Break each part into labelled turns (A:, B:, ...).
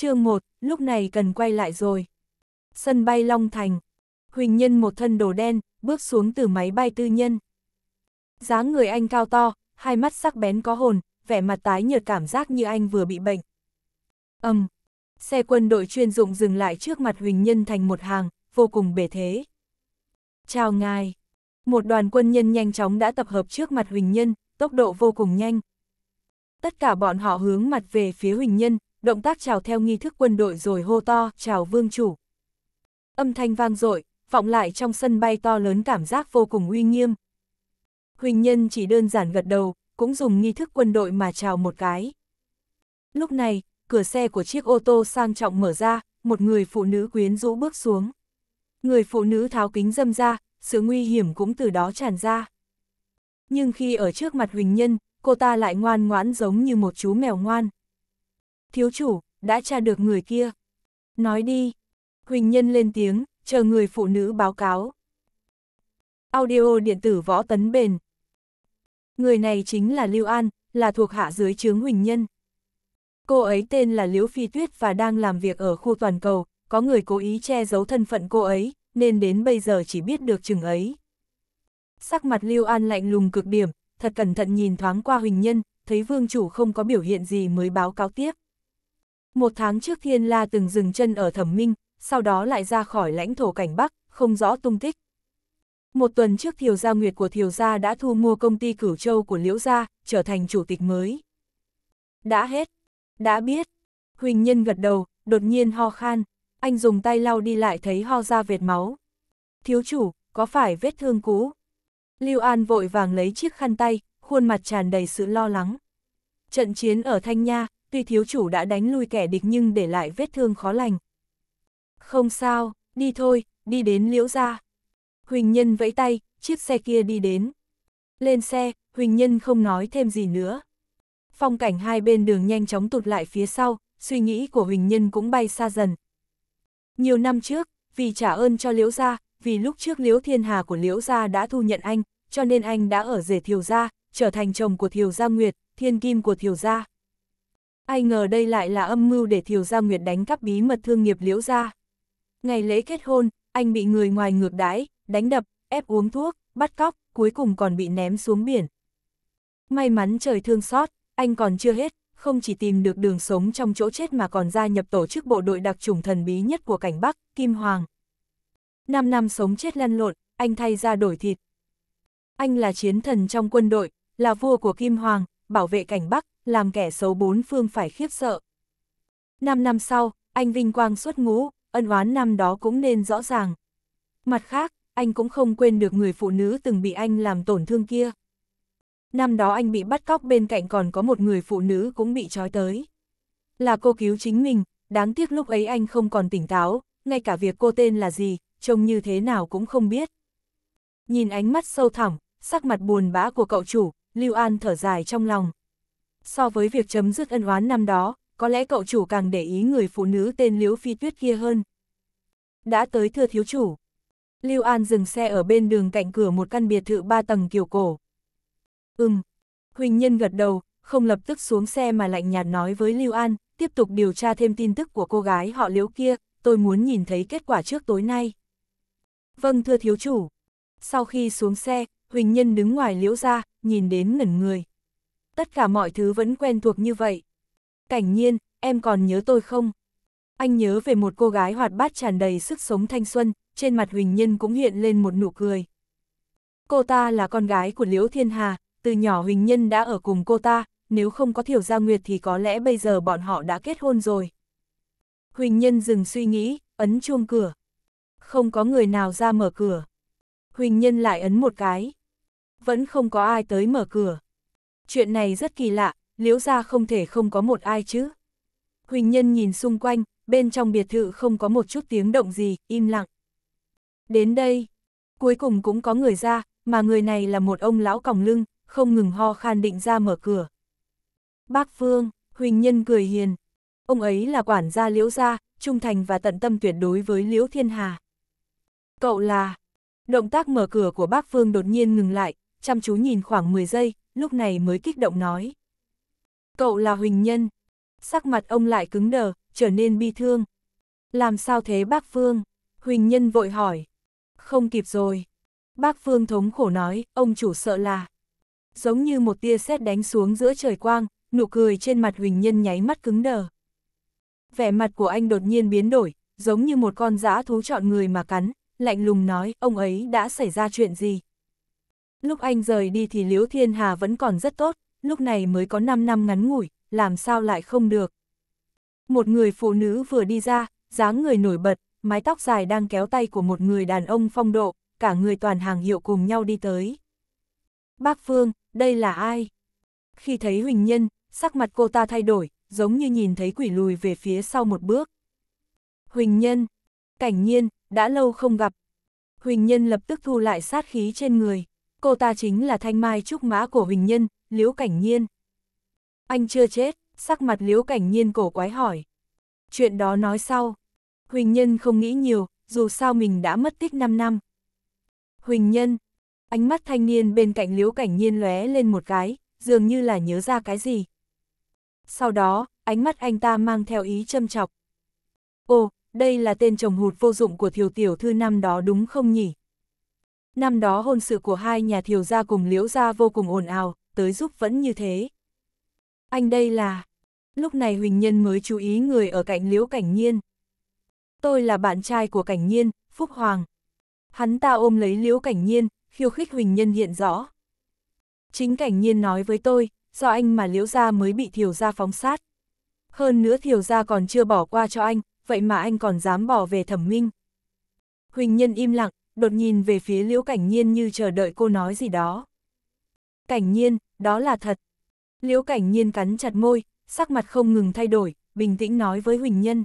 A: chương 1, lúc này cần quay lại rồi. Sân bay Long Thành. Huỳnh Nhân một thân đồ đen, bước xuống từ máy bay tư nhân. dáng người anh cao to, hai mắt sắc bén có hồn, vẻ mặt tái nhợt cảm giác như anh vừa bị bệnh. âm Um, xe quân đội chuyên dụng dừng lại trước mặt Huỳnh Nhân thành một hàng, vô cùng bể thế. Chào ngài. Một đoàn quân nhân nhanh chóng đã tập hợp trước mặt Huỳnh Nhân, tốc độ vô cùng nhanh. Tất cả bọn họ hướng mặt về phía Huỳnh Nhân, động tác chào theo nghi thức quân đội rồi hô to, chào vương chủ. Âm thanh vang dội vọng lại trong sân bay to lớn cảm giác vô cùng uy nghiêm. Huỳnh Nhân chỉ đơn giản gật đầu, cũng dùng nghi thức quân đội mà chào một cái. Lúc này, cửa xe của chiếc ô tô sang trọng mở ra, một người phụ nữ quyến rũ bước xuống. Người phụ nữ tháo kính dâm ra, sự nguy hiểm cũng từ đó tràn ra. Nhưng khi ở trước mặt Huỳnh Nhân, cô ta lại ngoan ngoãn giống như một chú mèo ngoan thiếu chủ, đã tra được người kia. Nói đi. Huỳnh Nhân lên tiếng, chờ người phụ nữ báo cáo. Audio điện tử võ tấn bền. Người này chính là Lưu An, là thuộc hạ dưới chướng Huỳnh Nhân. Cô ấy tên là Liễu Phi Tuyết và đang làm việc ở khu toàn cầu, có người cố ý che giấu thân phận cô ấy, nên đến bây giờ chỉ biết được chừng ấy. Sắc mặt Lưu An lạnh lùng cực điểm, thật cẩn thận nhìn thoáng qua Huỳnh Nhân, thấy vương chủ không có biểu hiện gì mới báo cáo tiếp. Một tháng trước Thiên La từng dừng chân ở Thẩm Minh, sau đó lại ra khỏi lãnh thổ cảnh Bắc, không rõ tung tích. Một tuần trước Thiều Gia Nguyệt của Thiều Gia đã thu mua công ty Cửu Châu của Liễu Gia, trở thành chủ tịch mới. Đã hết. Đã biết. Huỳnh Nhân gật đầu, đột nhiên ho khan. Anh dùng tay lau đi lại thấy ho ra vệt máu. Thiếu chủ, có phải vết thương cũ? Lưu An vội vàng lấy chiếc khăn tay, khuôn mặt tràn đầy sự lo lắng. Trận chiến ở Thanh Nha, tuy thiếu chủ đã đánh lui kẻ địch nhưng để lại vết thương khó lành. Không sao, đi thôi, đi đến liễu ra. Huỳnh Nhân vẫy tay, chiếc xe kia đi đến. Lên xe, Huỳnh Nhân không nói thêm gì nữa. Phong cảnh hai bên đường nhanh chóng tụt lại phía sau, suy nghĩ của Huỳnh Nhân cũng bay xa dần. Nhiều năm trước, vì trả ơn cho Liễu Gia, vì lúc trước Liễu Thiên Hà của Liễu Gia đã thu nhận anh, cho nên anh đã ở rể Thiều Gia, trở thành chồng của Thiều Gia Nguyệt, thiên kim của Thiều Gia. Ai ngờ đây lại là âm mưu để Thiều Gia Nguyệt đánh cắp bí mật thương nghiệp liễu ra. Ngày lễ kết hôn, anh bị người ngoài ngược đãi, đánh đập, ép uống thuốc, bắt cóc, cuối cùng còn bị ném xuống biển. May mắn trời thương xót, anh còn chưa hết, không chỉ tìm được đường sống trong chỗ chết mà còn gia nhập tổ chức bộ đội đặc trùng thần bí nhất của cảnh Bắc, Kim Hoàng. Năm năm sống chết lăn lộn, anh thay ra đổi thịt. Anh là chiến thần trong quân đội, là vua của Kim Hoàng, bảo vệ cảnh Bắc, làm kẻ xấu bốn phương phải khiếp sợ. Năm năm sau, anh vinh quang xuất ngũ, ân oán năm đó cũng nên rõ ràng. Mặt khác, anh cũng không quên được người phụ nữ từng bị anh làm tổn thương kia. Năm đó anh bị bắt cóc bên cạnh còn có một người phụ nữ cũng bị trói tới. Là cô cứu chính mình, đáng tiếc lúc ấy anh không còn tỉnh táo, ngay cả việc cô tên là gì, trông như thế nào cũng không biết. Nhìn ánh mắt sâu thẳm, sắc mặt buồn bã của cậu chủ, Lưu An thở dài trong lòng so với việc chấm dứt ân oán năm đó, có lẽ cậu chủ càng để ý người phụ nữ tên Liễu Phi Tuyết kia hơn. Đã tới thưa thiếu chủ. Lưu An dừng xe ở bên đường cạnh cửa một căn biệt thự ba tầng kiểu cổ. Ừm. Huỳnh Nhân gật đầu, không lập tức xuống xe mà lạnh nhạt nói với Lưu An, tiếp tục điều tra thêm tin tức của cô gái họ Liễu kia, tôi muốn nhìn thấy kết quả trước tối nay. Vâng thưa thiếu chủ. Sau khi xuống xe, Huỳnh Nhân đứng ngoài Liễu ra, nhìn đến ngẩn người tất cả mọi thứ vẫn quen thuộc như vậy. Cảnh nhiên, em còn nhớ tôi không? Anh nhớ về một cô gái hoạt bát tràn đầy sức sống thanh xuân, trên mặt Huỳnh Nhân cũng hiện lên một nụ cười. Cô ta là con gái của Liễu Thiên Hà, từ nhỏ Huỳnh Nhân đã ở cùng cô ta, nếu không có Thiểu Gia Nguyệt thì có lẽ bây giờ bọn họ đã kết hôn rồi. Huỳnh Nhân dừng suy nghĩ, ấn chuông cửa. Không có người nào ra mở cửa. Huỳnh Nhân lại ấn một cái. Vẫn không có ai tới mở cửa chuyện này rất kỳ lạ, liễu ra không thể không có một ai chứ. Huỳnh Nhân nhìn xung quanh, bên trong biệt thự không có một chút tiếng động gì, im lặng. Đến đây, cuối cùng cũng có người ra, mà người này là một ông lão còng lưng, không ngừng ho khan định ra mở cửa. Bác Phương, Huỳnh Nhân cười hiền. Ông ấy là quản gia liễu gia, trung thành và tận tâm tuyệt đối với liễu thiên hà. Cậu là... Động tác mở cửa của bác Phương đột nhiên ngừng lại, chăm chú nhìn khoảng 10 giây, lúc này mới kích động nói. Cậu là Huỳnh Nhân. Sắc mặt ông lại cứng đờ, trở nên bi thương. Làm sao thế bác Phương? Huỳnh Nhân vội hỏi. Không kịp rồi. Bác Phương thống khổ nói, ông chủ sợ là. Giống như một tia sét đánh xuống giữa trời quang, nụ cười trên mặt Huỳnh Nhân nháy mắt cứng đờ. Vẻ mặt của anh đột nhiên biến đổi, giống như một con dã thú chọn người mà cắn, lạnh lùng nói, ông ấy đã xảy ra chuyện gì, Lúc anh rời đi thì Liễu Thiên Hà vẫn còn rất tốt, lúc này mới có 5 năm ngắn ngủi, làm sao lại không được. Một người phụ nữ vừa đi ra, dáng người nổi bật, mái tóc dài đang kéo tay của một người đàn ông phong độ, cả người toàn hàng hiệu cùng nhau đi tới. Bác Phương, đây là ai? Khi thấy Huỳnh Nhân, sắc mặt cô ta thay đổi, giống như nhìn thấy quỷ lùi về phía sau một bước. Huỳnh Nhân, cảnh nhiên, đã lâu không gặp. Huỳnh Nhân lập tức thu lại sát khí trên người cô ta chính là thanh mai trúc mã của Huỳnh Nhân, Liễu Cảnh Nhiên. Anh chưa chết, sắc mặt Liễu Cảnh Nhiên cổ quái hỏi. Chuyện đó nói sau. Huỳnh Nhân không nghĩ nhiều, dù sao mình đã mất tích 5 năm. Huỳnh Nhân, ánh mắt thanh niên bên cạnh Liễu Cảnh Nhiên lóe lên một cái, dường như là nhớ ra cái gì. Sau đó, ánh mắt anh ta mang theo ý châm chọc. Ồ, đây là tên chồng hụt vô dụng của thiều tiểu thư năm đó đúng không nhỉ? Năm đó hôn sự của hai nhà thiều gia cùng liễu gia vô cùng ồn ào, tới giúp vẫn như thế. Anh đây là... Lúc này Huỳnh Nhân mới chú ý người ở cạnh liễu cảnh nhiên. Tôi là bạn trai của cảnh nhiên, Phúc Hoàng. Hắn ta ôm lấy liễu cảnh nhiên, khiêu khích Huỳnh Nhân hiện rõ. Chính cảnh nhiên nói với tôi, do anh mà liễu gia mới bị thiều gia phóng sát. Hơn nữa thiều gia còn chưa bỏ qua cho anh, vậy mà anh còn dám bỏ về thẩm minh. Huỳnh Nhân im lặng, đột nhìn về phía Liễu Cảnh Nhiên như chờ đợi cô nói gì đó. Cảnh Nhiên, đó là thật. Liễu Cảnh Nhiên cắn chặt môi, sắc mặt không ngừng thay đổi, bình tĩnh nói với Huỳnh Nhân.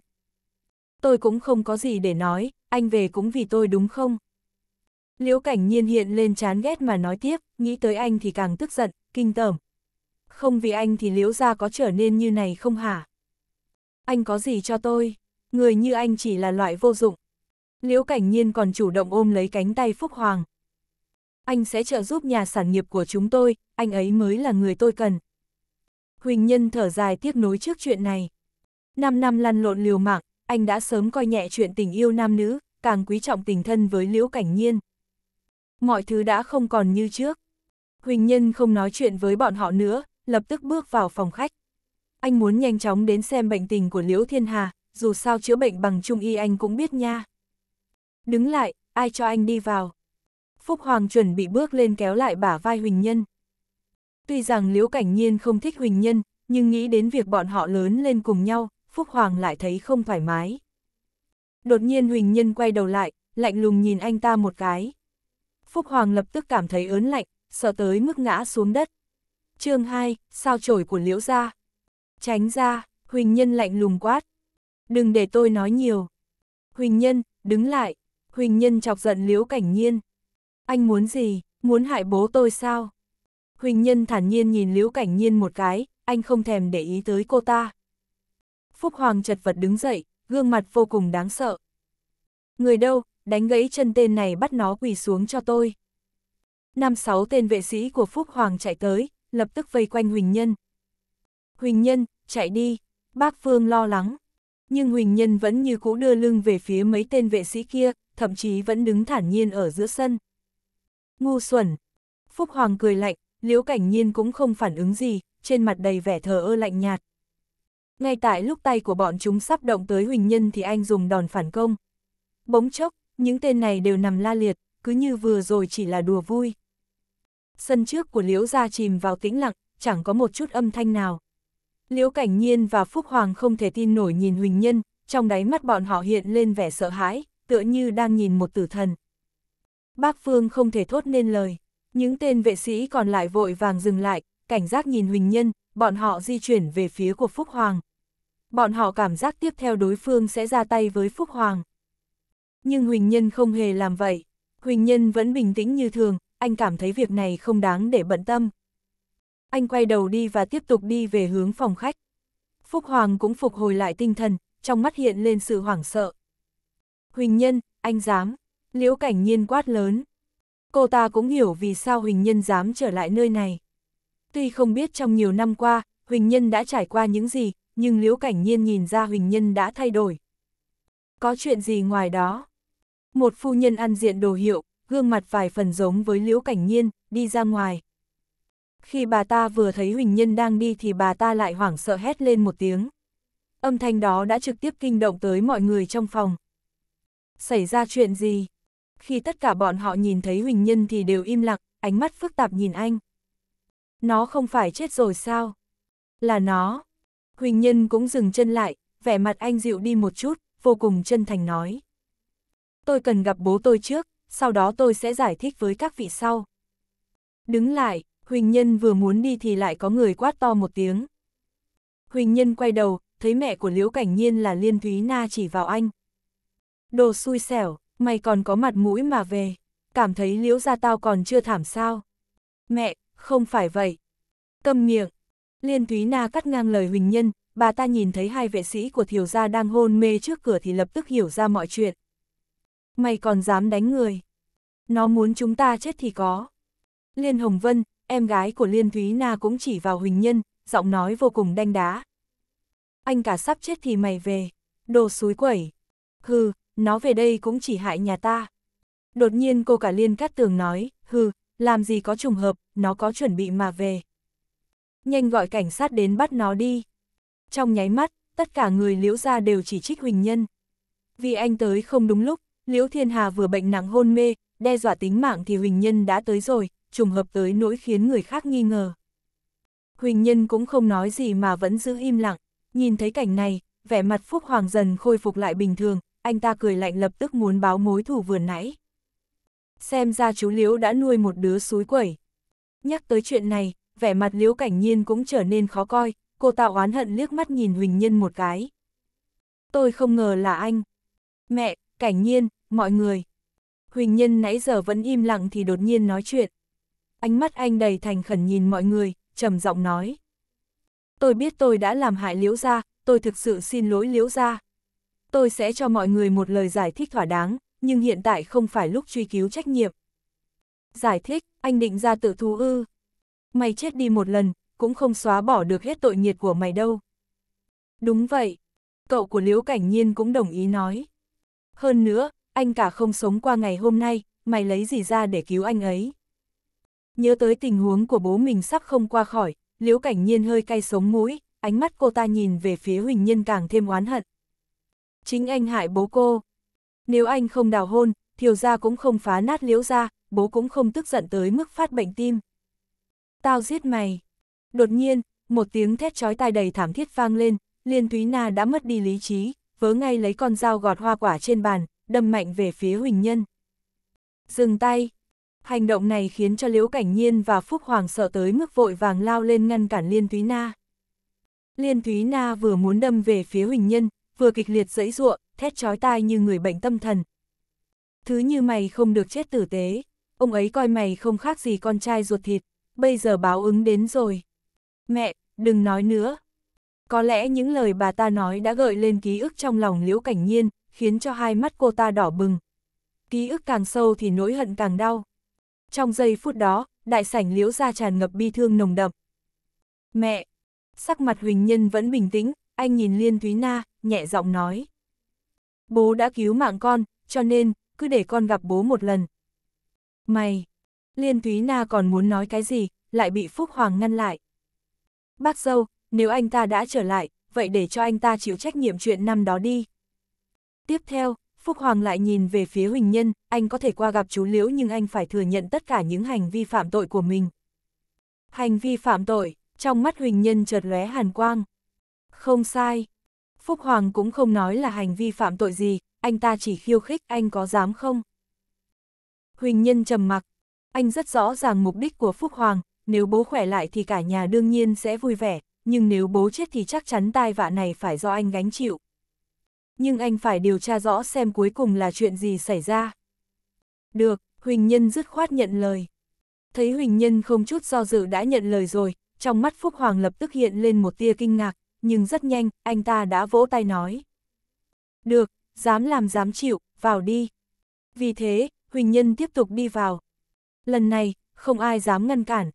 A: Tôi cũng không có gì để nói, anh về cũng vì tôi đúng không? Liễu Cảnh Nhiên hiện lên chán ghét mà nói tiếp, nghĩ tới anh thì càng tức giận, kinh tởm. Không vì anh thì Liễu gia có trở nên như này không hả? Anh có gì cho tôi? Người như anh chỉ là loại vô dụng. Liễu Cảnh Nhiên còn chủ động ôm lấy cánh tay Phúc Hoàng. Anh sẽ trợ giúp nhà sản nghiệp của chúng tôi, anh ấy mới là người tôi cần. Huỳnh Nhân thở dài tiếc nối trước chuyện này. Năm năm lăn lộn liều mạng, anh đã sớm coi nhẹ chuyện tình yêu nam nữ, càng quý trọng tình thân với Liễu Cảnh Nhiên. Mọi thứ đã không còn như trước. Huỳnh Nhân không nói chuyện với bọn họ nữa, lập tức bước vào phòng khách. Anh muốn nhanh chóng đến xem bệnh tình của Liễu Thiên Hà, dù sao chữa bệnh bằng trung y anh cũng biết nha. Đứng lại, ai cho anh đi vào? Phúc Hoàng chuẩn bị bước lên kéo lại bả vai Huỳnh Nhân. Tuy rằng Liễu Cảnh Nhiên không thích Huỳnh Nhân, nhưng nghĩ đến việc bọn họ lớn lên cùng nhau, Phúc Hoàng lại thấy không thoải mái. Đột nhiên Huỳnh Nhân quay đầu lại, lạnh lùng nhìn anh ta một cái. Phúc Hoàng lập tức cảm thấy ớn lạnh, sợ tới mức ngã xuống đất. chương 2, sao chổi của Liễu gia Tránh ra, Huỳnh Nhân lạnh lùng quát. Đừng để tôi nói nhiều. Huỳnh Nhân, đứng lại. Huỳnh Nhân chọc giận Liễu Cảnh Nhiên. Anh muốn gì, muốn hại bố tôi sao? Huỳnh Nhân thản nhiên nhìn Liễu Cảnh Nhiên một cái, anh không thèm để ý tới cô ta. Phúc Hoàng chật vật đứng dậy, gương mặt vô cùng đáng sợ. Người đâu, đánh gãy chân tên này bắt nó quỳ xuống cho tôi. Năm sáu tên vệ sĩ của Phúc Hoàng chạy tới, lập tức vây quanh Huỳnh Nhân. Huỳnh Nhân, chạy đi, bác Phương lo lắng. Nhưng Huỳnh Nhân vẫn như cũ đưa lưng về phía mấy tên vệ sĩ kia, thậm chí vẫn đứng thản nhiên ở giữa sân. Ngu xuẩn! Phúc Hoàng cười lạnh, liễu cảnh nhiên cũng không phản ứng gì, trên mặt đầy vẻ thờ ơ lạnh nhạt. Ngay tại lúc tay của bọn chúng sắp động tới Huỳnh Nhân thì anh dùng đòn phản công. Bỗng chốc, những tên này đều nằm la liệt, cứ như vừa rồi chỉ là đùa vui. Sân trước của Liễu Gia chìm vào tĩnh lặng, chẳng có một chút âm thanh nào. Liễu Cảnh Nhiên và Phúc Hoàng không thể tin nổi nhìn Huỳnh Nhân, trong đáy mắt bọn họ hiện lên vẻ sợ hãi, tựa như đang nhìn một tử thần. Bác Phương không thể thốt nên lời, những tên vệ sĩ còn lại vội vàng dừng lại, cảnh giác nhìn Huỳnh Nhân, bọn họ di chuyển về phía của Phúc Hoàng. Bọn họ cảm giác tiếp theo đối phương sẽ ra tay với Phúc Hoàng. Nhưng Huỳnh Nhân không hề làm vậy, Huỳnh Nhân vẫn bình tĩnh như thường, anh cảm thấy việc này không đáng để bận tâm. Anh quay đầu đi và tiếp tục đi về hướng phòng khách. Phúc Hoàng cũng phục hồi lại tinh thần, trong mắt hiện lên sự hoảng sợ. Huỳnh Nhân, anh dám. Liễu Cảnh Nhiên quát lớn. Cô ta cũng hiểu vì sao Huỳnh Nhân dám trở lại nơi này. Tuy không biết trong nhiều năm qua, Huỳnh Nhân đã trải qua những gì, nhưng Liễu Cảnh Nhiên nhìn ra Huỳnh Nhân đã thay đổi. Có chuyện gì ngoài đó? Một phu nhân ăn diện đồ hiệu, gương mặt vài phần giống với Liễu Cảnh Nhiên, đi ra ngoài. Khi bà ta vừa thấy Huỳnh Nhân đang đi thì bà ta lại hoảng sợ hét lên một tiếng. Âm thanh đó đã trực tiếp kinh động tới mọi người trong phòng. Xảy ra chuyện gì? Khi tất cả bọn họ nhìn thấy Huỳnh Nhân thì đều im lặng, ánh mắt phức tạp nhìn anh. Nó không phải chết rồi sao? Là nó. Huỳnh Nhân cũng dừng chân lại, vẻ mặt anh dịu đi một chút, vô cùng chân thành nói. Tôi cần gặp bố tôi trước, sau đó tôi sẽ giải thích với các vị sau. Đứng lại, Huỳnh Nhân vừa muốn đi thì lại có người quát to một tiếng. Huỳnh Nhân quay đầu, thấy mẹ của Liễu Cảnh Nhiên là Liên Thúy Na chỉ vào anh, đồ xui xẻo, mày còn có mặt mũi mà về, cảm thấy liễu gia tao còn chưa thảm sao. Mẹ, không phải vậy. Câm miệng. Liên Thúy Na cắt ngang lời Huỳnh Nhân, bà ta nhìn thấy hai vệ sĩ của Thiều Gia đang hôn mê trước cửa thì lập tức hiểu ra mọi chuyện. Mày còn dám đánh người. Nó muốn chúng ta chết thì có. Liên Hồng Vân, em gái của Liên Thúy Na cũng chỉ vào Huỳnh Nhân, giọng nói vô cùng đanh đá. Anh cả sắp chết thì mày về. Đồ suối quẩy. Hừ, nó về đây cũng chỉ hại nhà ta. Đột nhiên cô cả liên cắt tường nói, hừ, làm gì có trùng hợp, nó có chuẩn bị mà về. Nhanh gọi cảnh sát đến bắt nó đi. Trong nháy mắt, tất cả người liễu ra đều chỉ trích Huỳnh Nhân. Vì anh tới không đúng lúc, liễu thiên hà vừa bệnh nặng hôn mê, đe dọa tính mạng thì Huỳnh Nhân đã tới rồi, trùng hợp tới nỗi khiến người khác nghi ngờ. Huỳnh Nhân cũng không nói gì mà vẫn giữ im lặng, nhìn thấy cảnh này, vẻ mặt Phúc Hoàng dần khôi phục lại bình thường, anh ta cười lạnh lập tức muốn báo mối thù vừa nãy. Xem ra chú Liễu đã nuôi một đứa suối quẩy. Nhắc tới chuyện này, vẻ mặt Liễu Cảnh Nhiên cũng trở nên khó coi, cô tạo oán hận liếc mắt nhìn Huỳnh Nhân một cái. Tôi không ngờ là anh. Mẹ, Cảnh Nhiên, mọi người. Huỳnh Nhân nãy giờ vẫn im lặng thì đột nhiên nói chuyện. Ánh mắt anh đầy thành khẩn nhìn mọi người, trầm giọng nói. Tôi biết tôi đã làm hại Liễu gia, tôi thực sự xin lỗi Liễu gia tôi sẽ cho mọi người một lời giải thích thỏa đáng, nhưng hiện tại không phải lúc truy cứu trách nhiệm. Giải thích, anh định ra tự thú ư. Mày chết đi một lần, cũng không xóa bỏ được hết tội nghiệt của mày đâu. Đúng vậy, cậu của Liễu Cảnh Nhiên cũng đồng ý nói. Hơn nữa, anh cả không sống qua ngày hôm nay, mày lấy gì ra để cứu anh ấy. Nhớ tới tình huống của bố mình sắp không qua khỏi, Liễu Cảnh Nhiên hơi cay sống mũi, ánh mắt cô ta nhìn về phía Huỳnh nhiên càng thêm oán hận chính anh hại bố cô. Nếu anh không đào hôn, thiều gia cũng không phá nát liễu gia, bố cũng không tức giận tới mức phát bệnh tim. Tao giết mày. Đột nhiên, một tiếng thét chói tai đầy thảm thiết vang lên, Liên Thúy Na đã mất đi lý trí, vớ ngay lấy con dao gọt hoa quả trên bàn, đâm mạnh về phía Huỳnh Nhân. Dừng tay. Hành động này khiến cho Liễu Cảnh Nhiên và Phúc Hoàng sợ tới mức vội vàng lao lên ngăn cản Liên Thúy Na. Liên Thúy Na vừa muốn đâm về phía Huỳnh Nhân, vừa kịch liệt dẫy ruộng, thét chói tai như người bệnh tâm thần. Thứ như mày không được chết tử tế, ông ấy coi mày không khác gì con trai ruột thịt, bây giờ báo ứng đến rồi. Mẹ, đừng nói nữa. Có lẽ những lời bà ta nói đã gợi lên ký ức trong lòng Liễu Cảnh Nhiên, khiến cho hai mắt cô ta đỏ bừng. Ký ức càng sâu thì nỗi hận càng đau. Trong giây phút đó, đại sảnh Liễu ra tràn ngập bi thương nồng đậm. Mẹ! Sắc mặt Huỳnh Nhân vẫn bình tĩnh, anh nhìn Liên Thúy Na, nhẹ giọng nói. Bố đã cứu mạng con, cho nên, cứ để con gặp bố một lần. Mày! Liên Thúy Na còn muốn nói cái gì, lại bị Phúc Hoàng ngăn lại. Bác dâu, nếu anh ta đã trở lại, vậy để cho anh ta chịu trách nhiệm chuyện năm đó đi. Tiếp theo, Phúc Hoàng lại nhìn về phía Huỳnh Nhân, anh có thể qua gặp chú Liễu nhưng anh phải thừa nhận tất cả những hành vi phạm tội của mình. Hành vi phạm tội, trong mắt Huỳnh Nhân chợt lóe hàn quang. Không sai, Phúc Hoàng cũng không nói là hành vi phạm tội gì, anh ta chỉ khiêu khích anh có dám không? Huỳnh Nhân trầm mặc, anh rất rõ ràng mục đích của Phúc Hoàng, nếu bố khỏe lại thì cả nhà đương nhiên sẽ vui vẻ, nhưng nếu bố chết thì chắc chắn tai vạ này phải do anh gánh chịu. Nhưng anh phải điều tra rõ xem cuối cùng là chuyện gì xảy ra. Được, Huỳnh Nhân dứt khoát nhận lời. Thấy Huỳnh Nhân không chút do dự đã nhận lời rồi, trong mắt Phúc Hoàng lập tức hiện lên một tia kinh ngạc, nhưng rất nhanh, anh ta đã vỗ tay nói. Được, dám làm dám chịu, vào đi. Vì thế, Huỳnh Nhân tiếp tục đi vào. Lần này, không ai dám ngăn cản.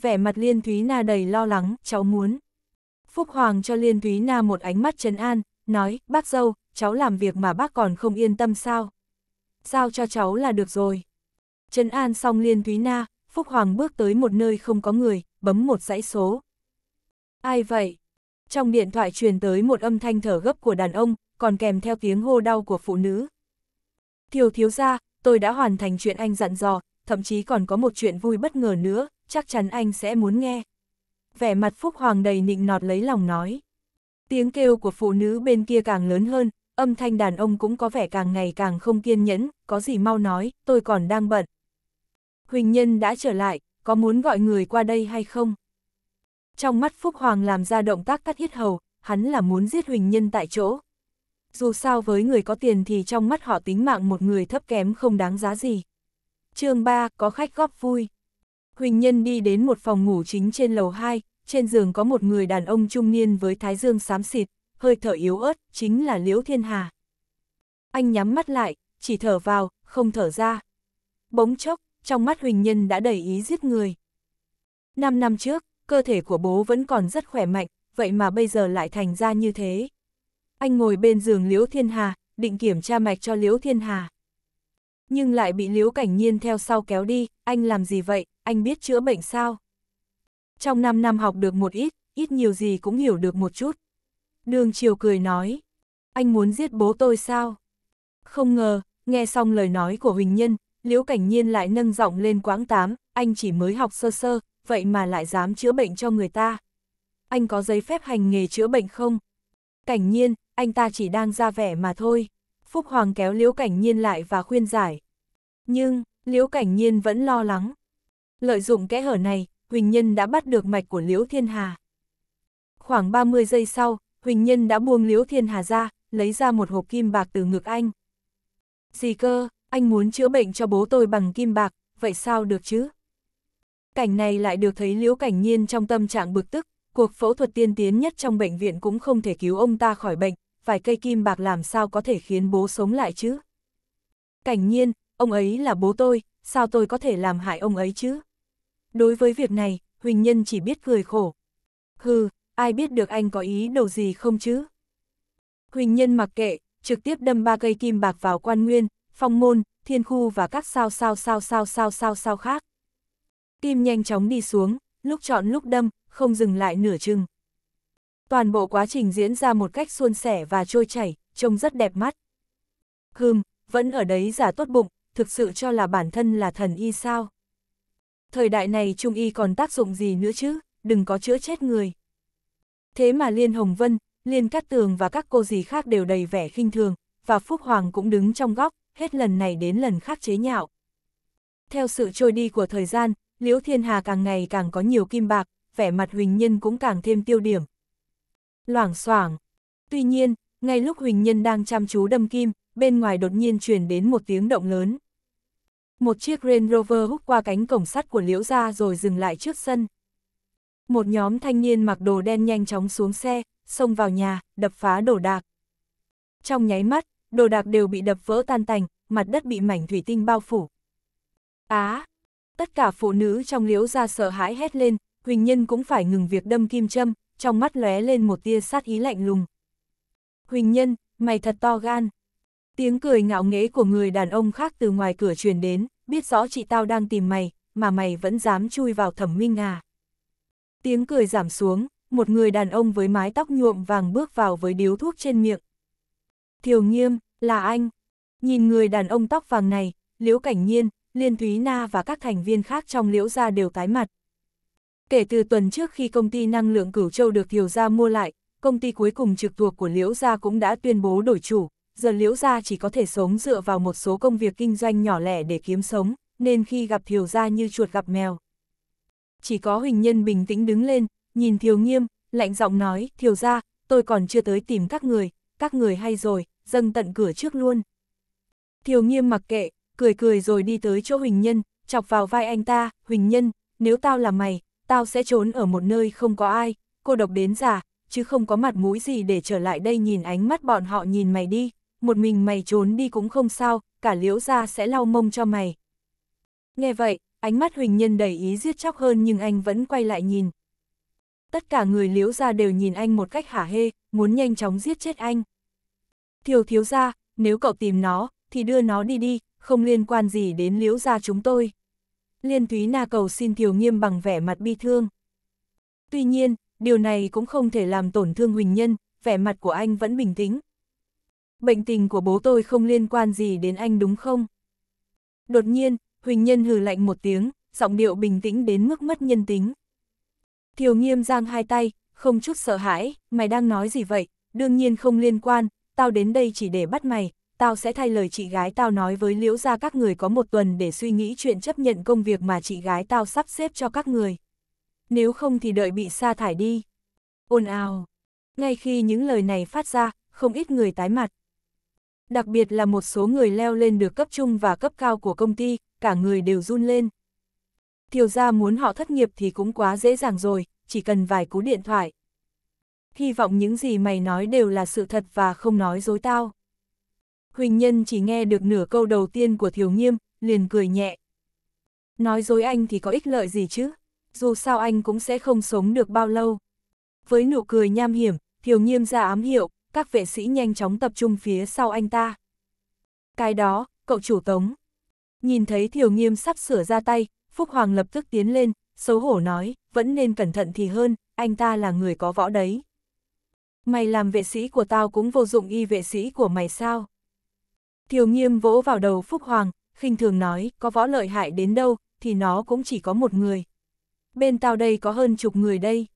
A: Vẻ mặt Liên Thúy Na đầy lo lắng, cháu muốn. Phúc Hoàng cho Liên Thúy Na một ánh mắt trấn an, nói, bác dâu, cháu làm việc mà bác còn không yên tâm sao. Giao cho cháu là được rồi. Trấn an xong Liên Thúy Na, Phúc Hoàng bước tới một nơi không có người, bấm một dãy số. Ai vậy? Trong điện thoại truyền tới một âm thanh thở gấp của đàn ông, còn kèm theo tiếng hô đau của phụ nữ. Thiều thiếu ra, tôi đã hoàn thành chuyện anh dặn dò, thậm chí còn có một chuyện vui bất ngờ nữa, chắc chắn anh sẽ muốn nghe. Vẻ mặt Phúc Hoàng đầy nịnh nọt lấy lòng nói. Tiếng kêu của phụ nữ bên kia càng lớn hơn, âm thanh đàn ông cũng có vẻ càng ngày càng không kiên nhẫn, có gì mau nói, tôi còn đang bận. Huỳnh Nhân đã trở lại, có muốn gọi người qua đây hay không? Trong mắt Phúc Hoàng làm ra động tác cắt hết hầu, hắn là muốn giết Huỳnh Nhân tại chỗ. Dù sao với người có tiền thì trong mắt họ tính mạng một người thấp kém không đáng giá gì. chương 3, có khách góp vui. Huỳnh Nhân đi đến một phòng ngủ chính trên lầu 2, trên giường có một người đàn ông trung niên với thái dương xám xịt, hơi thở yếu ớt, chính là Liễu Thiên Hà. Anh nhắm mắt lại, chỉ thở vào, không thở ra. Bỗng chốc, trong mắt Huỳnh Nhân đã đầy ý giết người. Năm năm trước, cơ thể của bố vẫn còn rất khỏe mạnh, vậy mà bây giờ lại thành ra như thế. Anh ngồi bên giường Liễu Thiên Hà, định kiểm tra mạch cho Liễu Thiên Hà. Nhưng lại bị Liễu Cảnh Nhiên theo sau kéo đi, anh làm gì vậy, anh biết chữa bệnh sao? Trong 5 năm học được một ít, ít nhiều gì cũng hiểu được một chút. Đường Triều cười nói, anh muốn giết bố tôi sao? Không ngờ, nghe xong lời nói của Huỳnh Nhân, Liễu Cảnh Nhiên lại nâng giọng lên quãng tám, anh chỉ mới học sơ sơ, vậy mà lại dám chữa bệnh cho người ta. Anh có giấy phép hành nghề chữa bệnh không? Cảnh nhiên, anh ta chỉ đang ra vẻ mà thôi. Phúc Hoàng kéo Liễu Cảnh Nhiên lại và khuyên giải. Nhưng, Liễu Cảnh Nhiên vẫn lo lắng. Lợi dụng kẽ hở này, Huỳnh Nhân đã bắt được mạch của Liễu Thiên Hà. Khoảng 30 giây sau, Huỳnh Nhân đã buông Liễu Thiên Hà ra, lấy ra một hộp kim bạc từ ngực anh. Gì cơ, anh muốn chữa bệnh cho bố tôi bằng kim bạc, vậy sao được chứ? Cảnh này lại được thấy Liễu Cảnh Nhiên trong tâm trạng bực tức, cuộc phẫu thuật tiên tiến nhất trong bệnh viện cũng không thể cứu ông ta khỏi bệnh, vài cây kim bạc làm sao có thể khiến bố sống lại chứ? Cảnh Nhiên, ông ấy là bố tôi, sao tôi có thể làm hại ông ấy chứ? Đối với việc này, Huỳnh Nhân chỉ biết cười khổ. Hừ, ai biết được anh có ý đồ gì không chứ? Huỳnh Nhân mặc kệ, trực tiếp đâm ba cây kim bạc vào quan nguyên, phong môn, thiên khu và các sao sao sao sao sao sao sao khác tim nhanh chóng đi xuống, lúc chọn lúc đâm, không dừng lại nửa chừng. Toàn bộ quá trình diễn ra một cách suôn sẻ và trôi chảy, trông rất đẹp mắt. Hừm, vẫn ở đấy giả tốt bụng, thực sự cho là bản thân là thần y sao. Thời đại này trung y còn tác dụng gì nữa chứ, đừng có chữa chết người. Thế mà Liên Hồng Vân, Liên Cát Tường và các cô dì khác đều đầy vẻ khinh thường, và Phúc Hoàng cũng đứng trong góc, hết lần này đến lần khác chế nhạo. Theo sự trôi đi của thời gian, Liễu Thiên Hà càng ngày càng có nhiều kim bạc, vẻ mặt Huỳnh Nhân cũng càng thêm tiêu điểm. Loảng xoảng. Tuy nhiên, ngay lúc Huỳnh Nhân đang chăm chú đâm kim, bên ngoài đột nhiên truyền đến một tiếng động lớn. Một chiếc Range Rover hút qua cánh cổng sắt của Liễu gia rồi dừng lại trước sân. Một nhóm thanh niên mặc đồ đen nhanh chóng xuống xe, xông vào nhà, đập phá đồ đạc. Trong nháy mắt, đồ đạc đều bị đập vỡ tan tành, mặt đất bị mảnh thủy tinh bao phủ. Á, à, Tất cả phụ nữ trong liễu ra sợ hãi hét lên, Huỳnh Nhân cũng phải ngừng việc đâm kim châm, trong mắt lóe lên một tia sát ý lạnh lùng. Huỳnh Nhân, mày thật to gan. Tiếng cười ngạo nghễ của người đàn ông khác từ ngoài cửa truyền đến, biết rõ chị tao đang tìm mày, mà mày vẫn dám chui vào thẩm minh à. Tiếng cười giảm xuống, một người đàn ông với mái tóc nhuộm vàng bước vào với điếu thuốc trên miệng. Thiều nghiêm, là anh. Nhìn người đàn ông tóc vàng này, liễu cảnh nhiên, Liên Thúy Na và các thành viên khác trong liễu gia đều tái mặt. Kể từ tuần trước khi công ty năng lượng Cửu Châu được Thiều Gia mua lại, công ty cuối cùng trực thuộc của Liễu Gia cũng đã tuyên bố đổi chủ, giờ Liễu Gia chỉ có thể sống dựa vào một số công việc kinh doanh nhỏ lẻ để kiếm sống, nên khi gặp Thiều Gia như chuột gặp mèo. Chỉ có Huỳnh Nhân bình tĩnh đứng lên, nhìn Thiều Nghiêm, lạnh giọng nói, Thiều Gia, tôi còn chưa tới tìm các người, các người hay rồi, dâng tận cửa trước luôn. Thiều Nghiêm mặc kệ, cười cười rồi đi tới chỗ Huỳnh Nhân, chọc vào vai anh ta, Huỳnh Nhân, nếu tao là mày, tao sẽ trốn ở một nơi không có ai, cô độc đến già, chứ không có mặt mũi gì để trở lại đây nhìn ánh mắt bọn họ nhìn mày đi, một mình mày trốn đi cũng không sao, cả liễu ra sẽ lau mông cho mày. Nghe vậy, ánh mắt Huỳnh Nhân đầy ý giết chóc hơn nhưng anh vẫn quay lại nhìn. Tất cả người liễu ra đều nhìn anh một cách hả hê, muốn nhanh chóng giết chết anh. Thiều thiếu ra, nếu cậu tìm nó, thì đưa nó đi đi, không liên quan gì đến liễu gia chúng tôi. Liên Thúy Na cầu xin thiều Nghiêm bằng vẻ mặt bi thương. Tuy nhiên, điều này cũng không thể làm tổn thương Huỳnh Nhân, vẻ mặt của anh vẫn bình tĩnh. Bệnh tình của bố tôi không liên quan gì đến anh đúng không? Đột nhiên, Huỳnh Nhân hừ lạnh một tiếng, giọng điệu bình tĩnh đến mức mất nhân tính. Thiều Nghiêm giang hai tay, không chút sợ hãi, mày đang nói gì vậy, đương nhiên không liên quan, tao đến đây chỉ để bắt mày, tao sẽ thay lời chị gái tao nói với liễu ra các người có một tuần để suy nghĩ chuyện chấp nhận công việc mà chị gái tao sắp xếp cho các người. Nếu không thì đợi bị sa thải đi. Ôn ào. Ngay khi những lời này phát ra, không ít người tái mặt. Đặc biệt là một số người leo lên được cấp trung và cấp cao của công ty, cả người đều run lên. Thiều ra muốn họ thất nghiệp thì cũng quá dễ dàng rồi, chỉ cần vài cú điện thoại. Hy vọng những gì mày nói đều là sự thật và không nói dối tao. Huỳnh Nhân chỉ nghe được nửa câu đầu tiên của Thiếu Nghiêm, liền cười nhẹ. Nói dối anh thì có ích lợi gì chứ, dù sao anh cũng sẽ không sống được bao lâu. Với nụ cười nham hiểm, Thiếu Nghiêm ra ám hiệu, các vệ sĩ nhanh chóng tập trung phía sau anh ta. Cái đó, cậu chủ tống. Nhìn thấy Thiều Nghiêm sắp sửa ra tay, Phúc Hoàng lập tức tiến lên, xấu hổ nói, vẫn nên cẩn thận thì hơn, anh ta là người có võ đấy. Mày làm vệ sĩ của tao cũng vô dụng y vệ sĩ của mày sao? Thiều nghiêm vỗ vào đầu Phúc Hoàng, khinh thường nói, có võ lợi hại đến đâu, thì nó cũng chỉ có một người. Bên tao đây có hơn chục người đây.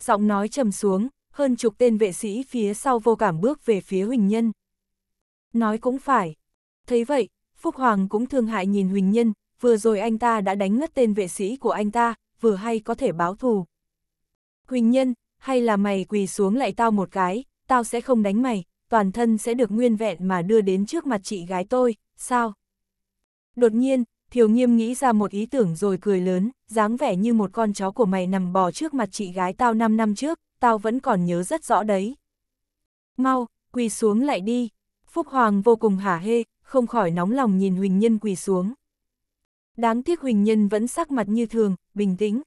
A: Giọng nói trầm xuống, hơn chục tên vệ sĩ phía sau vô cảm bước về phía Huỳnh Nhân. Nói cũng phải. Thấy vậy, Phúc Hoàng cũng thương hại nhìn Huỳnh Nhân, vừa rồi anh ta đã đánh ngất tên vệ sĩ của anh ta, vừa hay có thể báo thù. Huỳnh Nhân, hay là mày quỳ xuống lại tao một cái, tao sẽ không đánh mày, toàn thân sẽ được nguyên vẹn mà đưa đến trước mặt chị gái tôi, sao? Đột nhiên, Thiều Nghiêm nghĩ ra một ý tưởng rồi cười lớn, dáng vẻ như một con chó của mày nằm bò trước mặt chị gái tao 5 năm trước, tao vẫn còn nhớ rất rõ đấy. Mau, quỳ xuống lại đi. Phúc Hoàng vô cùng hả hê, không khỏi nóng lòng nhìn Huỳnh Nhân quỳ xuống. Đáng tiếc Huỳnh Nhân vẫn sắc mặt như thường, bình tĩnh.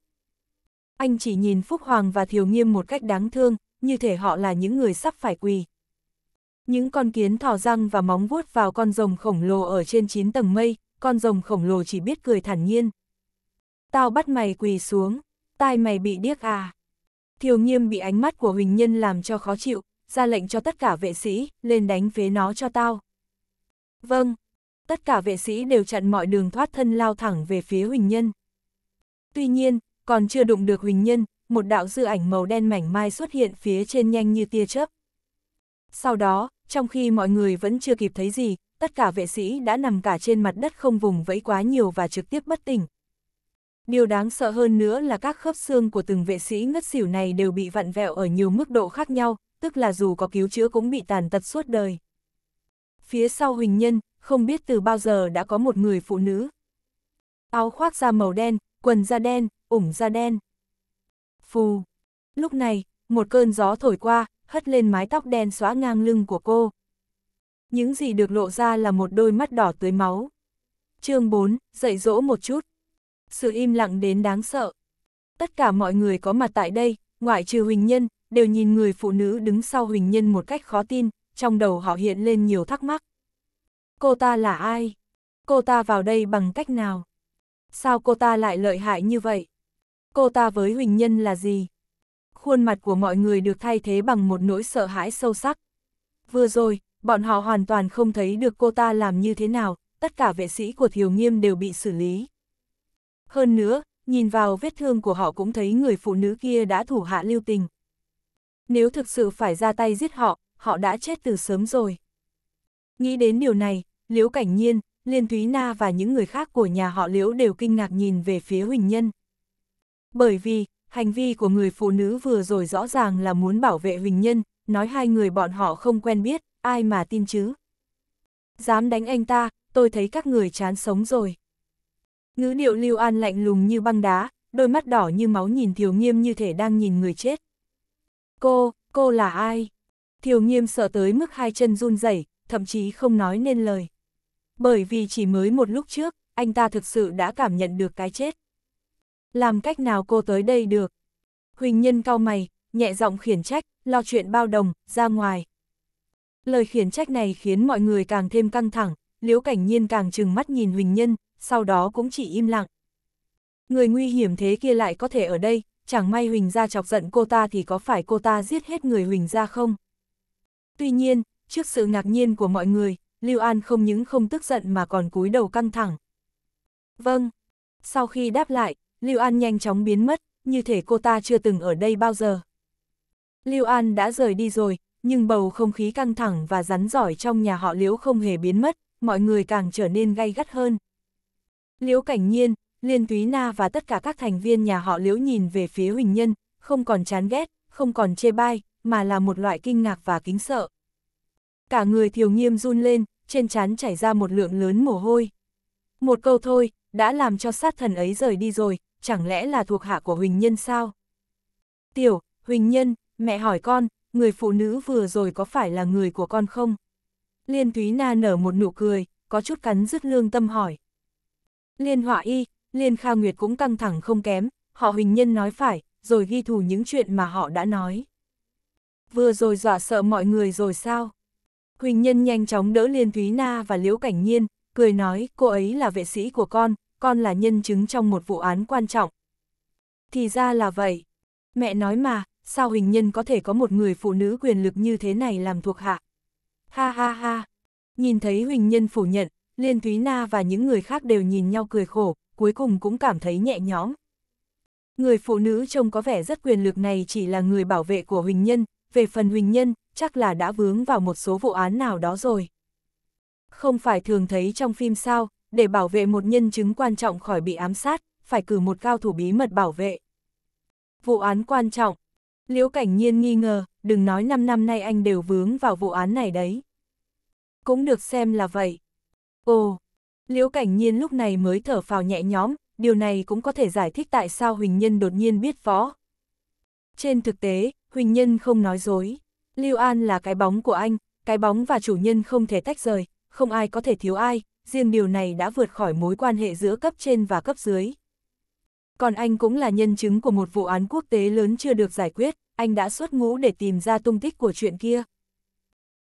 A: Anh chỉ nhìn Phúc Hoàng và Thiều Nghiêm một cách đáng thương, như thể họ là những người sắp phải quỳ. Những con kiến thỏ răng và móng vuốt vào con rồng khổng lồ ở trên 9 tầng mây, con rồng khổng lồ chỉ biết cười thản nhiên. Tao bắt mày quỳ xuống, tai mày bị điếc à. Thiều nghiêm bị ánh mắt của Huỳnh Nhân làm cho khó chịu, ra lệnh cho tất cả vệ sĩ, lên đánh phế nó cho tao. Vâng, tất cả vệ sĩ đều chặn mọi đường thoát thân lao thẳng về phía Huỳnh Nhân. Tuy nhiên, còn chưa đụng được Huỳnh Nhân, một đạo dư ảnh màu đen mảnh mai xuất hiện phía trên nhanh như tia chớp. Sau đó, trong khi mọi người vẫn chưa kịp thấy gì, tất cả vệ sĩ đã nằm cả trên mặt đất không vùng vẫy quá nhiều và trực tiếp bất tỉnh. Điều đáng sợ hơn nữa là các khớp xương của từng vệ sĩ ngất xỉu này đều bị vặn vẹo ở nhiều mức độ khác nhau, tức là dù có cứu chữa cũng bị tàn tật suốt đời. Phía sau Huỳnh Nhân, không biết từ bao giờ đã có một người phụ nữ. Áo khoác da màu đen, quần da đen, ủng da đen. Phù. Lúc này, một cơn gió thổi qua, hất lên mái tóc đen xóa ngang lưng của cô. Những gì được lộ ra là một đôi mắt đỏ tưới máu. chương 4, dậy dỗ một chút. Sự im lặng đến đáng sợ. Tất cả mọi người có mặt tại đây, ngoại trừ Huỳnh Nhân, đều nhìn người phụ nữ đứng sau Huỳnh Nhân một cách khó tin, trong đầu họ hiện lên nhiều thắc mắc. Cô ta là ai? Cô ta vào đây bằng cách nào? Sao cô ta lại lợi hại như vậy? Cô ta với Huỳnh Nhân là gì? khuôn mặt của mọi người được thay thế bằng một nỗi sợ hãi sâu sắc. Vừa rồi, bọn họ hoàn toàn không thấy được cô ta làm như thế nào, tất cả vệ sĩ của Thiều Nghiêm đều bị xử lý. Hơn nữa, nhìn vào vết thương của họ cũng thấy người phụ nữ kia đã thủ hạ lưu tình. Nếu thực sự phải ra tay giết họ, họ đã chết từ sớm rồi. Nghĩ đến điều này, Liễu Cảnh Nhiên, Liên Thúy Na và những người khác của nhà họ Liễu đều kinh ngạc nhìn về phía Huỳnh Nhân. Bởi vì, hành vi của người phụ nữ vừa rồi rõ ràng là muốn bảo vệ Huỳnh Nhân, nói hai người bọn họ không quen biết, ai mà tin chứ. Dám đánh anh ta, tôi thấy các người chán sống rồi. Ngữ điệu Lưu An lạnh lùng như băng đá, đôi mắt đỏ như máu nhìn Thiều Nghiêm như thể đang nhìn người chết. Cô, cô là ai? Thiều Nghiêm sợ tới mức hai chân run rẩy, thậm chí không nói nên lời. Bởi vì chỉ mới một lúc trước, anh ta thực sự đã cảm nhận được cái chết làm cách nào cô tới đây được? Huỳnh Nhân cao mày, nhẹ giọng khiển trách, lo chuyện bao đồng, ra ngoài. Lời khiển trách này khiến mọi người càng thêm căng thẳng, Liễu Cảnh Nhiên càng trừng mắt nhìn Huỳnh Nhân, sau đó cũng chỉ im lặng. Người nguy hiểm thế kia lại có thể ở đây, chẳng may Huỳnh gia chọc giận cô ta thì có phải cô ta giết hết người Huỳnh gia không? Tuy nhiên, trước sự ngạc nhiên của mọi người, Lưu An không những không tức giận mà còn cúi đầu căng thẳng. Vâng. Sau khi đáp lại, Lưu An nhanh chóng biến mất, như thể cô ta chưa từng ở đây bao giờ. Lưu An đã rời đi rồi, nhưng bầu không khí căng thẳng và rắn giỏi trong nhà họ Liễu không hề biến mất, mọi người càng trở nên gay gắt hơn. Liễu Cảnh Nhiên, Liên Túy Na và tất cả các thành viên nhà họ Liễu nhìn về phía Huỳnh Nhân, không còn chán ghét, không còn chê bai, mà là một loại kinh ngạc và kính sợ. Cả người thiều nghiêm run lên, trên trán chảy ra một lượng lớn mồ hôi. Một câu thôi, đã làm cho sát thần ấy rời đi rồi, chẳng lẽ là thuộc hạ của Huỳnh Nhân sao? Tiểu, Huỳnh Nhân, mẹ hỏi con, người phụ nữ vừa rồi có phải là người của con không? Liên Thúy Na nở một nụ cười, có chút cắn rứt lương tâm hỏi. Liên Họa Y, Liên Kha Nguyệt cũng căng thẳng không kém, họ Huỳnh Nhân nói phải, rồi ghi thù những chuyện mà họ đã nói. Vừa rồi dọa sợ mọi người rồi sao? Huỳnh Nhân nhanh chóng đỡ Liên Thúy Na và Liễu Cảnh Nhiên, cười nói cô ấy là vệ sĩ của con, con là nhân chứng trong một vụ án quan trọng. Thì ra là vậy. Mẹ nói mà, sao hình nhân có thể có một người phụ nữ quyền lực như thế này làm thuộc hạ? Ha ha ha. Nhìn thấy huỳnh nhân phủ nhận, Liên Thúy Na và những người khác đều nhìn nhau cười khổ, cuối cùng cũng cảm thấy nhẹ nhõm. Người phụ nữ trông có vẻ rất quyền lực này chỉ là người bảo vệ của Huỳnh Nhân, về phần Huỳnh Nhân, chắc là đã vướng vào một số vụ án nào đó rồi. Không phải thường thấy trong phim sao, để bảo vệ một nhân chứng quan trọng khỏi bị ám sát, phải cử một cao thủ bí mật bảo vệ. Vụ án quan trọng. Liễu Cảnh Nhiên nghi ngờ, đừng nói 5 năm nay anh đều vướng vào vụ án này đấy. Cũng được xem là vậy. Ồ, Liễu Cảnh Nhiên lúc này mới thở phào nhẹ nhõm, điều này cũng có thể giải thích tại sao Huỳnh Nhân đột nhiên biết võ. Trên thực tế, Huỳnh Nhân không nói dối. liêu An là cái bóng của anh, cái bóng và chủ nhân không thể tách rời, không ai có thể thiếu ai, riêng điều này đã vượt khỏi mối quan hệ giữa cấp trên và cấp dưới. Còn anh cũng là nhân chứng của một vụ án quốc tế lớn chưa được giải quyết, anh đã xuất ngũ để tìm ra tung tích của chuyện kia.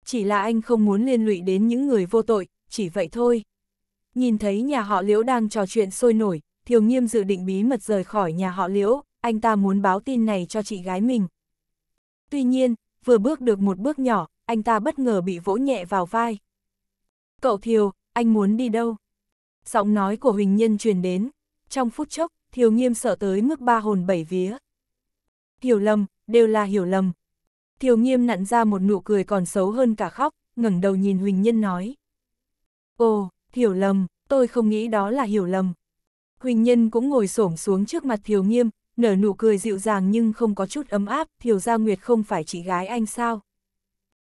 A: Chỉ là anh không muốn liên lụy đến những người vô tội, chỉ vậy thôi. Nhìn thấy nhà họ Liễu đang trò chuyện sôi nổi, Thiều Nghiêm dự định bí mật rời khỏi nhà họ Liễu, anh ta muốn báo tin này cho chị gái mình. Tuy nhiên, vừa bước được một bước nhỏ, anh ta bất ngờ bị vỗ nhẹ vào vai. Cậu Thiều, anh muốn đi đâu? Giọng nói của Huỳnh Nhân truyền đến, trong phút chốc, Thiều Nghiêm sợ tới mức ba hồn bảy vía. Hiểu lầm, đều là hiểu lầm. Thiều Nghiêm nặn ra một nụ cười còn xấu hơn cả khóc, ngẩng đầu nhìn Huỳnh Nhân nói. Ồ, hiểu lầm, tôi không nghĩ đó là hiểu lầm. Huỳnh Nhân cũng ngồi xổm xuống trước mặt Thiều Nghiêm, nở nụ cười dịu dàng nhưng không có chút ấm áp, Thiều Gia Nguyệt không phải chị gái anh sao?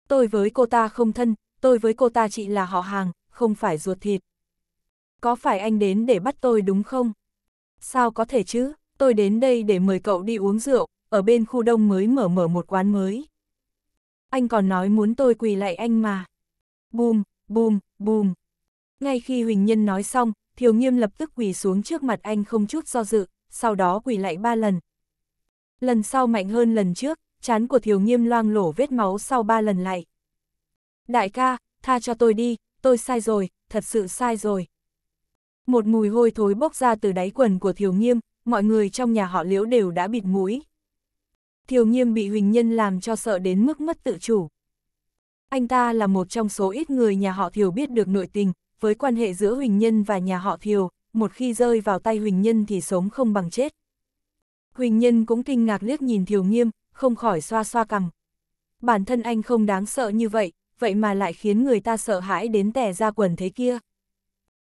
A: Tôi với cô ta không thân, tôi với cô ta chị là họ hàng, không phải ruột thịt. Có phải anh đến để bắt tôi đúng không? Sao có thể chứ, tôi đến đây để mời cậu đi uống rượu, ở bên khu đông mới mở mở một quán mới. Anh còn nói muốn tôi quỳ lại anh mà. Bùm, bùm, bùm. Ngay khi Huỳnh Nhân nói xong, Thiều Nghiêm lập tức quỳ xuống trước mặt anh không chút do dự, sau đó quỳ lại ba lần. Lần sau mạnh hơn lần trước, chán của Thiều Nghiêm loang lổ vết máu sau ba lần lại. Đại ca, tha cho tôi đi, tôi sai rồi, thật sự sai rồi. Một mùi hôi thối bốc ra từ đáy quần của Thiều Nghiêm, mọi người trong nhà họ Liễu đều đã bịt mũi. Thiều Nghiêm bị Huỳnh Nhân làm cho sợ đến mức mất tự chủ. Anh ta là một trong số ít người nhà họ Thiều biết được nội tình, với quan hệ giữa Huỳnh Nhân và nhà họ Thiều, một khi rơi vào tay Huỳnh Nhân thì sống không bằng chết. Huỳnh Nhân cũng kinh ngạc liếc nhìn Thiều Nghiêm, không khỏi xoa xoa cằm. Bản thân anh không đáng sợ như vậy, vậy mà lại khiến người ta sợ hãi đến tè ra quần thế kia.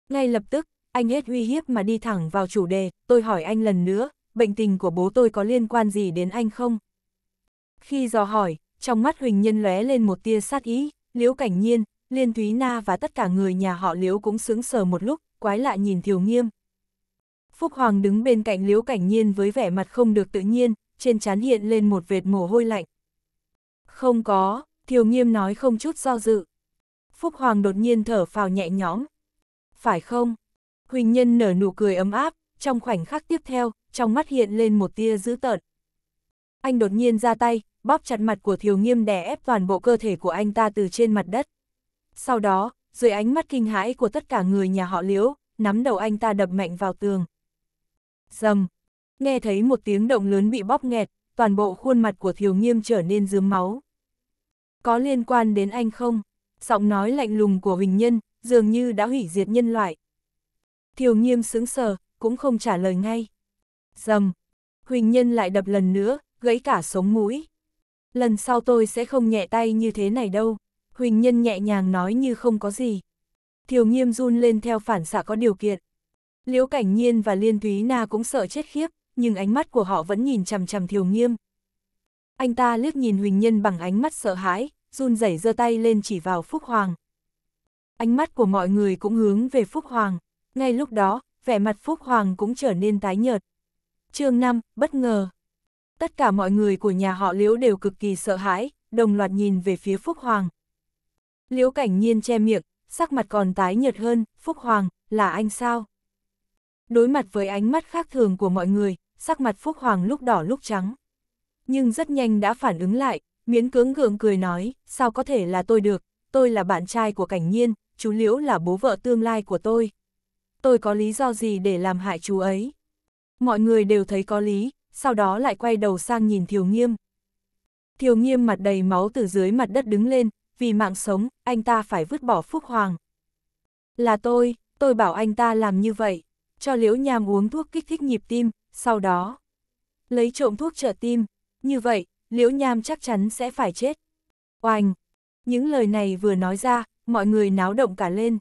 A: Ngay lập tức, anh hết uy hiếp mà đi thẳng vào chủ đề, tôi hỏi anh lần nữa, bệnh tình của bố tôi có liên quan gì đến anh không? Khi dò hỏi, trong mắt Huỳnh Nhân lóe lên một tia sát ý, Liễu Cảnh Nhiên, Liên Thúy Na và tất cả người nhà họ Liễu cũng sững sờ một lúc, quái lạ nhìn Thiều Nghiêm. Phúc Hoàng đứng bên cạnh Liễu Cảnh Nhiên với vẻ mặt không được tự nhiên, trên trán hiện lên một vệt mồ hôi lạnh. Không có, Thiều nghiêm nói không chút do dự. Phúc Hoàng đột nhiên thở phào nhẹ nhõm. Phải không? Huỳnh Nhân nở nụ cười ấm áp, trong khoảnh khắc tiếp theo, trong mắt hiện lên một tia dữ tợn. Anh đột nhiên ra tay, bóp chặt mặt của Thiều Nghiêm đè ép toàn bộ cơ thể của anh ta từ trên mặt đất. Sau đó, dưới ánh mắt kinh hãi của tất cả người nhà họ Liễu, nắm đầu anh ta đập mạnh vào tường. Dầm! Nghe thấy một tiếng động lớn bị bóp nghẹt, toàn bộ khuôn mặt của Thiều Nghiêm trở nên dướm máu có liên quan đến anh không? Giọng nói lạnh lùng của Huỳnh Nhân, dường như đã hủy diệt nhân loại. Thiều nghiêm sững sờ, cũng không trả lời ngay. Dầm! Huỳnh Nhân lại đập lần nữa, gãy cả sống mũi. Lần sau tôi sẽ không nhẹ tay như thế này đâu. Huỳnh Nhân nhẹ nhàng nói như không có gì. Thiều nghiêm run lên theo phản xạ có điều kiện. Liễu Cảnh Nhiên và Liên Thúy Na cũng sợ chết khiếp, nhưng ánh mắt của họ vẫn nhìn chằm chằm Thiều nghiêm, anh ta liếc nhìn Huỳnh Nhân bằng ánh mắt sợ hãi, run rẩy giơ tay lên chỉ vào Phúc Hoàng. Ánh mắt của mọi người cũng hướng về Phúc Hoàng. Ngay lúc đó, vẻ mặt Phúc Hoàng cũng trở nên tái nhợt. chương 5, bất ngờ. Tất cả mọi người của nhà họ Liễu đều cực kỳ sợ hãi, đồng loạt nhìn về phía Phúc Hoàng. Liễu cảnh nhiên che miệng, sắc mặt còn tái nhợt hơn, Phúc Hoàng, là anh sao? Đối mặt với ánh mắt khác thường của mọi người, sắc mặt Phúc Hoàng lúc đỏ lúc trắng nhưng rất nhanh đã phản ứng lại, miến cưỡng gượng cười nói, sao có thể là tôi được, tôi là bạn trai của cảnh nhiên, chú Liễu là bố vợ tương lai của tôi. Tôi có lý do gì để làm hại chú ấy? Mọi người đều thấy có lý, sau đó lại quay đầu sang nhìn Thiều Nghiêm. Thiều Nghiêm mặt đầy máu từ dưới mặt đất đứng lên, vì mạng sống, anh ta phải vứt bỏ Phúc Hoàng. Là tôi, tôi bảo anh ta làm như vậy, cho Liễu Nham uống thuốc kích thích nhịp tim, sau đó lấy trộm thuốc trợ tim. Như vậy, Liễu Nham chắc chắn sẽ phải chết. Oanh! Những lời này vừa nói ra, mọi người náo động cả lên.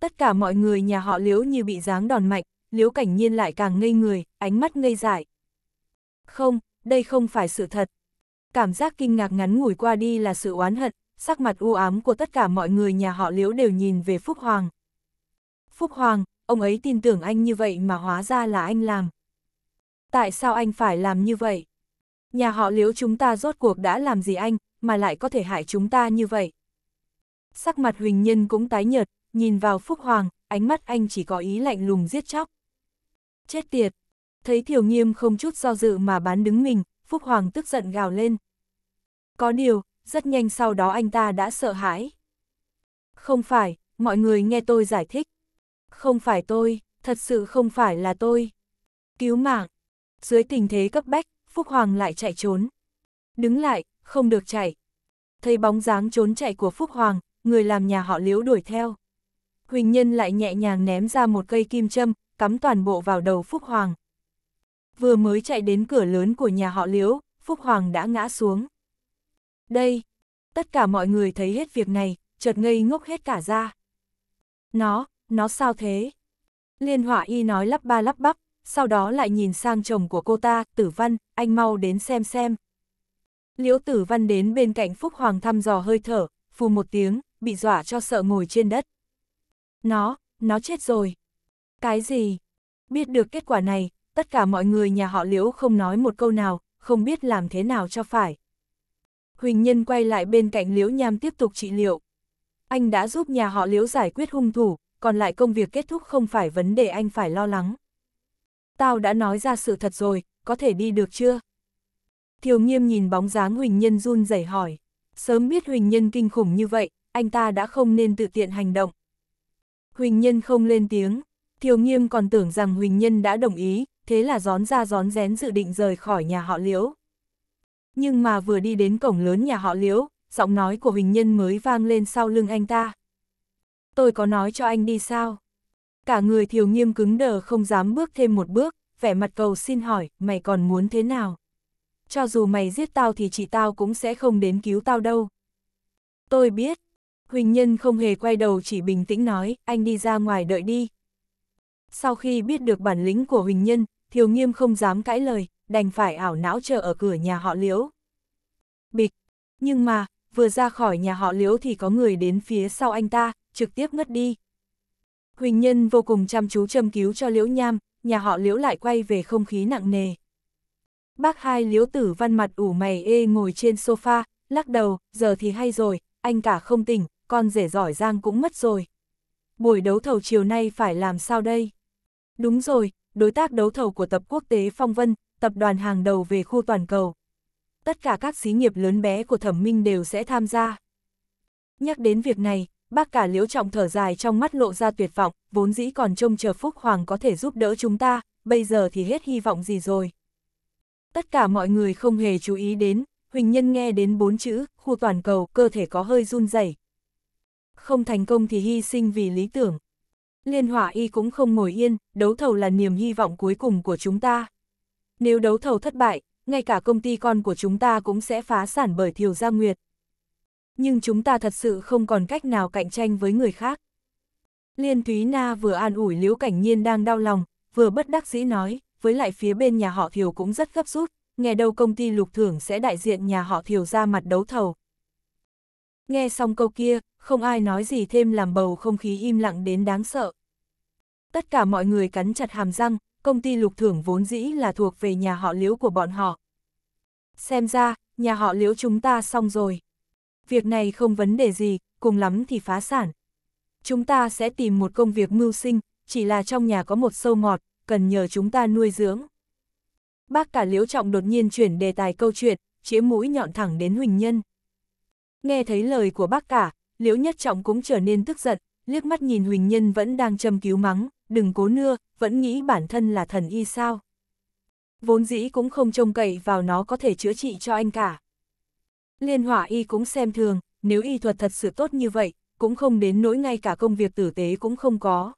A: Tất cả mọi người nhà họ Liễu như bị giáng đòn mạnh, Liễu Cảnh Nhiên lại càng ngây người, ánh mắt ngây dại. Không, đây không phải sự thật. Cảm giác kinh ngạc ngắn ngủi qua đi là sự oán hận, sắc mặt u ám của tất cả mọi người nhà họ Liễu đều nhìn về Phúc Hoàng. Phúc Hoàng, ông ấy tin tưởng anh như vậy mà hóa ra là anh làm. Tại sao anh phải làm như vậy? nhà họ liễu chúng ta rốt cuộc đã làm gì anh, mà lại có thể hại chúng ta như vậy. Sắc mặt Huỳnh Nhân cũng tái nhợt, nhìn vào Phúc Hoàng, ánh mắt anh chỉ có ý lạnh lùng giết chóc. Chết tiệt! Thấy Thiều Nghiêm không chút do dự mà bán đứng mình, Phúc Hoàng tức giận gào lên. Có điều, rất nhanh sau đó anh ta đã sợ hãi. Không phải, mọi người nghe tôi giải thích. Không phải tôi, thật sự không phải là tôi. Cứu mạng! Dưới tình thế cấp bách, Phúc Hoàng lại chạy trốn. Đứng lại, không được chạy. Thấy bóng dáng trốn chạy của Phúc Hoàng, người làm nhà họ Liễu đuổi theo. Huỳnh Nhân lại nhẹ nhàng ném ra một cây kim châm, cắm toàn bộ vào đầu Phúc Hoàng. Vừa mới chạy đến cửa lớn của nhà họ Liễu, Phúc Hoàng đã ngã xuống. Đây, tất cả mọi người thấy hết việc này, chợt ngây ngốc hết cả ra. Nó, nó sao thế? Liên Hỏa Y nói lắp ba lắp bắp, sau đó lại nhìn sang chồng của cô ta, tử văn, anh mau đến xem xem. Liễu tử văn đến bên cạnh Phúc Hoàng thăm dò hơi thở, phù một tiếng, bị dọa cho sợ ngồi trên đất. Nó, nó chết rồi. Cái gì? Biết được kết quả này, tất cả mọi người nhà họ Liễu không nói một câu nào, không biết làm thế nào cho phải. Huỳnh Nhân quay lại bên cạnh Liễu Nham tiếp tục trị liệu. Anh đã giúp nhà họ Liễu giải quyết hung thủ, còn lại công việc kết thúc không phải vấn đề anh phải lo lắng. Tao đã nói ra sự thật rồi, có thể đi được chưa? Thiều nghiêm nhìn bóng dáng Huỳnh Nhân run rẩy hỏi. Sớm biết Huỳnh Nhân kinh khủng như vậy, anh ta đã không nên tự tiện hành động. Huỳnh Nhân không lên tiếng, Thiều nghiêm còn tưởng rằng Huỳnh Nhân đã đồng ý, thế là gión ra gión rén dự định rời khỏi nhà họ liễu. Nhưng mà vừa đi đến cổng lớn nhà họ liễu, giọng nói của Huỳnh Nhân mới vang lên sau lưng anh ta. Tôi có nói cho anh đi sao? cả người thiều nghiêm cứng đờ không dám bước thêm một bước, vẻ mặt cầu xin hỏi, mày còn muốn thế nào? Cho dù mày giết tao thì chị tao cũng sẽ không đến cứu tao đâu. Tôi biết, Huỳnh Nhân không hề quay đầu chỉ bình tĩnh nói, anh đi ra ngoài đợi đi. Sau khi biết được bản lĩnh của Huỳnh Nhân, Thiều Nghiêm không dám cãi lời, đành phải ảo não chờ ở cửa nhà họ Liễu. Bịch, nhưng mà, vừa ra khỏi nhà họ Liễu thì có người đến phía sau anh ta, trực tiếp ngất đi. Huỳnh Nhân vô cùng chăm chú châm cứu cho Liễu Nham, nhà họ Liễu lại quay về không khí nặng nề. Bác hai Liễu Tử Văn mặt ủ mày ê ngồi trên sofa, lắc đầu, giờ thì hay rồi, anh cả không tỉnh, con rể giỏi giang cũng mất rồi. Buổi đấu thầu chiều nay phải làm sao đây? Đúng rồi, đối tác đấu thầu của tập quốc tế Phong Vân, tập đoàn hàng đầu về khu toàn cầu. Tất cả các xí nghiệp lớn bé của Thẩm Minh đều sẽ tham gia. Nhắc đến việc này, bác cả liễu trọng thở dài trong mắt lộ ra tuyệt vọng, vốn dĩ còn trông chờ Phúc Hoàng có thể giúp đỡ chúng ta, bây giờ thì hết hy vọng gì rồi. Tất cả mọi người không hề chú ý đến, Huỳnh Nhân nghe đến bốn chữ, khu toàn cầu, cơ thể có hơi run rẩy. Không thành công thì hy sinh vì lý tưởng. Liên hỏa y cũng không ngồi yên, đấu thầu là niềm hy vọng cuối cùng của chúng ta. Nếu đấu thầu thất bại, ngay cả công ty con của chúng ta cũng sẽ phá sản bởi Thiều Gia Nguyệt nhưng chúng ta thật sự không còn cách nào cạnh tranh với người khác. Liên Thúy Na vừa an ủi Liễu Cảnh Nhiên đang đau lòng, vừa bất đắc dĩ nói, với lại phía bên nhà họ Thiều cũng rất gấp rút, nghe đâu công ty lục thưởng sẽ đại diện nhà họ Thiều ra mặt đấu thầu. Nghe xong câu kia, không ai nói gì thêm làm bầu không khí im lặng đến đáng sợ. Tất cả mọi người cắn chặt hàm răng, công ty lục thưởng vốn dĩ là thuộc về nhà họ Liễu của bọn họ. Xem ra, nhà họ Liễu chúng ta xong rồi việc này không vấn đề gì, cùng lắm thì phá sản. Chúng ta sẽ tìm một công việc mưu sinh, chỉ là trong nhà có một sâu mọt, cần nhờ chúng ta nuôi dưỡng. Bác cả Liễu Trọng đột nhiên chuyển đề tài câu chuyện, chĩa mũi nhọn thẳng đến Huỳnh Nhân. Nghe thấy lời của bác cả, Liễu Nhất Trọng cũng trở nên tức giận, liếc mắt nhìn Huỳnh Nhân vẫn đang châm cứu mắng, đừng cố nưa, vẫn nghĩ bản thân là thần y sao. Vốn dĩ cũng không trông cậy vào nó có thể chữa trị cho anh cả. Liên hỏa y cũng xem thường, nếu y thuật thật sự tốt như vậy, cũng không đến nỗi ngay cả công việc tử tế cũng không có.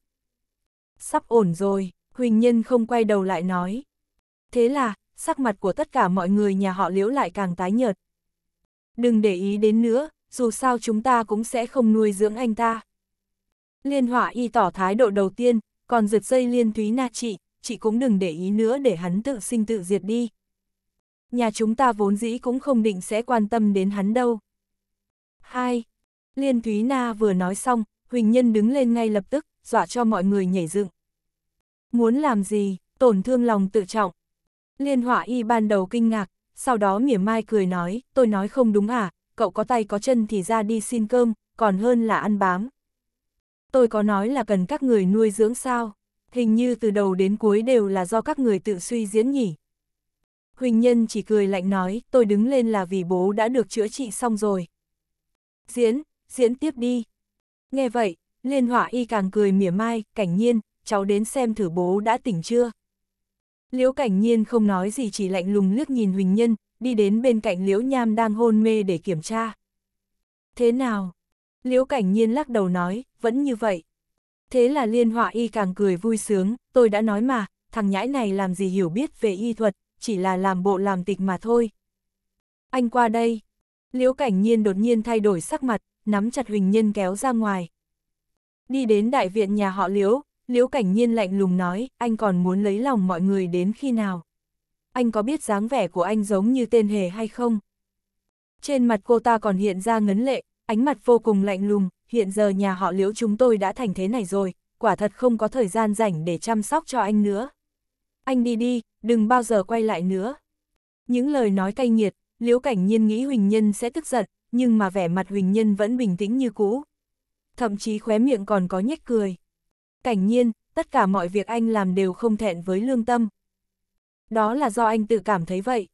A: Sắp ổn rồi, Huỳnh Nhân không quay đầu lại nói. Thế là, sắc mặt của tất cả mọi người nhà họ liễu lại càng tái nhợt. Đừng để ý đến nữa, dù sao chúng ta cũng sẽ không nuôi dưỡng anh ta. Liên hỏa y tỏ thái độ đầu tiên, còn giật dây liên thúy na chị, chị cũng đừng để ý nữa để hắn tự sinh tự diệt đi, nhà chúng ta vốn dĩ cũng không định sẽ quan tâm đến hắn đâu. 2. Liên Thúy Na vừa nói xong, Huỳnh Nhân đứng lên ngay lập tức, dọa cho mọi người nhảy dựng. Muốn làm gì, tổn thương lòng tự trọng. Liên Hỏa Y ban đầu kinh ngạc, sau đó mỉa mai cười nói, tôi nói không đúng à, cậu có tay có chân thì ra đi xin cơm, còn hơn là ăn bám. Tôi có nói là cần các người nuôi dưỡng sao, hình như từ đầu đến cuối đều là do các người tự suy diễn nhỉ. Huỳnh Nhân chỉ cười lạnh nói, tôi đứng lên là vì bố đã được chữa trị xong rồi. Diễn, diễn tiếp đi. Nghe vậy, Liên Hỏa Y càng cười mỉa mai, cảnh nhiên, cháu đến xem thử bố đã tỉnh chưa. Liễu cảnh nhiên không nói gì chỉ lạnh lùng liếc nhìn Huỳnh Nhân, đi đến bên cạnh Liễu Nham đang hôn mê để kiểm tra. Thế nào? Liễu cảnh nhiên lắc đầu nói, vẫn như vậy. Thế là Liên Họa Y càng cười vui sướng, tôi đã nói mà, thằng nhãi này làm gì hiểu biết về y thuật, chỉ là làm bộ làm tịch mà thôi. Anh qua đây. Liễu cảnh nhiên đột nhiên thay đổi sắc mặt, nắm chặt Huỳnh Nhân kéo ra ngoài. Đi đến đại viện nhà họ Liễu, Liễu cảnh nhiên lạnh lùng nói, anh còn muốn lấy lòng mọi người đến khi nào? Anh có biết dáng vẻ của anh giống như tên hề hay không? Trên mặt cô ta còn hiện ra ngấn lệ, ánh mặt vô cùng lạnh lùng, hiện giờ nhà họ Liễu chúng tôi đã thành thế này rồi, quả thật không có thời gian rảnh để chăm sóc cho anh nữa. Anh đi đi, đừng bao giờ quay lại nữa. Những lời nói cay nghiệt, Liễu Cảnh Nhiên nghĩ Huỳnh Nhân sẽ tức giận, nhưng mà vẻ mặt Huỳnh Nhân vẫn bình tĩnh như cũ. Thậm chí khóe miệng còn có nhếch cười. Cảnh Nhiên, tất cả mọi việc anh làm đều không thẹn với lương tâm. Đó là do anh tự cảm thấy vậy.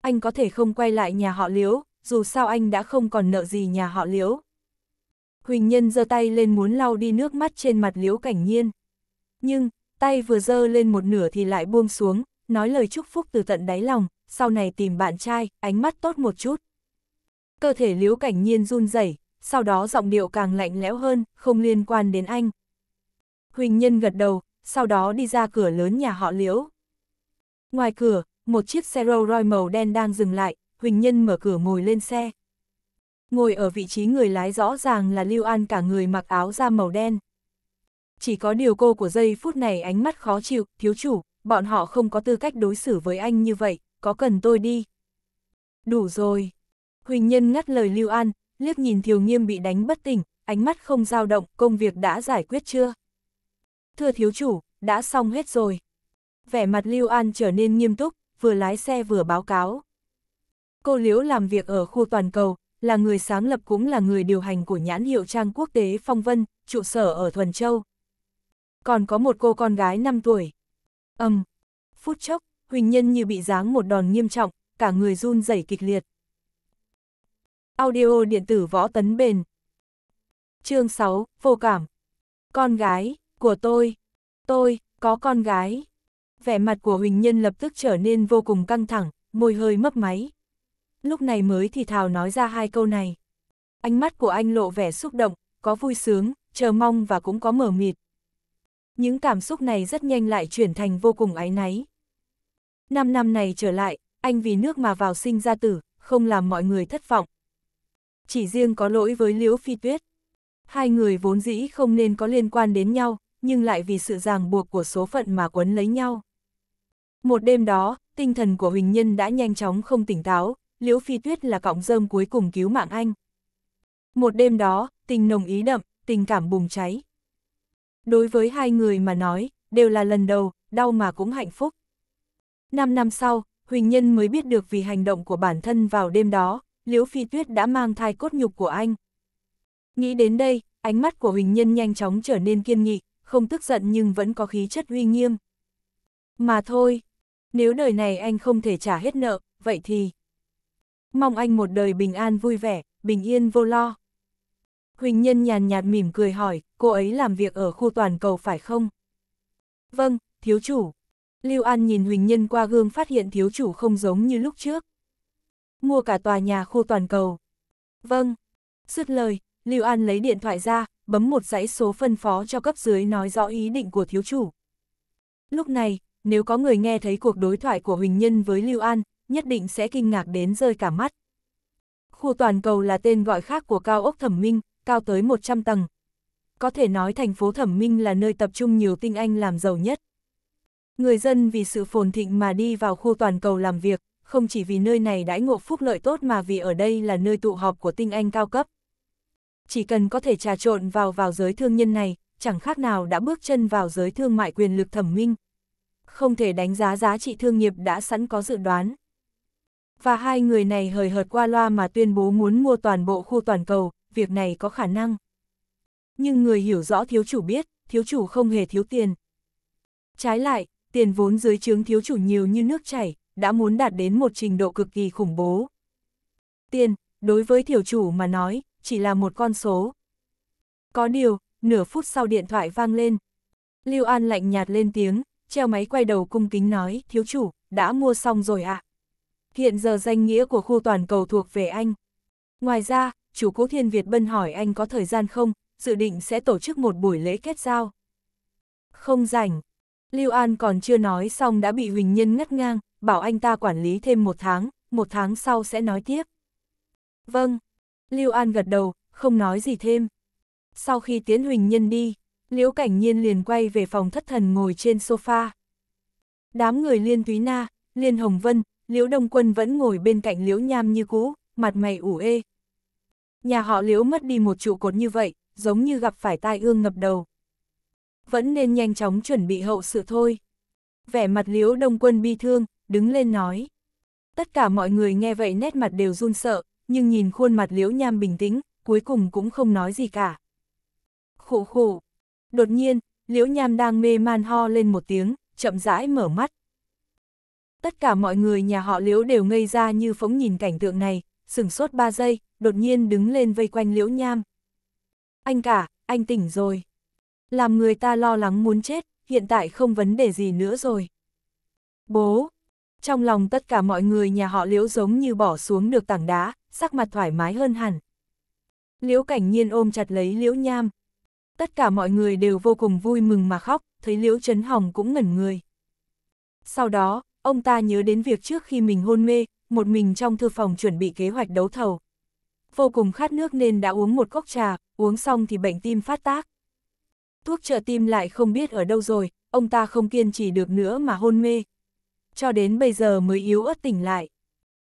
A: Anh có thể không quay lại nhà họ Liễu, dù sao anh đã không còn nợ gì nhà họ Liễu. Huỳnh Nhân giơ tay lên muốn lau đi nước mắt trên mặt Liễu Cảnh Nhiên. Nhưng, tay vừa giơ lên một nửa thì lại buông xuống, nói lời chúc phúc từ tận đáy lòng, sau này tìm bạn trai, ánh mắt tốt một chút. Cơ thể liếu cảnh nhiên run rẩy, sau đó giọng điệu càng lạnh lẽo hơn, không liên quan đến anh. Huỳnh Nhân gật đầu, sau đó đi ra cửa lớn nhà họ liễu. Ngoài cửa, một chiếc xe Rolls Royce màu đen đang dừng lại, Huỳnh Nhân mở cửa ngồi lên xe. Ngồi ở vị trí người lái rõ ràng là Lưu An cả người mặc áo da màu đen. Chỉ có điều cô của giây phút này ánh mắt khó chịu, thiếu chủ, bọn họ không có tư cách đối xử với anh như vậy, có cần tôi đi? Đủ rồi. Huỳnh Nhân ngắt lời Lưu An, liếc nhìn Thiều Nghiêm bị đánh bất tỉnh, ánh mắt không dao động, công việc đã giải quyết chưa? Thưa thiếu chủ, đã xong hết rồi. Vẻ mặt Lưu An trở nên nghiêm túc, vừa lái xe vừa báo cáo. Cô Liễu làm việc ở khu toàn cầu, là người sáng lập cũng là người điều hành của nhãn hiệu trang quốc tế Phong Vân, trụ sở ở Thuần Châu. Còn có một cô con gái 5 tuổi. Âm, phút chốc, Huỳnh Nhân như bị giáng một đòn nghiêm trọng, cả người run rẩy kịch liệt. Audio điện tử võ tấn bền. Chương 6, vô cảm. Con gái, của tôi. Tôi, có con gái. Vẻ mặt của Huỳnh Nhân lập tức trở nên vô cùng căng thẳng, môi hơi mấp máy. Lúc này mới thì thảo nói ra hai câu này. Ánh mắt của anh lộ vẻ xúc động, có vui sướng, chờ mong và cũng có mở mịt những cảm xúc này rất nhanh lại chuyển thành vô cùng áy náy. Năm năm này trở lại, anh vì nước mà vào sinh ra tử, không làm mọi người thất vọng. Chỉ riêng có lỗi với Liễu Phi Tuyết. Hai người vốn dĩ không nên có liên quan đến nhau, nhưng lại vì sự ràng buộc của số phận mà quấn lấy nhau. Một đêm đó, tinh thần của Huỳnh Nhân đã nhanh chóng không tỉnh táo, Liễu Phi Tuyết là cọng rơm cuối cùng cứu mạng anh. Một đêm đó, tình nồng ý đậm, tình cảm bùng cháy, Đối với hai người mà nói, đều là lần đầu, đau mà cũng hạnh phúc. Năm năm sau, Huỳnh Nhân mới biết được vì hành động của bản thân vào đêm đó, Liễu Phi Tuyết đã mang thai cốt nhục của anh. Nghĩ đến đây, ánh mắt của Huỳnh Nhân nhanh chóng trở nên kiên nghị, không tức giận nhưng vẫn có khí chất uy nghiêm. Mà thôi, nếu đời này anh không thể trả hết nợ, vậy thì... Mong anh một đời bình an vui vẻ, bình yên vô lo. Huỳnh Nhân nhàn nhạt mỉm cười hỏi, cô ấy làm việc ở khu toàn cầu phải không? Vâng, thiếu chủ. Lưu An nhìn Huỳnh Nhân qua gương phát hiện thiếu chủ không giống như lúc trước. Mua cả tòa nhà khu toàn cầu. Vâng. Dứt lời, Lưu An lấy điện thoại ra, bấm một dãy số phân phó cho cấp dưới nói rõ ý định của thiếu chủ. Lúc này, nếu có người nghe thấy cuộc đối thoại của Huỳnh Nhân với Lưu An, nhất định sẽ kinh ngạc đến rơi cả mắt. Khu toàn cầu là tên gọi khác của cao ốc thẩm minh, cao tới 100 tầng, có thể nói thành phố Thẩm Minh là nơi tập trung nhiều tinh anh làm giàu nhất. Người dân vì sự phồn thịnh mà đi vào khu toàn cầu làm việc, không chỉ vì nơi này đãi ngộ phúc lợi tốt mà vì ở đây là nơi tụ họp của tinh anh cao cấp. Chỉ cần có thể trà trộn vào vào giới thương nhân này, chẳng khác nào đã bước chân vào giới thương mại quyền lực thẩm minh. Không thể đánh giá giá trị thương nghiệp đã sẵn có dự đoán. Và hai người này hời hợt qua loa mà tuyên bố muốn mua toàn bộ khu toàn cầu, việc này có khả năng. Nhưng người hiểu rõ thiếu chủ biết, thiếu chủ không hề thiếu tiền. Trái lại, tiền vốn dưới chướng thiếu chủ nhiều như nước chảy, đã muốn đạt đến một trình độ cực kỳ khủng bố. Tiền, đối với thiếu chủ mà nói, chỉ là một con số. Có điều, nửa phút sau điện thoại vang lên. Lưu An lạnh nhạt lên tiếng, treo máy quay đầu cung kính nói, thiếu chủ, đã mua xong rồi ạ. À? Hiện giờ danh nghĩa của khu toàn cầu thuộc về anh. Ngoài ra, chủ cố thiên Việt Bân hỏi anh có thời gian không, dự định sẽ tổ chức một buổi lễ kết giao. Không rảnh. Lưu An còn chưa nói xong đã bị Huỳnh Nhân ngắt ngang, bảo anh ta quản lý thêm một tháng, một tháng sau sẽ nói tiếp. Vâng. Lưu An gật đầu, không nói gì thêm. Sau khi tiến Huỳnh Nhân đi, Liễu Cảnh Nhiên liền quay về phòng thất thần ngồi trên sofa. Đám người Liên Thúy Na, Liên Hồng Vân, Liễu Đông Quân vẫn ngồi bên cạnh Liễu Nham như cũ, mặt mày ủ ê. Nhà họ Liễu mất đi một trụ cột như vậy, giống như gặp phải tai ương ngập đầu. Vẫn nên nhanh chóng chuẩn bị hậu sự thôi. Vẻ mặt liễu đông quân bi thương, đứng lên nói. Tất cả mọi người nghe vậy nét mặt đều run sợ, nhưng nhìn khuôn mặt liễu nham bình tĩnh, cuối cùng cũng không nói gì cả. Khủ khủ. Đột nhiên, liễu nham đang mê man ho lên một tiếng, chậm rãi mở mắt. Tất cả mọi người nhà họ liễu đều ngây ra như phóng nhìn cảnh tượng này, sửng sốt ba giây, đột nhiên đứng lên vây quanh liễu nham anh cả, anh tỉnh rồi. Làm người ta lo lắng muốn chết, hiện tại không vấn đề gì nữa rồi. Bố, trong lòng tất cả mọi người nhà họ liễu giống như bỏ xuống được tảng đá, sắc mặt thoải mái hơn hẳn. Liễu cảnh nhiên ôm chặt lấy liễu nham. Tất cả mọi người đều vô cùng vui mừng mà khóc, thấy liễu chấn hồng cũng ngẩn người. Sau đó, ông ta nhớ đến việc trước khi mình hôn mê, một mình trong thư phòng chuẩn bị kế hoạch đấu thầu, vô cùng khát nước nên đã uống một cốc trà, uống xong thì bệnh tim phát tác. Thuốc trợ tim lại không biết ở đâu rồi, ông ta không kiên trì được nữa mà hôn mê. Cho đến bây giờ mới yếu ớt tỉnh lại.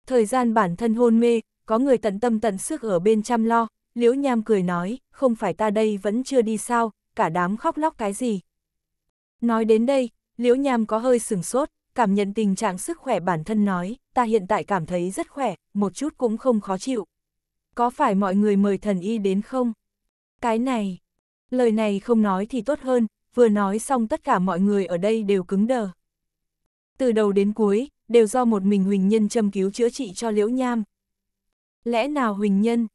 A: Thời gian bản thân hôn mê, có người tận tâm tận sức ở bên chăm lo, Liễu Nham cười nói, không phải ta đây vẫn chưa đi sao, cả đám khóc lóc cái gì. Nói đến đây, Liễu Nham có hơi sừng sốt, cảm nhận tình trạng sức khỏe bản thân nói, ta hiện tại cảm thấy rất khỏe, một chút cũng không khó chịu có phải mọi người mời thần y đến không? Cái này, lời này không nói thì tốt hơn, vừa nói xong tất cả mọi người ở đây đều cứng đờ. Từ đầu đến cuối, đều do một mình Huỳnh Nhân châm cứu chữa trị cho Liễu Nham. Lẽ nào Huỳnh Nhân,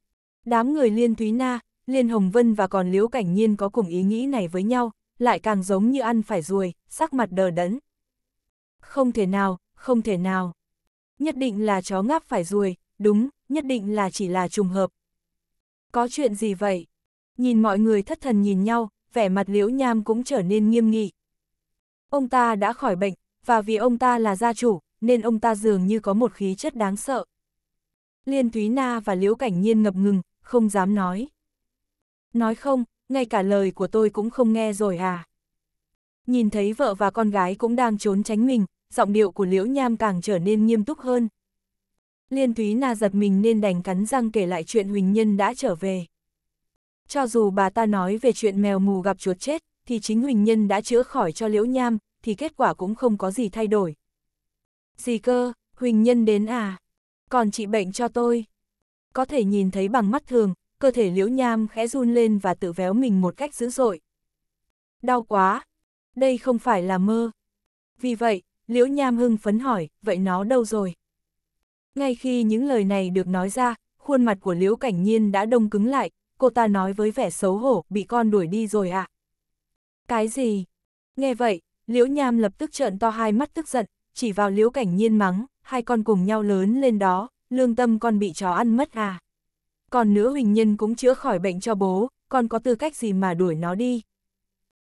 A: đám người Liên Thúy Na, Liên Hồng Vân và còn Liễu Cảnh Nhiên có cùng ý nghĩ này với nhau, lại càng giống như ăn phải ruồi, sắc mặt đờ đẫn. Không thể nào, không thể nào. Nhất định là chó ngáp phải ruồi, đúng, nhất định là chỉ là trùng hợp. Có chuyện gì vậy? Nhìn mọi người thất thần nhìn nhau, vẻ mặt liễu nham cũng trở nên nghiêm nghị. Ông ta đã khỏi bệnh, và vì ông ta là gia chủ, nên ông ta dường như có một khí chất đáng sợ. Liên Thúy Na và Liễu Cảnh Nhiên ngập ngừng, không dám nói. Nói không, ngay cả lời của tôi cũng không nghe rồi à. Nhìn thấy vợ và con gái cũng đang trốn tránh mình, giọng điệu của Liễu Nham càng trở nên nghiêm túc hơn. Liên Thúy Na giật mình nên đành cắn răng kể lại chuyện Huỳnh Nhân đã trở về. Cho dù bà ta nói về chuyện mèo mù gặp chuột chết, thì chính Huỳnh Nhân đã chữa khỏi cho Liễu Nham, thì kết quả cũng không có gì thay đổi. Gì cơ, Huỳnh Nhân đến à? Còn trị bệnh cho tôi. Có thể nhìn thấy bằng mắt thường, cơ thể Liễu Nham khẽ run lên và tự véo mình một cách dữ dội. Đau quá! Đây không phải là mơ. Vì vậy, Liễu Nham hưng phấn hỏi, vậy nó đâu rồi? Ngay khi những lời này được nói ra, khuôn mặt của Liễu Cảnh Nhiên đã đông cứng lại, cô ta nói với vẻ xấu hổ, bị con đuổi đi rồi à? Cái gì? Nghe vậy, Liễu Nham lập tức trợn to hai mắt tức giận, chỉ vào Liễu Cảnh Nhiên mắng, hai con cùng nhau lớn lên đó, lương tâm con bị chó ăn mất à? Còn nữa Huỳnh Nhân cũng chữa khỏi bệnh cho bố, con có tư cách gì mà đuổi nó đi?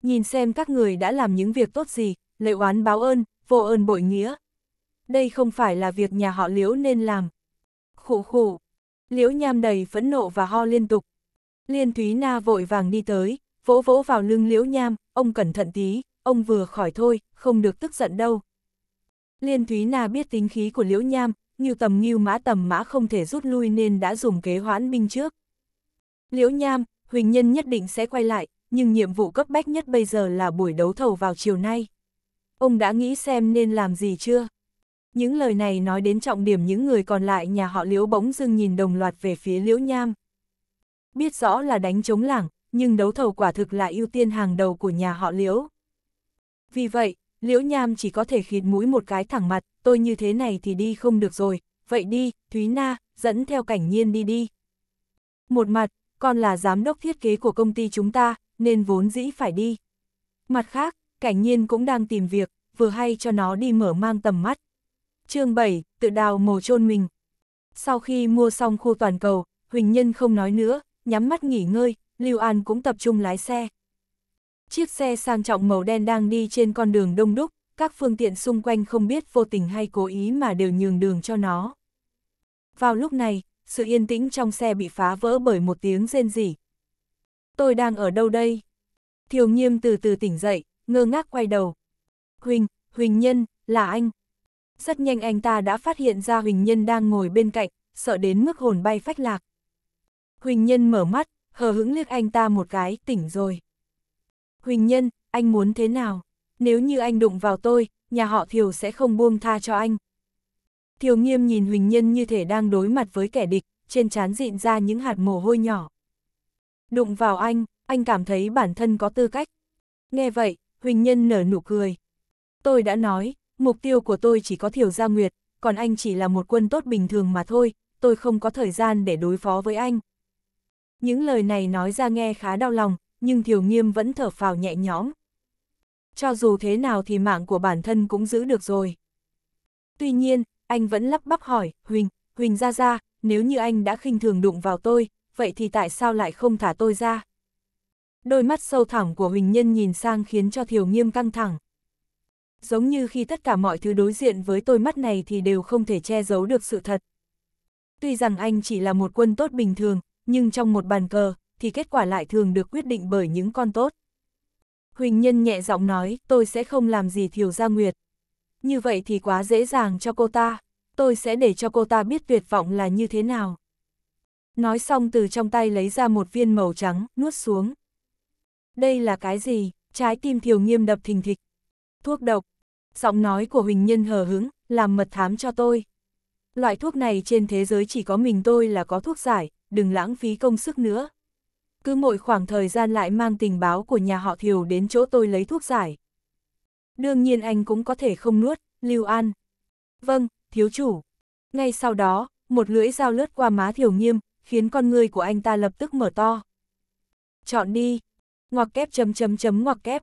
A: Nhìn xem các người đã làm những việc tốt gì, lệ oán báo ơn, vô ơn bội nghĩa, đây không phải là việc nhà họ liễu nên làm. Khủ khủ, liễu nham đầy phẫn nộ và ho liên tục. Liên Thúy Na vội vàng đi tới, vỗ vỗ vào lưng liễu nham, ông cẩn thận tí, ông vừa khỏi thôi, không được tức giận đâu. Liên Thúy Na biết tính khí của liễu nham, như tầm nghiêu mã tầm mã không thể rút lui nên đã dùng kế hoãn binh trước. Liễu nham, Huỳnh Nhân nhất định sẽ quay lại, nhưng nhiệm vụ cấp bách nhất bây giờ là buổi đấu thầu vào chiều nay. Ông đã nghĩ xem nên làm gì chưa? Những lời này nói đến trọng điểm những người còn lại nhà họ liễu bỗng dưng nhìn đồng loạt về phía liễu nham. Biết rõ là đánh chống lảng, nhưng đấu thầu quả thực là ưu tiên hàng đầu của nhà họ liễu. Vì vậy, liễu nham chỉ có thể khịt mũi một cái thẳng mặt, tôi như thế này thì đi không được rồi, vậy đi, Thúy Na, dẫn theo cảnh nhiên đi đi. Một mặt, còn là giám đốc thiết kế của công ty chúng ta, nên vốn dĩ phải đi. Mặt khác, cảnh nhiên cũng đang tìm việc, vừa hay cho nó đi mở mang tầm mắt, chương 7, tự đào mồ chôn mình. Sau khi mua xong khu toàn cầu, Huỳnh Nhân không nói nữa, nhắm mắt nghỉ ngơi, Lưu An cũng tập trung lái xe. Chiếc xe sang trọng màu đen đang đi trên con đường đông đúc, các phương tiện xung quanh không biết vô tình hay cố ý mà đều nhường đường cho nó. Vào lúc này, sự yên tĩnh trong xe bị phá vỡ bởi một tiếng rên rỉ. Tôi đang ở đâu đây? Thiều nghiêm từ từ tỉnh dậy, ngơ ngác quay đầu. Huỳnh, Huỳnh Nhân, là anh rất nhanh anh ta đã phát hiện ra Huỳnh Nhân đang ngồi bên cạnh, sợ đến mức hồn bay phách lạc. Huỳnh Nhân mở mắt, hờ hững liếc anh ta một cái, tỉnh rồi. Huỳnh Nhân, anh muốn thế nào? Nếu như anh đụng vào tôi, nhà họ Thiều sẽ không buông tha cho anh. Thiều nghiêm nhìn Huỳnh Nhân như thể đang đối mặt với kẻ địch, trên trán dịn ra những hạt mồ hôi nhỏ. Đụng vào anh, anh cảm thấy bản thân có tư cách. Nghe vậy, Huỳnh Nhân nở nụ cười. Tôi đã nói, mục tiêu của tôi chỉ có Thiều Gia Nguyệt, còn anh chỉ là một quân tốt bình thường mà thôi, tôi không có thời gian để đối phó với anh. Những lời này nói ra nghe khá đau lòng, nhưng Thiều Nghiêm vẫn thở phào nhẹ nhõm. Cho dù thế nào thì mạng của bản thân cũng giữ được rồi. Tuy nhiên, anh vẫn lắp bắp hỏi, Huỳnh, Huỳnh ra ra, nếu như anh đã khinh thường đụng vào tôi, vậy thì tại sao lại không thả tôi ra? Đôi mắt sâu thẳm của Huỳnh Nhân nhìn sang khiến cho Thiều Nghiêm căng thẳng giống như khi tất cả mọi thứ đối diện với tôi mắt này thì đều không thể che giấu được sự thật. Tuy rằng anh chỉ là một quân tốt bình thường, nhưng trong một bàn cờ, thì kết quả lại thường được quyết định bởi những con tốt. Huỳnh Nhân nhẹ giọng nói, tôi sẽ không làm gì Thiều Gia Nguyệt. Như vậy thì quá dễ dàng cho cô ta, tôi sẽ để cho cô ta biết tuyệt vọng là như thế nào. Nói xong từ trong tay lấy ra một viên màu trắng, nuốt xuống. Đây là cái gì? Trái tim Thiều Nghiêm đập thình thịch. Thuốc độc, Giọng nói của Huỳnh Nhân hờ hứng, làm mật thám cho tôi. Loại thuốc này trên thế giới chỉ có mình tôi là có thuốc giải, đừng lãng phí công sức nữa. Cứ mỗi khoảng thời gian lại mang tình báo của nhà họ Thiều đến chỗ tôi lấy thuốc giải. Đương nhiên anh cũng có thể không nuốt, lưu an. Vâng, thiếu chủ. Ngay sau đó, một lưỡi dao lướt qua má Thiều Nghiêm, khiến con người của anh ta lập tức mở to. Chọn đi. Ngoặc kép chấm chấm chấm ngoặc kép.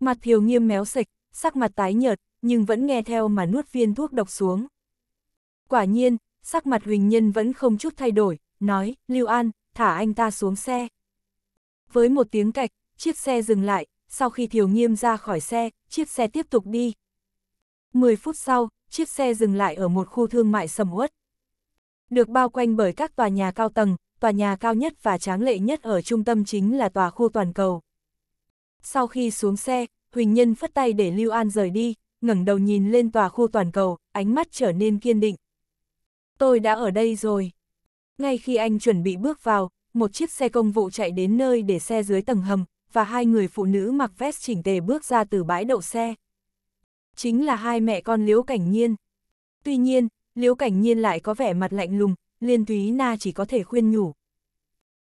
A: Mặt Thiều Nghiêm méo sạch, sắc mặt tái nhợt, nhưng vẫn nghe theo mà nuốt viên thuốc độc xuống. Quả nhiên, sắc mặt Huỳnh Nhân vẫn không chút thay đổi, nói, Lưu An, thả anh ta xuống xe. Với một tiếng cạch, chiếc xe dừng lại, sau khi Thiều Nghiêm ra khỏi xe, chiếc xe tiếp tục đi. Mười phút sau, chiếc xe dừng lại ở một khu thương mại sầm uất. Được bao quanh bởi các tòa nhà cao tầng, tòa nhà cao nhất và tráng lệ nhất ở trung tâm chính là tòa khu toàn cầu. Sau khi xuống xe, Huỳnh Nhân phất tay để Lưu An rời đi, ngẩng đầu nhìn lên tòa khu toàn cầu, ánh mắt trở nên kiên định. Tôi đã ở đây rồi. Ngay khi anh chuẩn bị bước vào, một chiếc xe công vụ chạy đến nơi để xe dưới tầng hầm, và hai người phụ nữ mặc vest chỉnh tề bước ra từ bãi đậu xe. Chính là hai mẹ con Liễu Cảnh Nhiên. Tuy nhiên, Liễu Cảnh Nhiên lại có vẻ mặt lạnh lùng, Liên Thúy Na chỉ có thể khuyên nhủ.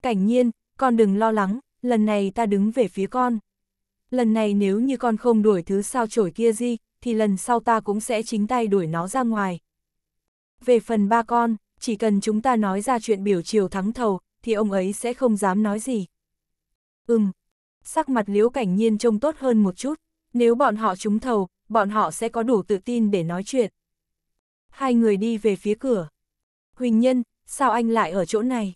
A: Cảnh Nhiên, con đừng lo lắng, lần này ta đứng về phía con lần này nếu như con không đuổi thứ sao chổi kia gì, thì lần sau ta cũng sẽ chính tay đuổi nó ra ngoài. Về phần ba con, chỉ cần chúng ta nói ra chuyện biểu chiều thắng thầu, thì ông ấy sẽ không dám nói gì. Ừm, sắc mặt liễu cảnh nhiên trông tốt hơn một chút, nếu bọn họ trúng thầu, bọn họ sẽ có đủ tự tin để nói chuyện. Hai người đi về phía cửa. Huỳnh Nhân, sao anh lại ở chỗ này?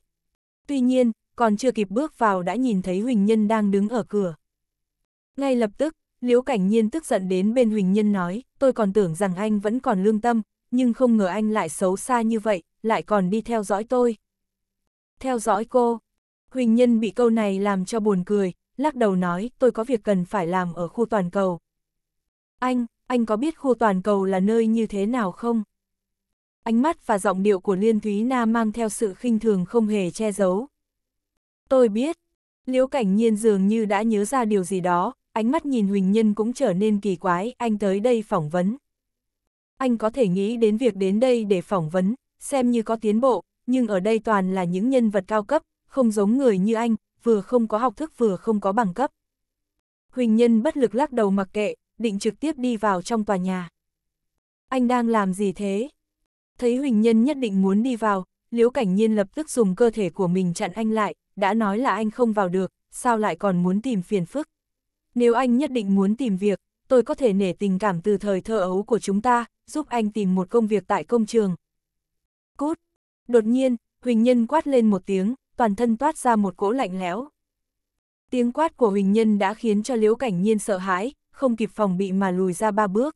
A: Tuy nhiên, còn chưa kịp bước vào đã nhìn thấy Huỳnh Nhân đang đứng ở cửa. Ngay lập tức, Liễu Cảnh Nhiên tức giận đến bên Huỳnh Nhân nói, tôi còn tưởng rằng anh vẫn còn lương tâm, nhưng không ngờ anh lại xấu xa như vậy, lại còn đi theo dõi tôi. Theo dõi cô, Huỳnh Nhân bị câu này làm cho buồn cười, lắc đầu nói tôi có việc cần phải làm ở khu toàn cầu. Anh, anh có biết khu toàn cầu là nơi như thế nào không? Ánh mắt và giọng điệu của Liên Thúy Na mang theo sự khinh thường không hề che giấu. Tôi biết, Liễu Cảnh Nhiên dường như đã nhớ ra điều gì đó, ánh mắt nhìn Huỳnh Nhân cũng trở nên kỳ quái, anh tới đây phỏng vấn. Anh có thể nghĩ đến việc đến đây để phỏng vấn, xem như có tiến bộ, nhưng ở đây toàn là những nhân vật cao cấp, không giống người như anh, vừa không có học thức vừa không có bằng cấp. Huỳnh Nhân bất lực lắc đầu mặc kệ, định trực tiếp đi vào trong tòa nhà. Anh đang làm gì thế? Thấy Huỳnh Nhân nhất định muốn đi vào, Liễu Cảnh Nhiên lập tức dùng cơ thể của mình chặn anh lại, đã nói là anh không vào được, sao lại còn muốn tìm phiền phức. Nếu anh nhất định muốn tìm việc, tôi có thể nể tình cảm từ thời thơ ấu của chúng ta, giúp anh tìm một công việc tại công trường. Cút! Đột nhiên, Huỳnh Nhân quát lên một tiếng, toàn thân toát ra một cỗ lạnh lẽo. Tiếng quát của Huỳnh Nhân đã khiến cho Liễu Cảnh Nhiên sợ hãi, không kịp phòng bị mà lùi ra ba bước.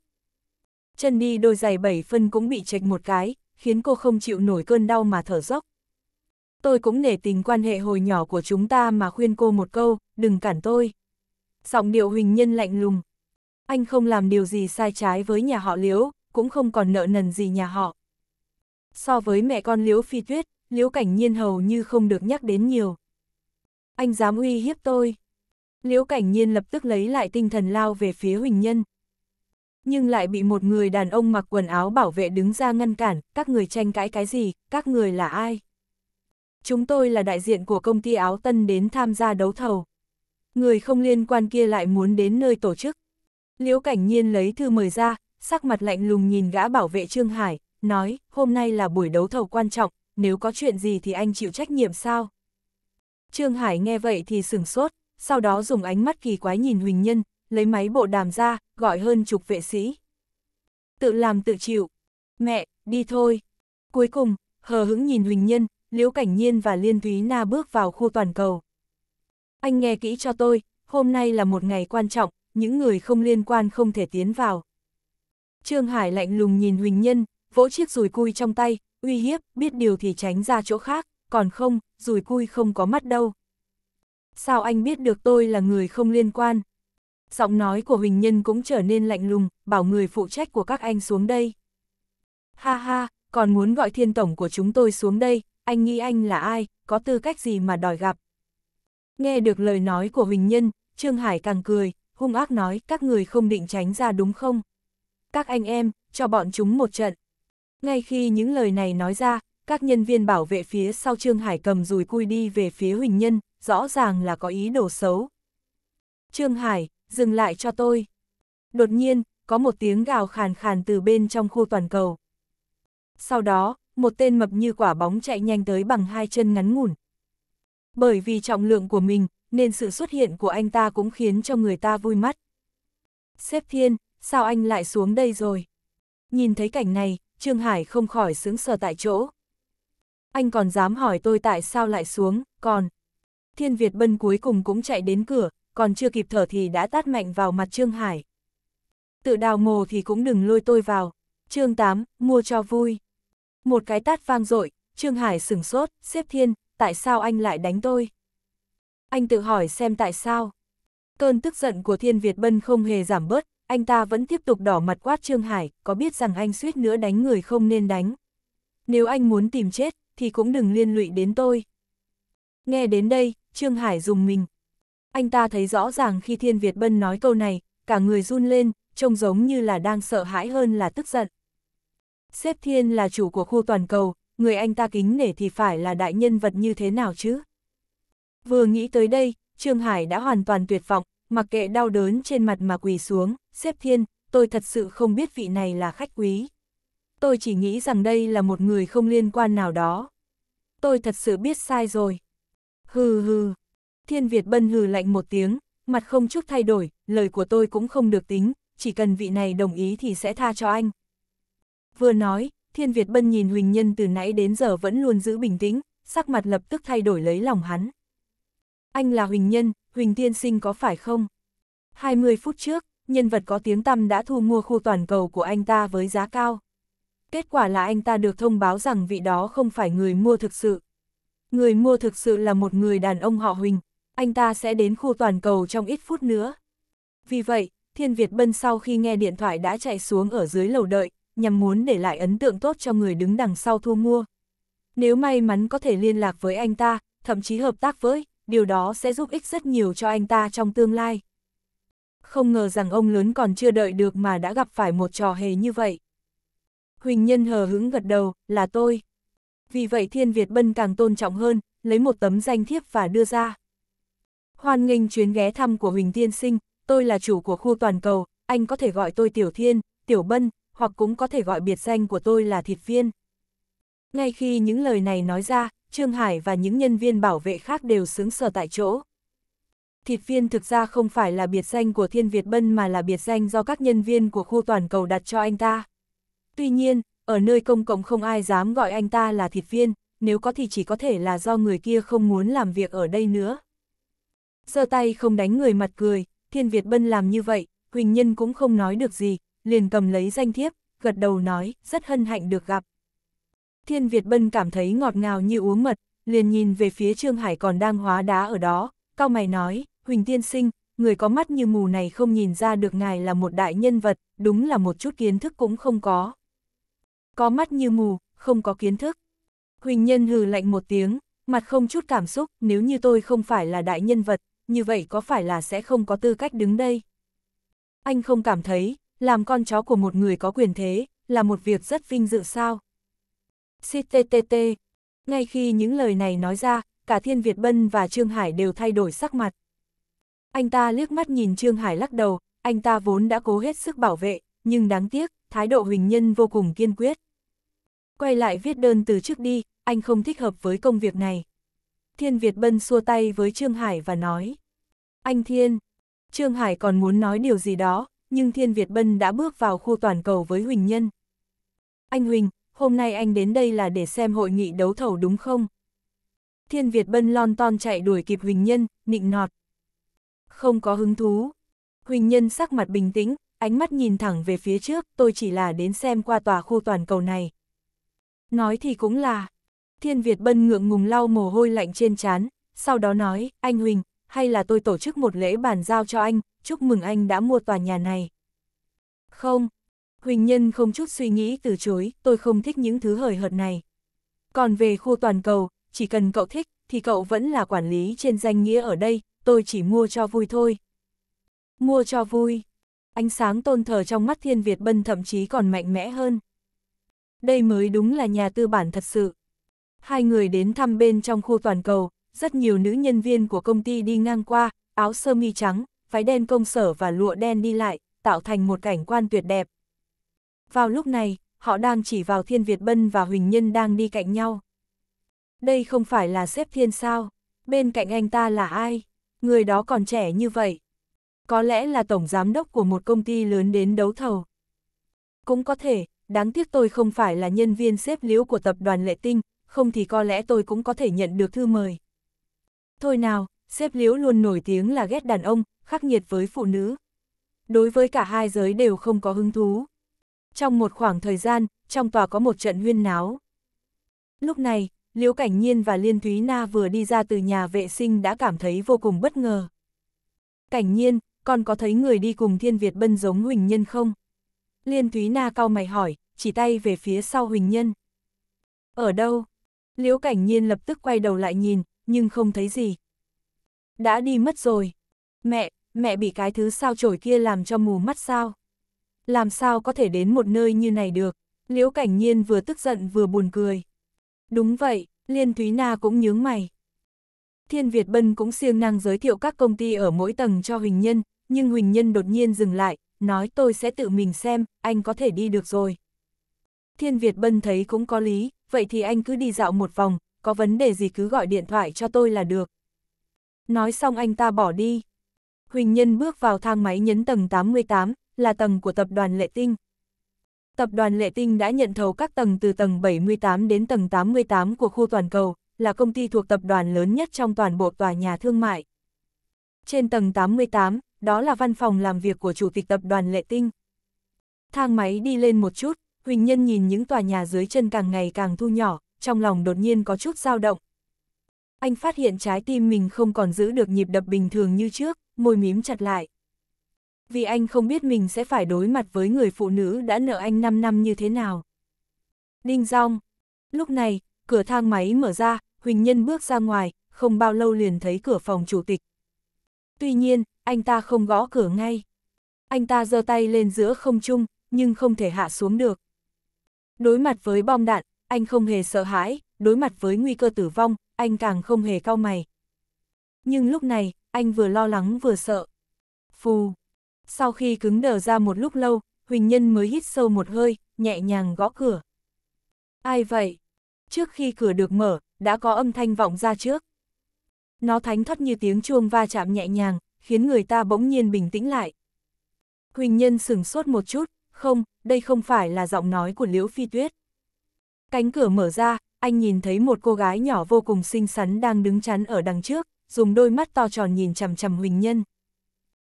A: Chân đi đôi giày bảy phân cũng bị trạch một cái, khiến cô không chịu nổi cơn đau mà thở dốc. Tôi cũng nể tình quan hệ hồi nhỏ của chúng ta mà khuyên cô một câu, đừng cản tôi giọng điệu huỳnh nhân lạnh lùng. Anh không làm điều gì sai trái với nhà họ Liễu, cũng không còn nợ nần gì nhà họ. So với mẹ con Liễu Phi Tuyết, Liễu Cảnh Nhiên hầu như không được nhắc đến nhiều. Anh dám uy hiếp tôi. Liễu Cảnh Nhiên lập tức lấy lại tinh thần lao về phía Huỳnh Nhân. Nhưng lại bị một người đàn ông mặc quần áo bảo vệ đứng ra ngăn cản, các người tranh cãi cái gì, các người là ai? Chúng tôi là đại diện của công ty áo tân đến tham gia đấu thầu người không liên quan kia lại muốn đến nơi tổ chức. Liễu Cảnh Nhiên lấy thư mời ra, sắc mặt lạnh lùng nhìn gã bảo vệ Trương Hải, nói, hôm nay là buổi đấu thầu quan trọng, nếu có chuyện gì thì anh chịu trách nhiệm sao? Trương Hải nghe vậy thì sửng sốt, sau đó dùng ánh mắt kỳ quái nhìn Huỳnh Nhân, lấy máy bộ đàm ra, gọi hơn chục vệ sĩ. Tự làm tự chịu. Mẹ, đi thôi. Cuối cùng, hờ hững nhìn Huỳnh Nhân, Liễu Cảnh Nhiên và Liên Thúy Na bước vào khu toàn cầu. Anh nghe kỹ cho tôi, hôm nay là một ngày quan trọng, những người không liên quan không thể tiến vào. Trương Hải lạnh lùng nhìn Huỳnh Nhân, vỗ chiếc rùi cui trong tay, uy hiếp, biết điều thì tránh ra chỗ khác, còn không, rùi cui không có mắt đâu. Sao anh biết được tôi là người không liên quan? Giọng nói của Huỳnh Nhân cũng trở nên lạnh lùng, bảo người phụ trách của các anh xuống đây. Ha ha, còn muốn gọi thiên tổng của chúng tôi xuống đây, anh nghĩ anh là ai, có tư cách gì mà đòi gặp. Nghe được lời nói của Huỳnh Nhân, Trương Hải càng cười, hung ác nói các người không định tránh ra đúng không? Các anh em, cho bọn chúng một trận. Ngay khi những lời này nói ra, các nhân viên bảo vệ phía sau Trương Hải cầm rùi cui đi về phía Huỳnh Nhân, rõ ràng là có ý đồ xấu. Trương Hải, dừng lại cho tôi. Đột nhiên, có một tiếng gào khàn khàn từ bên trong khu toàn cầu. Sau đó, một tên mập như quả bóng chạy nhanh tới bằng hai chân ngắn ngủn, bởi vì trọng lượng của mình, nên sự xuất hiện của anh ta cũng khiến cho người ta vui mắt. Xếp thiên, sao anh lại xuống đây rồi? Nhìn thấy cảnh này, Trương Hải không khỏi sướng sờ tại chỗ. Anh còn dám hỏi tôi tại sao lại xuống, còn... Thiên Việt Bân cuối cùng cũng chạy đến cửa, còn chưa kịp thở thì đã tát mạnh vào mặt Trương Hải. Tự đào mồ thì cũng đừng lôi tôi vào. Trương 8, mua cho vui. Một cái tát vang dội Trương Hải sửng sốt, xếp thiên, tại sao anh lại đánh tôi? Anh tự hỏi xem tại sao? Cơn tức giận của Thiên Việt Bân không hề giảm bớt, anh ta vẫn tiếp tục đỏ mặt quát Trương Hải, có biết rằng anh suýt nữa đánh người không nên đánh. Nếu anh muốn tìm chết, thì cũng đừng liên lụy đến tôi. Nghe đến đây, Trương Hải dùng mình. Anh ta thấy rõ ràng khi Thiên Việt Bân nói câu này, cả người run lên, trông giống như là đang sợ hãi hơn là tức giận. Xếp Thiên là chủ của khu toàn cầu, người anh ta kính nể thì phải là đại nhân vật như thế nào chứ? Vừa nghĩ tới đây, Trương Hải đã hoàn toàn tuyệt vọng, mặc kệ đau đớn trên mặt mà quỳ xuống, xếp thiên, tôi thật sự không biết vị này là khách quý. Tôi chỉ nghĩ rằng đây là một người không liên quan nào đó. Tôi thật sự biết sai rồi. Hừ hừ. Thiên Việt bân hừ lạnh một tiếng, mặt không chút thay đổi, lời của tôi cũng không được tính, chỉ cần vị này đồng ý thì sẽ tha cho anh. Vừa nói, Thiên Việt Bân nhìn Huỳnh Nhân từ nãy đến giờ vẫn luôn giữ bình tĩnh, sắc mặt lập tức thay đổi lấy lòng hắn. Anh là Huỳnh Nhân, Huỳnh Tiên Sinh có phải không? 20 phút trước, nhân vật có tiếng tăm đã thu mua khu toàn cầu của anh ta với giá cao. Kết quả là anh ta được thông báo rằng vị đó không phải người mua thực sự. Người mua thực sự là một người đàn ông họ Huỳnh, anh ta sẽ đến khu toàn cầu trong ít phút nữa. Vì vậy, Thiên Việt Bân sau khi nghe điện thoại đã chạy xuống ở dưới lầu đợi, nhằm muốn để lại ấn tượng tốt cho người đứng đằng sau thua mua. Nếu may mắn có thể liên lạc với anh ta, thậm chí hợp tác với, điều đó sẽ giúp ích rất nhiều cho anh ta trong tương lai. Không ngờ rằng ông lớn còn chưa đợi được mà đã gặp phải một trò hề như vậy. Huỳnh Nhân hờ hững gật đầu, là tôi. Vì vậy Thiên Việt Bân càng tôn trọng hơn, lấy một tấm danh thiếp và đưa ra. Hoan nghênh chuyến ghé thăm của Huỳnh Tiên Sinh, tôi là chủ của khu toàn cầu, anh có thể gọi tôi Tiểu Thiên, Tiểu Bân, hoặc cũng có thể gọi biệt danh của tôi là thịt viên. Ngay khi những lời này nói ra, Trương Hải và những nhân viên bảo vệ khác đều sướng sờ tại chỗ. Thịt viên thực ra không phải là biệt danh của Thiên Việt Bân mà là biệt danh do các nhân viên của khu toàn cầu đặt cho anh ta. Tuy nhiên, ở nơi công cộng không ai dám gọi anh ta là thịt viên, nếu có thì chỉ có thể là do người kia không muốn làm việc ở đây nữa. Giơ tay không đánh người mặt cười, Thiên Việt Bân làm như vậy, Huỳnh Nhân cũng không nói được gì, liền cầm lấy danh thiếp, gật đầu nói, rất hân hạnh được gặp. Thiên Việt Bân cảm thấy ngọt ngào như uống mật, liền nhìn về phía Trương Hải còn đang hóa đá ở đó, cao mày nói, Huỳnh Tiên Sinh, người có mắt như mù này không nhìn ra được ngài là một đại nhân vật, đúng là một chút kiến thức cũng không có. Có mắt như mù, không có kiến thức. Huỳnh Nhân hừ lạnh một tiếng, mặt không chút cảm xúc, nếu như tôi không phải là đại nhân vật, như vậy có phải là sẽ không có tư cách đứng đây? Anh không cảm thấy, làm con chó của một người có quyền thế, là một việc rất vinh dự sao. CTTT Ngay khi những lời này nói ra, cả Thiên Việt Bân và Trương Hải đều thay đổi sắc mặt. Anh ta liếc mắt nhìn Trương Hải lắc đầu, anh ta vốn đã cố hết sức bảo vệ, nhưng đáng tiếc, thái độ Huỳnh Nhân vô cùng kiên quyết. Quay lại viết đơn từ trước đi, anh không thích hợp với công việc này. Thiên Việt Bân xua tay với Trương Hải và nói. Anh Thiên, Trương Hải còn muốn nói điều gì đó, nhưng Thiên Việt Bân đã bước vào khu toàn cầu với Huỳnh Nhân. Anh Huỳnh, hôm nay anh đến đây là để xem hội nghị đấu thầu đúng không? Thiên Việt Bân lon ton chạy đuổi kịp Huỳnh Nhân, nịnh nọt. Không có hứng thú. Huỳnh Nhân sắc mặt bình tĩnh, ánh mắt nhìn thẳng về phía trước, tôi chỉ là đến xem qua tòa khu toàn cầu này. Nói thì cũng là. Thiên Việt Bân ngượng ngùng lau mồ hôi lạnh trên trán, sau đó nói, anh Huỳnh, hay là tôi tổ chức một lễ bàn giao cho anh, chúc mừng anh đã mua tòa nhà này. Không, Huỳnh Nhân không chút suy nghĩ từ chối, tôi không thích những thứ hời hợt này. Còn về khu toàn cầu, chỉ cần cậu thích, thì cậu vẫn là quản lý trên danh nghĩa ở đây, tôi chỉ mua cho vui thôi. Mua cho vui. Ánh sáng tôn thờ trong mắt Thiên Việt Bân thậm chí còn mạnh mẽ hơn. Đây mới đúng là nhà tư bản thật sự. Hai người đến thăm bên trong khu toàn cầu, rất nhiều nữ nhân viên của công ty đi ngang qua, áo sơ mi trắng, phái đen công sở và lụa đen đi lại, tạo thành một cảnh quan tuyệt đẹp. Vào lúc này, họ đang chỉ vào Thiên Việt Bân và Huỳnh Nhân đang đi cạnh nhau. Đây không phải là xếp thiên sao, bên cạnh anh ta là ai, người đó còn trẻ như vậy. Có lẽ là tổng giám đốc của một công ty lớn đến đấu thầu. Cũng có thể, đáng tiếc tôi không phải là nhân viên xếp liễu của tập đoàn Lệ Tinh, không thì có lẽ tôi cũng có thể nhận được thư mời. Thôi nào, xếp liễu luôn nổi tiếng là ghét đàn ông, khắc nghiệt với phụ nữ. Đối với cả hai giới đều không có hứng thú. Trong một khoảng thời gian, trong tòa có một trận huyên náo. Lúc này, Liễu Cảnh Nhiên và Liên Thúy Na vừa đi ra từ nhà vệ sinh đã cảm thấy vô cùng bất ngờ. Cảnh Nhiên, con có thấy người đi cùng Thiên Việt Bân giống Huỳnh Nhân không? Liên Thúy Na cau mày hỏi, chỉ tay về phía sau Huỳnh Nhân. Ở đâu? Liễu Cảnh Nhiên lập tức quay đầu lại nhìn, nhưng không thấy gì. Đã đi mất rồi. Mẹ, mẹ bị cái thứ sao chổi kia làm cho mù mắt sao? Làm sao có thể đến một nơi như này được? Liễu Cảnh Nhiên vừa tức giận vừa buồn cười. Đúng vậy, Liên Thúy Na cũng nhướng mày. Thiên Việt Bân cũng siêng năng giới thiệu các công ty ở mỗi tầng cho Huỳnh Nhân, nhưng Huỳnh Nhân đột nhiên dừng lại, nói tôi sẽ tự mình xem, anh có thể đi được rồi. Thiên Việt Bân thấy cũng có lý, vậy thì anh cứ đi dạo một vòng, có vấn đề gì cứ gọi điện thoại cho tôi là được. Nói xong anh ta bỏ đi. Huỳnh Nhân bước vào thang máy nhấn tầng 88, là tầng của tập đoàn Lệ Tinh. Tập đoàn Lệ Tinh đã nhận thầu các tầng từ tầng 78 đến tầng 88 của khu toàn cầu, là công ty thuộc tập đoàn lớn nhất trong toàn bộ tòa nhà thương mại. Trên tầng 88, đó là văn phòng làm việc của chủ tịch tập đoàn Lệ Tinh. Thang máy đi lên một chút, Huỳnh Nhân nhìn những tòa nhà dưới chân càng ngày càng thu nhỏ, trong lòng đột nhiên có chút dao động. Anh phát hiện trái tim mình không còn giữ được nhịp đập bình thường như trước, môi mím chặt lại. Vì anh không biết mình sẽ phải đối mặt với người phụ nữ đã nợ anh 5 năm như thế nào. Đinh rong. Lúc này, cửa thang máy mở ra, Huỳnh Nhân bước ra ngoài, không bao lâu liền thấy cửa phòng chủ tịch. Tuy nhiên, anh ta không gõ cửa ngay. Anh ta giơ tay lên giữa không trung, nhưng không thể hạ xuống được. Đối mặt với bom đạn, anh không hề sợ hãi, đối mặt với nguy cơ tử vong, anh càng không hề cau mày. Nhưng lúc này, anh vừa lo lắng vừa sợ. Phù. Sau khi cứng đờ ra một lúc lâu, Huỳnh Nhân mới hít sâu một hơi, nhẹ nhàng gõ cửa. Ai vậy? Trước khi cửa được mở, đã có âm thanh vọng ra trước. Nó thánh thoát như tiếng chuông va chạm nhẹ nhàng, khiến người ta bỗng nhiên bình tĩnh lại. Huỳnh Nhân sửng sốt một chút, không, đây không phải là giọng nói của Liễu Phi Tuyết. Cánh cửa mở ra, anh nhìn thấy một cô gái nhỏ vô cùng xinh xắn đang đứng chắn ở đằng trước, dùng đôi mắt to tròn nhìn chằm chằm Huỳnh Nhân.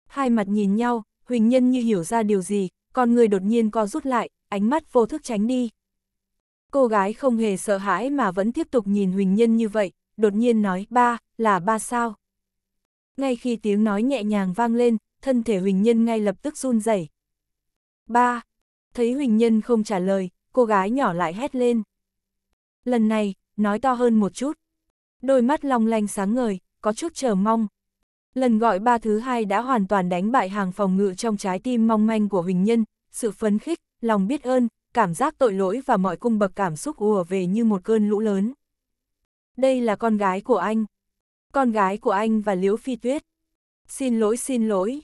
A: Hai mặt nhìn nhau, Huỳnh Nhân như hiểu ra điều gì, con người đột nhiên co rút lại, ánh mắt vô thức tránh đi. Cô gái không hề sợ hãi mà vẫn tiếp tục nhìn Huỳnh Nhân như vậy, đột nhiên nói ba, là ba sao. Ngay khi tiếng nói nhẹ nhàng vang lên, thân thể Huỳnh Nhân ngay lập tức run rẩy. Ba, thấy Huỳnh Nhân không trả lời, cô gái nhỏ lại hét lên. Lần này, nói to hơn một chút. Đôi mắt long lanh sáng ngời, có chút chờ mong. Lần gọi ba thứ hai đã hoàn toàn đánh bại hàng phòng ngự trong trái tim mong manh của Huỳnh Nhân, sự phấn khích, lòng biết ơn, cảm giác tội lỗi và mọi cung bậc cảm xúc ùa về như một cơn lũ lớn. Đây là con gái của anh. Con gái của anh và Liễu Phi Tuyết. Xin lỗi xin lỗi.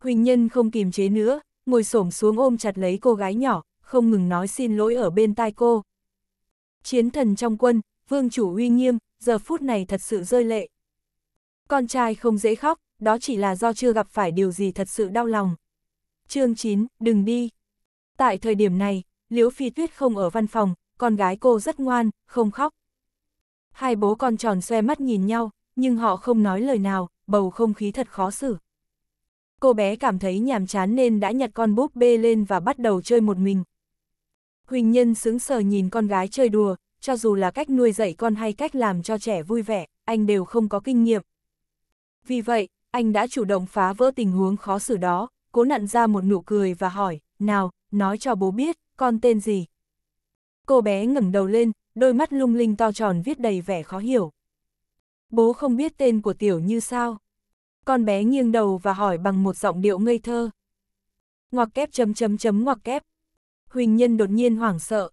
A: Huỳnh Nhân không kìm chế nữa, ngồi xổm xuống ôm chặt lấy cô gái nhỏ, không ngừng nói xin lỗi ở bên tai cô. Chiến thần trong quân, vương chủ uy nghiêm, giờ phút này thật sự rơi lệ, con trai không dễ khóc, đó chỉ là do chưa gặp phải điều gì thật sự đau lòng. chương 9, đừng đi. Tại thời điểm này, Liễu Phi Tuyết không ở văn phòng, con gái cô rất ngoan, không khóc. Hai bố con tròn xoe mắt nhìn nhau, nhưng họ không nói lời nào, bầu không khí thật khó xử. Cô bé cảm thấy nhàm chán nên đã nhặt con búp bê lên và bắt đầu chơi một mình. Huỳnh Nhân sững sờ nhìn con gái chơi đùa, cho dù là cách nuôi dạy con hay cách làm cho trẻ vui vẻ, anh đều không có kinh nghiệm. Vì vậy, anh đã chủ động phá vỡ tình huống khó xử đó, cố nặn ra một nụ cười và hỏi, nào, nói cho bố biết, con tên gì? Cô bé ngẩng đầu lên, đôi mắt lung linh to tròn viết đầy vẻ khó hiểu. Bố không biết tên của tiểu như sao? Con bé nghiêng đầu và hỏi bằng một giọng điệu ngây thơ. Ngoặc kép chấm chấm chấm ngoặc kép. Huỳnh Nhân đột nhiên hoảng sợ.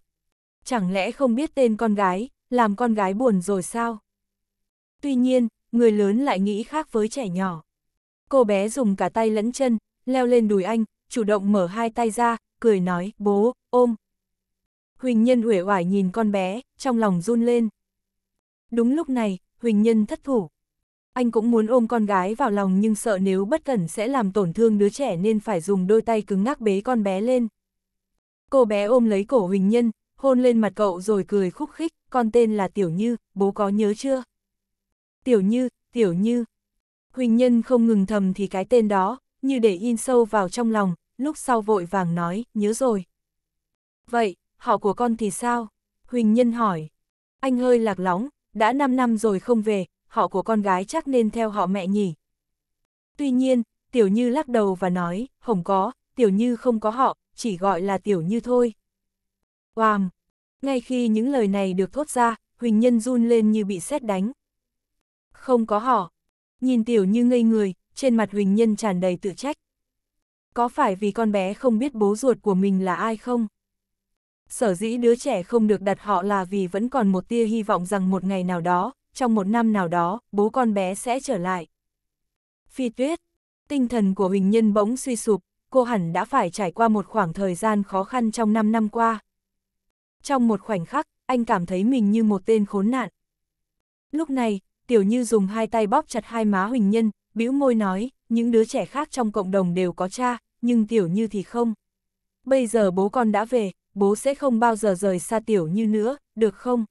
A: Chẳng lẽ không biết tên con gái, làm con gái buồn rồi sao? Tuy nhiên, người lớn lại nghĩ khác với trẻ nhỏ. Cô bé dùng cả tay lẫn chân, leo lên đùi anh, chủ động mở hai tay ra, cười nói, bố, ôm. Huỳnh Nhân uể oải nhìn con bé, trong lòng run lên. Đúng lúc này, Huỳnh Nhân thất thủ. Anh cũng muốn ôm con gái vào lòng nhưng sợ nếu bất cẩn sẽ làm tổn thương đứa trẻ nên phải dùng đôi tay cứng ngắc bế con bé lên. Cô bé ôm lấy cổ Huỳnh Nhân, hôn lên mặt cậu rồi cười khúc khích, con tên là Tiểu Như, bố có nhớ chưa? Tiểu Như, Tiểu Như. Huỳnh Nhân không ngừng thầm thì cái tên đó, như để in sâu vào trong lòng, lúc sau vội vàng nói, nhớ rồi. Vậy, họ của con thì sao? Huỳnh Nhân hỏi. Anh hơi lạc lõng. đã 5 năm rồi không về, họ của con gái chắc nên theo họ mẹ nhỉ. Tuy nhiên, Tiểu Như lắc đầu và nói, không có, Tiểu Như không có họ, chỉ gọi là Tiểu Như thôi. Oàm! Wow. Ngay khi những lời này được thốt ra, Huỳnh Nhân run lên như bị sét đánh, không có họ. Nhìn tiểu như ngây người, trên mặt Huỳnh Nhân tràn đầy tự trách. Có phải vì con bé không biết bố ruột của mình là ai không? Sở dĩ đứa trẻ không được đặt họ là vì vẫn còn một tia hy vọng rằng một ngày nào đó, trong một năm nào đó, bố con bé sẽ trở lại. Phi tuyết, tinh thần của Huỳnh Nhân bỗng suy sụp, cô hẳn đã phải trải qua một khoảng thời gian khó khăn trong năm năm qua. Trong một khoảnh khắc, anh cảm thấy mình như một tên khốn nạn. Lúc này, Tiểu Như dùng hai tay bóp chặt hai má Huỳnh Nhân, bĩu môi nói, những đứa trẻ khác trong cộng đồng đều có cha, nhưng Tiểu Như thì không. Bây giờ bố con đã về, bố sẽ không bao giờ rời xa Tiểu Như nữa, được không?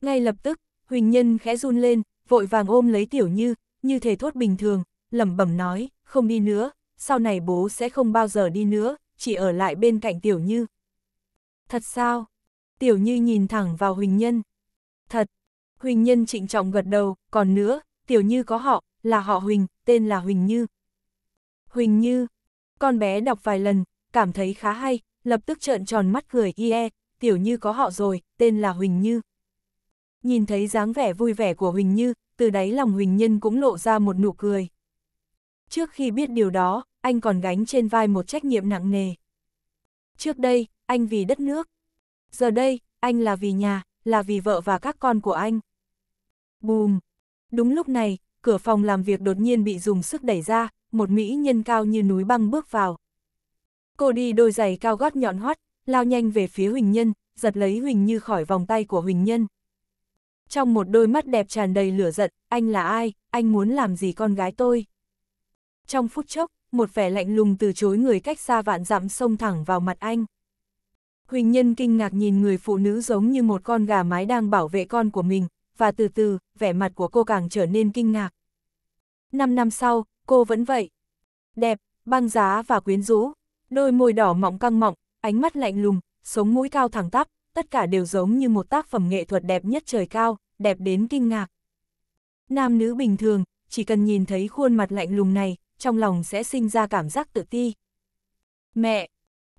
A: Ngay lập tức, Huỳnh Nhân khẽ run lên, vội vàng ôm lấy Tiểu Như, như thể thốt bình thường, lẩm bẩm nói, không đi nữa, sau này bố sẽ không bao giờ đi nữa, chỉ ở lại bên cạnh Tiểu Như. Thật sao? Tiểu Như nhìn thẳng vào Huỳnh Nhân. Thật, Huỳnh Nhân trịnh trọng gật đầu, còn nữa, Tiểu Như có họ, là họ Huỳnh, tên là Huỳnh Như. Huỳnh Như, con bé đọc vài lần, cảm thấy khá hay, lập tức trợn tròn mắt cười ie, Tiểu Như có họ rồi, tên là Huỳnh Như. Nhìn thấy dáng vẻ vui vẻ của Huỳnh Như, từ đáy lòng Huỳnh Nhân cũng lộ ra một nụ cười. Trước khi biết điều đó, anh còn gánh trên vai một trách nhiệm nặng nề. Trước đây, anh vì đất nước. Giờ đây, anh là vì nhà, là vì vợ và các con của anh. Bùm! Đúng lúc này, cửa phòng làm việc đột nhiên bị dùng sức đẩy ra, một mỹ nhân cao như núi băng bước vào. Cô đi đôi giày cao gót nhọn hoắt, lao nhanh về phía Huỳnh Nhân, giật lấy Huỳnh Như khỏi vòng tay của Huỳnh Nhân. Trong một đôi mắt đẹp tràn đầy lửa giận, anh là ai, anh muốn làm gì con gái tôi? Trong phút chốc, một vẻ lạnh lùng từ chối người cách xa vạn dặm xông thẳng vào mặt anh. Huỳnh Nhân kinh ngạc nhìn người phụ nữ giống như một con gà mái đang bảo vệ con của mình, và từ từ, vẻ mặt của cô càng trở nên kinh ngạc. Năm năm sau, cô vẫn vậy. Đẹp, băng giá và quyến rũ, đôi môi đỏ mọng căng mọng, ánh mắt lạnh lùng, sống mũi cao thẳng tắp, tất cả đều giống như một tác phẩm nghệ thuật đẹp nhất trời cao, đẹp đến kinh ngạc. Nam nữ bình thường, chỉ cần nhìn thấy khuôn mặt lạnh lùng này, trong lòng sẽ sinh ra cảm giác tự ti. Mẹ,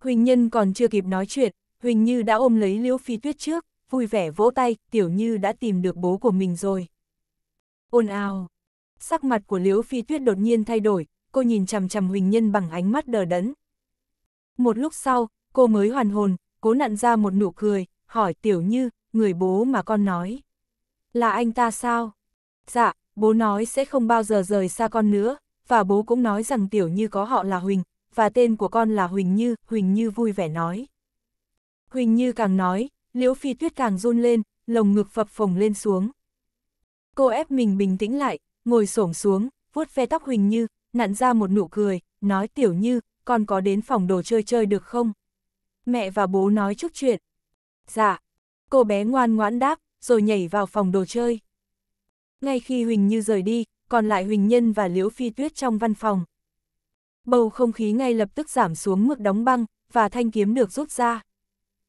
A: Huỳnh Nhân còn chưa kịp nói chuyện, Huỳnh Như đã ôm lấy Liễu Phi Tuyết trước, vui vẻ vỗ tay, Tiểu Như đã tìm được bố của mình rồi. Ôn ào! Sắc mặt của Liễu Phi Tuyết đột nhiên thay đổi, cô nhìn chằm chằm Huỳnh Nhân bằng ánh mắt đờ đẫn. Một lúc sau, cô mới hoàn hồn, cố nặn ra một nụ cười, hỏi Tiểu Như, người bố mà con nói. Là anh ta sao? Dạ, bố nói sẽ không bao giờ rời xa con nữa, và bố cũng nói rằng Tiểu Như có họ là Huỳnh, và tên của con là Huỳnh Như, Huỳnh Như vui vẻ nói. Huỳnh Như càng nói, Liễu Phi Tuyết càng run lên, lồng ngực phập phồng lên xuống. Cô ép mình bình tĩnh lại, ngồi xổm xuống, vuốt ve tóc Huỳnh Như, nặn ra một nụ cười, nói Tiểu Như, con có đến phòng đồ chơi chơi được không? Mẹ và bố nói chút chuyện. Dạ, cô bé ngoan ngoãn đáp, rồi nhảy vào phòng đồ chơi. Ngay khi Huỳnh Như rời đi, còn lại Huỳnh Nhân và Liễu Phi Tuyết trong văn phòng, bầu không khí ngay lập tức giảm xuống mức đóng băng, và thanh kiếm được rút ra.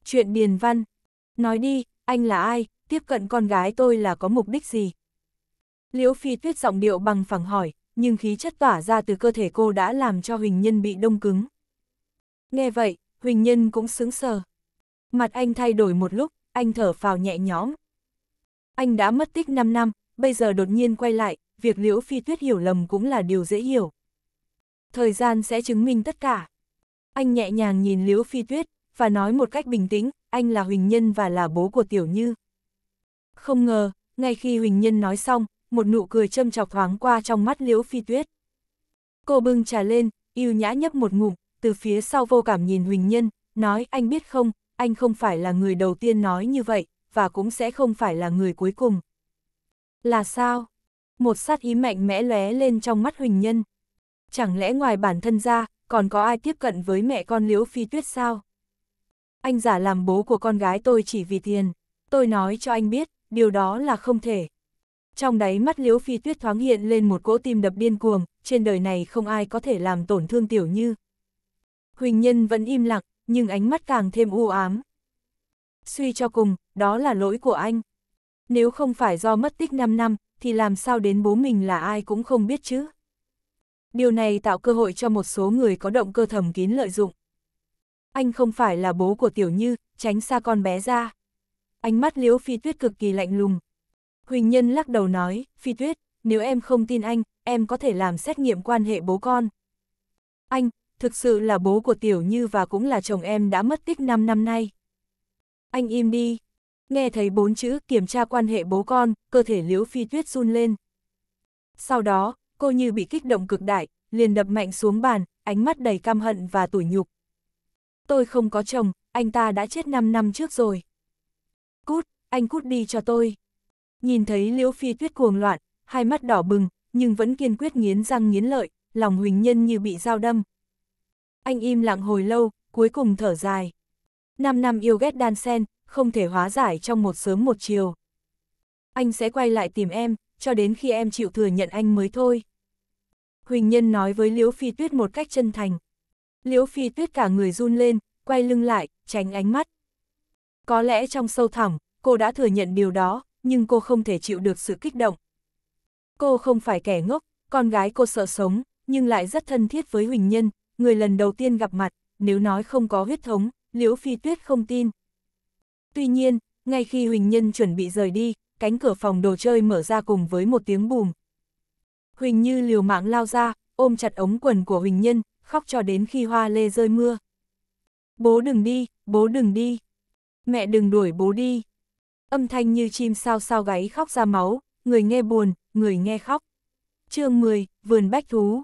A: Chuyện Điền Văn. Nói đi, anh là ai, tiếp cận con gái tôi là có mục đích gì? Liễu Phi Tuyết giọng điệu bằng phẳng hỏi, nhưng khí chất tỏa ra từ cơ thể cô đã làm cho Huỳnh Nhân bị đông cứng. Nghe vậy, Huỳnh Nhân cũng sững sờ. Mặt anh thay đổi một lúc, anh thở phào nhẹ nhõm. Anh đã mất tích 5 năm, bây giờ đột nhiên quay lại, việc Liễu Phi Tuyết hiểu lầm cũng là điều dễ hiểu. Thời gian sẽ chứng minh tất cả. Anh nhẹ nhàng nhìn Liễu Phi Tuyết, và nói một cách bình tĩnh, anh là Huỳnh Nhân và là bố của Tiểu Như. Không ngờ, ngay khi Huỳnh Nhân nói xong, một nụ cười châm chọc thoáng qua trong mắt Liễu Phi Tuyết. Cô bưng trà lên, yêu nhã nhấp một ngụm, từ phía sau vô cảm nhìn Huỳnh Nhân, nói anh biết không, anh không phải là người đầu tiên nói như vậy, và cũng sẽ không phải là người cuối cùng. Là sao? Một sát ý mạnh mẽ lóe lên trong mắt Huỳnh Nhân. Chẳng lẽ ngoài bản thân ra, còn có ai tiếp cận với mẹ con Liễu Phi Tuyết sao? Anh giả làm bố của con gái tôi chỉ vì tiền. Tôi nói cho anh biết, điều đó là không thể. Trong đáy mắt Liễu Phi Tuyết thoáng hiện lên một cỗ tim đập điên cuồng, trên đời này không ai có thể làm tổn thương Tiểu Như. Huỳnh Nhân vẫn im lặng, nhưng ánh mắt càng thêm u ám. Suy cho cùng, đó là lỗi của anh. Nếu không phải do mất tích 5 năm, thì làm sao đến bố mình là ai cũng không biết chứ. Điều này tạo cơ hội cho một số người có động cơ thầm kín lợi dụng. Anh không phải là bố của Tiểu Như, tránh xa con bé ra. Ánh mắt Liễu Phi Tuyết cực kỳ lạnh lùng. Huỳnh Nhân lắc đầu nói, Phi Tuyết, nếu em không tin anh, em có thể làm xét nghiệm quan hệ bố con. Anh, thực sự là bố của Tiểu Như và cũng là chồng em đã mất tích 5 năm nay. Anh im đi. Nghe thấy bốn chữ kiểm tra quan hệ bố con, cơ thể Liễu Phi Tuyết run lên. Sau đó, cô như bị kích động cực đại, liền đập mạnh xuống bàn, ánh mắt đầy căm hận và tủi nhục. Tôi không có chồng, anh ta đã chết 5 năm trước rồi. Cút, anh cút đi cho tôi. Nhìn thấy Liễu Phi Tuyết cuồng loạn, hai mắt đỏ bừng, nhưng vẫn kiên quyết nghiến răng nghiến lợi, lòng Huỳnh Nhân như bị dao đâm. Anh im lặng hồi lâu, cuối cùng thở dài. 5 năm yêu ghét đan sen, không thể hóa giải trong một sớm một chiều. Anh sẽ quay lại tìm em, cho đến khi em chịu thừa nhận anh mới thôi. Huỳnh Nhân nói với Liễu Phi Tuyết một cách chân thành. Liễu Phi Tuyết cả người run lên, quay lưng lại, tránh ánh mắt. Có lẽ trong sâu thẳm, cô đã thừa nhận điều đó, nhưng cô không thể chịu được sự kích động. Cô không phải kẻ ngốc, con gái cô sợ sống, nhưng lại rất thân thiết với Huỳnh Nhân, người lần đầu tiên gặp mặt, nếu nói không có huyết thống, Liễu Phi Tuyết không tin. Tuy nhiên, ngay khi Huỳnh Nhân chuẩn bị rời đi, cánh cửa phòng đồ chơi mở ra cùng với một tiếng bùm. Huỳnh Như liều mạng lao ra, ôm chặt ống quần của Huỳnh Nhân, khóc cho đến khi hoa lê rơi mưa. Bố đừng đi, bố đừng đi. Mẹ đừng đuổi bố đi. Âm thanh như chim sao sao gáy khóc ra máu, người nghe buồn, người nghe khóc. chương 10, Vườn Bách Thú.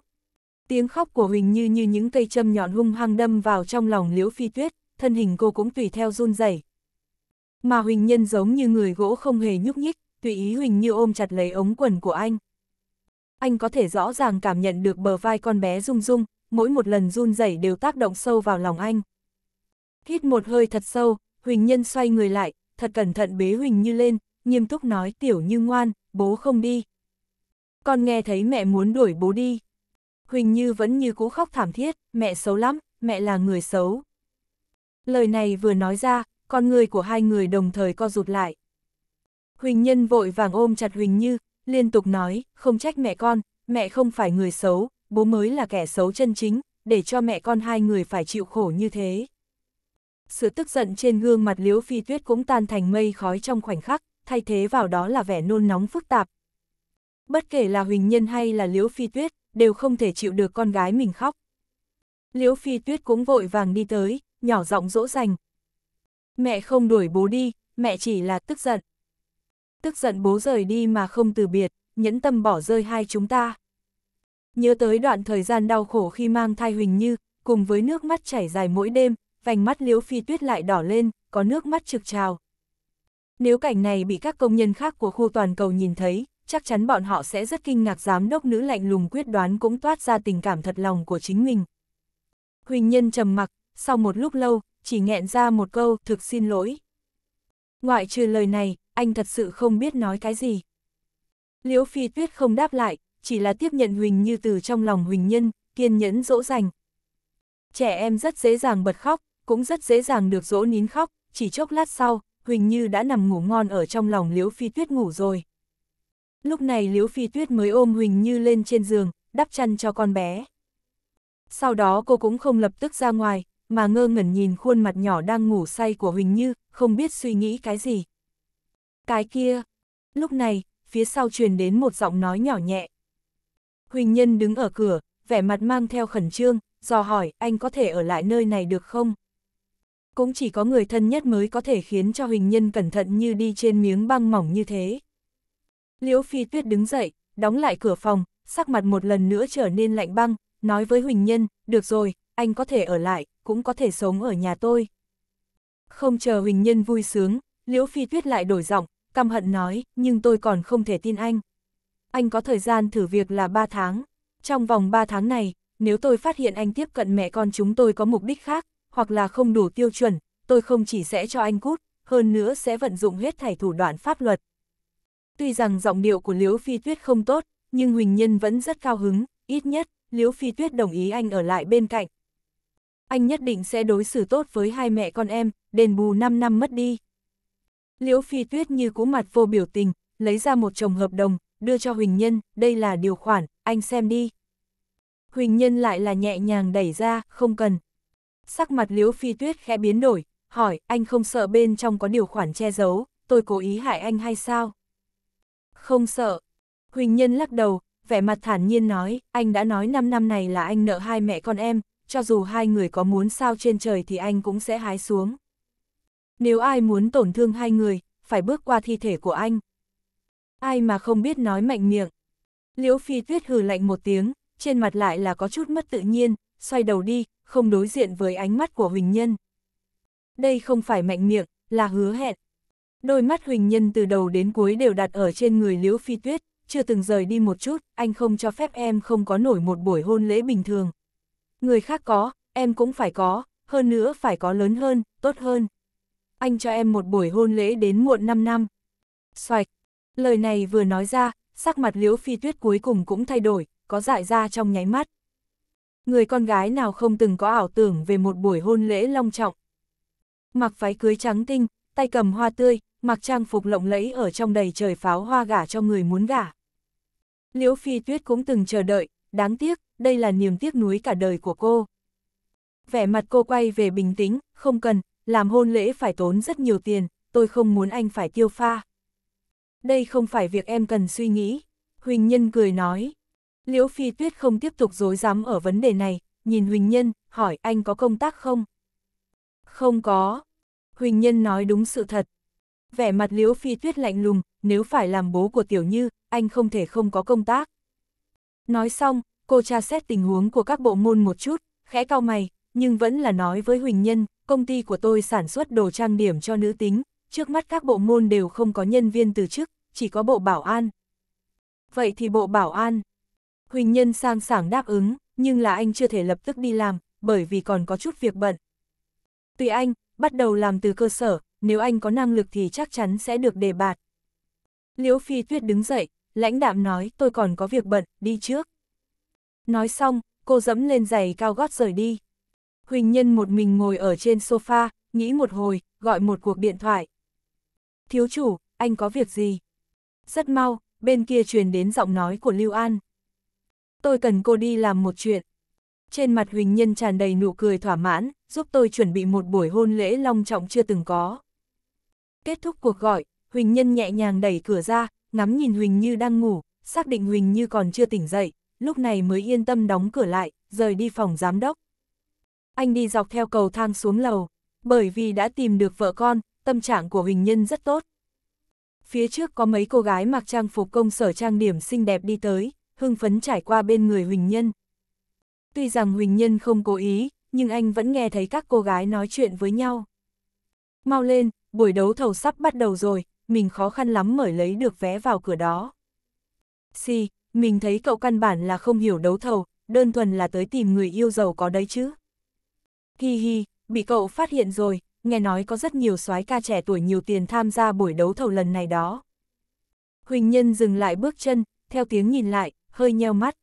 A: Tiếng khóc của Huỳnh Như như những cây châm nhọn hung hăng đâm vào trong lòng Liễu Phi Tuyết, thân hình cô cũng tùy theo run rẩy mà Huỳnh Nhân giống như người gỗ không hề nhúc nhích, tùy ý Huỳnh Như ôm chặt lấy ống quần của anh. Anh có thể rõ ràng cảm nhận được bờ vai con bé rung rung, mỗi một lần run rẩy đều tác động sâu vào lòng anh. Hít một hơi thật sâu, Huỳnh Nhân xoay người lại, thật cẩn thận bế Huỳnh Như lên, nghiêm túc nói tiểu như ngoan, bố không đi. Con nghe thấy mẹ muốn đuổi bố đi. Huỳnh Như vẫn như cũ khóc thảm thiết, mẹ xấu lắm, mẹ là người xấu. Lời này vừa nói ra, con người của hai người đồng thời co rụt lại. Huỳnh Nhân vội vàng ôm chặt Huỳnh Như, liên tục nói, không trách mẹ con, mẹ không phải người xấu, bố mới là kẻ xấu chân chính, để cho mẹ con hai người phải chịu khổ như thế. Sự tức giận trên gương mặt Liễu Phi Tuyết cũng tan thành mây khói trong khoảnh khắc, thay thế vào đó là vẻ nôn nóng phức tạp. Bất kể là Huỳnh Nhân hay là Liễu Phi Tuyết, đều không thể chịu được con gái mình khóc. Liễu Phi Tuyết cũng vội vàng đi tới, nhỏ giọng dỗ dành, Mẹ không đuổi bố đi, mẹ chỉ là tức giận. Tức giận bố rời đi mà không từ biệt, nhẫn tâm bỏ rơi hai chúng ta. Nhớ tới đoạn thời gian đau khổ khi mang thai Huỳnh Như, cùng với nước mắt chảy dài mỗi đêm, vành mắt liễu phi tuyết lại đỏ lên, có nước mắt trực trào. Nếu cảnh này bị các công nhân khác của khu toàn cầu nhìn thấy, chắc chắn bọn họ sẽ rất kinh ngạc giám đốc nữ lạnh lùng quyết đoán cũng toát ra tình cảm thật lòng của chính mình. Huỳnh Nhân trầm mặc, sau một lúc lâu, chỉ nghẹn ra một câu thực xin lỗi. Ngoại trừ lời này, anh thật sự không biết nói cái gì. Liễu Phi Tuyết không đáp lại, chỉ là tiếp nhận Huỳnh Như từ trong lòng Huỳnh Nhân, kiên nhẫn dỗ dành. Trẻ em rất dễ dàng bật khóc, cũng rất dễ dàng được dỗ nín khóc, chỉ chốc lát sau, Huỳnh Như đã nằm ngủ ngon ở trong lòng Liễu Phi Tuyết ngủ rồi. Lúc này Liễu Phi Tuyết mới ôm Huỳnh Như lên trên giường, đắp chăn cho con bé. Sau đó cô cũng không lập tức ra ngoài, mà ngơ ngẩn nhìn khuôn mặt nhỏ đang ngủ say của Huỳnh Như, không biết suy nghĩ cái gì. Cái kia! Lúc này, phía sau truyền đến một giọng nói nhỏ nhẹ. Huỳnh Nhân đứng ở cửa, vẻ mặt mang theo khẩn trương, dò hỏi anh có thể ở lại nơi này được không? Cũng chỉ có người thân nhất mới có thể khiến cho Huỳnh Nhân cẩn thận như đi trên miếng băng mỏng như thế. Liễu Phi Tuyết đứng dậy, đóng lại cửa phòng, sắc mặt một lần nữa trở nên lạnh băng, nói với Huỳnh Nhân, được rồi, anh có thể ở lại, cũng có thể sống ở nhà tôi. Không chờ Huỳnh Nhân vui sướng, Liễu Phi Tuyết lại đổi giọng, căm hận nói, nhưng tôi còn không thể tin anh. Anh có thời gian thử việc là 3 tháng. Trong vòng 3 tháng này, nếu tôi phát hiện anh tiếp cận mẹ con chúng tôi có mục đích khác, hoặc là không đủ tiêu chuẩn, tôi không chỉ sẽ cho anh cút, hơn nữa sẽ vận dụng hết thảy thủ đoạn pháp luật. Tuy rằng giọng điệu của Liễu Phi Tuyết không tốt, nhưng Huỳnh Nhân vẫn rất cao hứng, ít nhất, Liễu Phi Tuyết đồng ý anh ở lại bên cạnh anh nhất định sẽ đối xử tốt với hai mẹ con em, đền bù 5 năm mất đi. Liễu Phi Tuyết như cú mặt vô biểu tình, lấy ra một chồng hợp đồng, đưa cho Huỳnh Nhân, đây là điều khoản, anh xem đi. Huỳnh Nhân lại là nhẹ nhàng đẩy ra, không cần. Sắc mặt Liễu Phi Tuyết khẽ biến đổi, hỏi, anh không sợ bên trong có điều khoản che giấu, tôi cố ý hại anh hay sao? Không sợ. Huỳnh Nhân lắc đầu, vẻ mặt thản nhiên nói, anh đã nói 5 năm này là anh nợ hai mẹ con em, cho dù hai người có muốn sao trên trời thì anh cũng sẽ hái xuống. Nếu ai muốn tổn thương hai người, phải bước qua thi thể của anh. Ai mà không biết nói mạnh miệng. Liễu Phi Tuyết hừ lạnh một tiếng, trên mặt lại là có chút mất tự nhiên, xoay đầu đi, không đối diện với ánh mắt của Huỳnh Nhân. Đây không phải mạnh miệng, là hứa hẹn. Đôi mắt Huỳnh Nhân từ đầu đến cuối đều đặt ở trên người Liễu Phi Tuyết, chưa từng rời đi một chút, anh không cho phép em không có nổi một buổi hôn lễ bình thường. Người khác có, em cũng phải có, hơn nữa phải có lớn hơn, tốt hơn. Anh cho em một buổi hôn lễ đến muộn 5 năm. Xoạch. Lời này vừa nói ra, sắc mặt liễu phi tuyết cuối cùng cũng thay đổi, có dại ra trong nháy mắt. Người con gái nào không từng có ảo tưởng về một buổi hôn lễ long trọng. Mặc váy cưới trắng tinh, tay cầm hoa tươi, mặc trang phục lộng lẫy ở trong đầy trời pháo hoa gả cho người muốn gả. Liễu Phi Tuyết cũng từng chờ đợi, đáng tiếc, đây là niềm tiếc nuối cả đời của cô. Vẻ mặt cô quay về bình tĩnh, không cần, làm hôn lễ phải tốn rất nhiều tiền, tôi không muốn anh phải tiêu pha. Đây không phải việc em cần suy nghĩ, Huỳnh Nhân cười nói. Liễu Phi Tuyết không tiếp tục dối rắm ở vấn đề này, nhìn Huỳnh Nhân, hỏi anh có công tác không? Không có. Huỳnh Nhân nói đúng sự thật. Vẻ mặt Liễu Phi Tuyết lạnh lùng, nếu phải làm bố của Tiểu Như, anh không thể không có công tác. Nói xong, cô tra xét tình huống của các bộ môn một chút, khẽ cao mày, nhưng vẫn là nói với Huỳnh Nhân, công ty của tôi sản xuất đồ trang điểm cho nữ tính, trước mắt các bộ môn đều không có nhân viên từ chức, chỉ có bộ bảo an. Vậy thì bộ bảo an. Huỳnh Nhân sang sảng đáp ứng, nhưng là anh chưa thể lập tức đi làm, bởi vì còn có chút việc bận. Tùy anh, bắt đầu làm từ cơ sở, nếu anh có năng lực thì chắc chắn sẽ được đề bạt. Liễu Phi Tuyết đứng dậy, lãnh đạm nói tôi còn có việc bận, đi trước. Nói xong, cô dẫm lên giày cao gót rời đi. Huỳnh Nhân một mình ngồi ở trên sofa, nghĩ một hồi, gọi một cuộc điện thoại. Thiếu chủ, anh có việc gì? Rất mau, bên kia truyền đến giọng nói của Lưu An. Tôi cần cô đi làm một chuyện. Trên mặt Huỳnh Nhân tràn đầy nụ cười thỏa mãn, giúp tôi chuẩn bị một buổi hôn lễ long trọng chưa từng có. Kết thúc cuộc gọi, Huỳnh Nhân nhẹ nhàng đẩy cửa ra, ngắm nhìn Huỳnh Như đang ngủ, xác định Huỳnh Như còn chưa tỉnh dậy, lúc này mới yên tâm đóng cửa lại, rời đi phòng giám đốc. Anh đi dọc theo cầu thang xuống lầu, bởi vì đã tìm được vợ con, tâm trạng của Huỳnh Nhân rất tốt. Phía trước có mấy cô gái mặc trang phục công sở trang điểm xinh đẹp đi tới, hưng phấn trải qua bên người Huỳnh Nhân. Tuy rằng Huỳnh Nhân không cố ý, nhưng anh vẫn nghe thấy các cô gái nói chuyện với nhau. Mau lên, buổi đấu thầu sắp bắt đầu rồi, mình khó khăn lắm mới lấy được vé vào cửa đó. Xì, si, mình thấy cậu căn bản là không hiểu đấu thầu, đơn thuần là tới tìm người yêu giàu có đấy chứ. Hi hi, bị cậu phát hiện rồi, nghe nói có rất nhiều soái ca trẻ tuổi nhiều tiền tham gia buổi đấu thầu lần này đó. Huỳnh Nhân dừng lại bước chân, theo tiếng nhìn lại, hơi nheo mắt.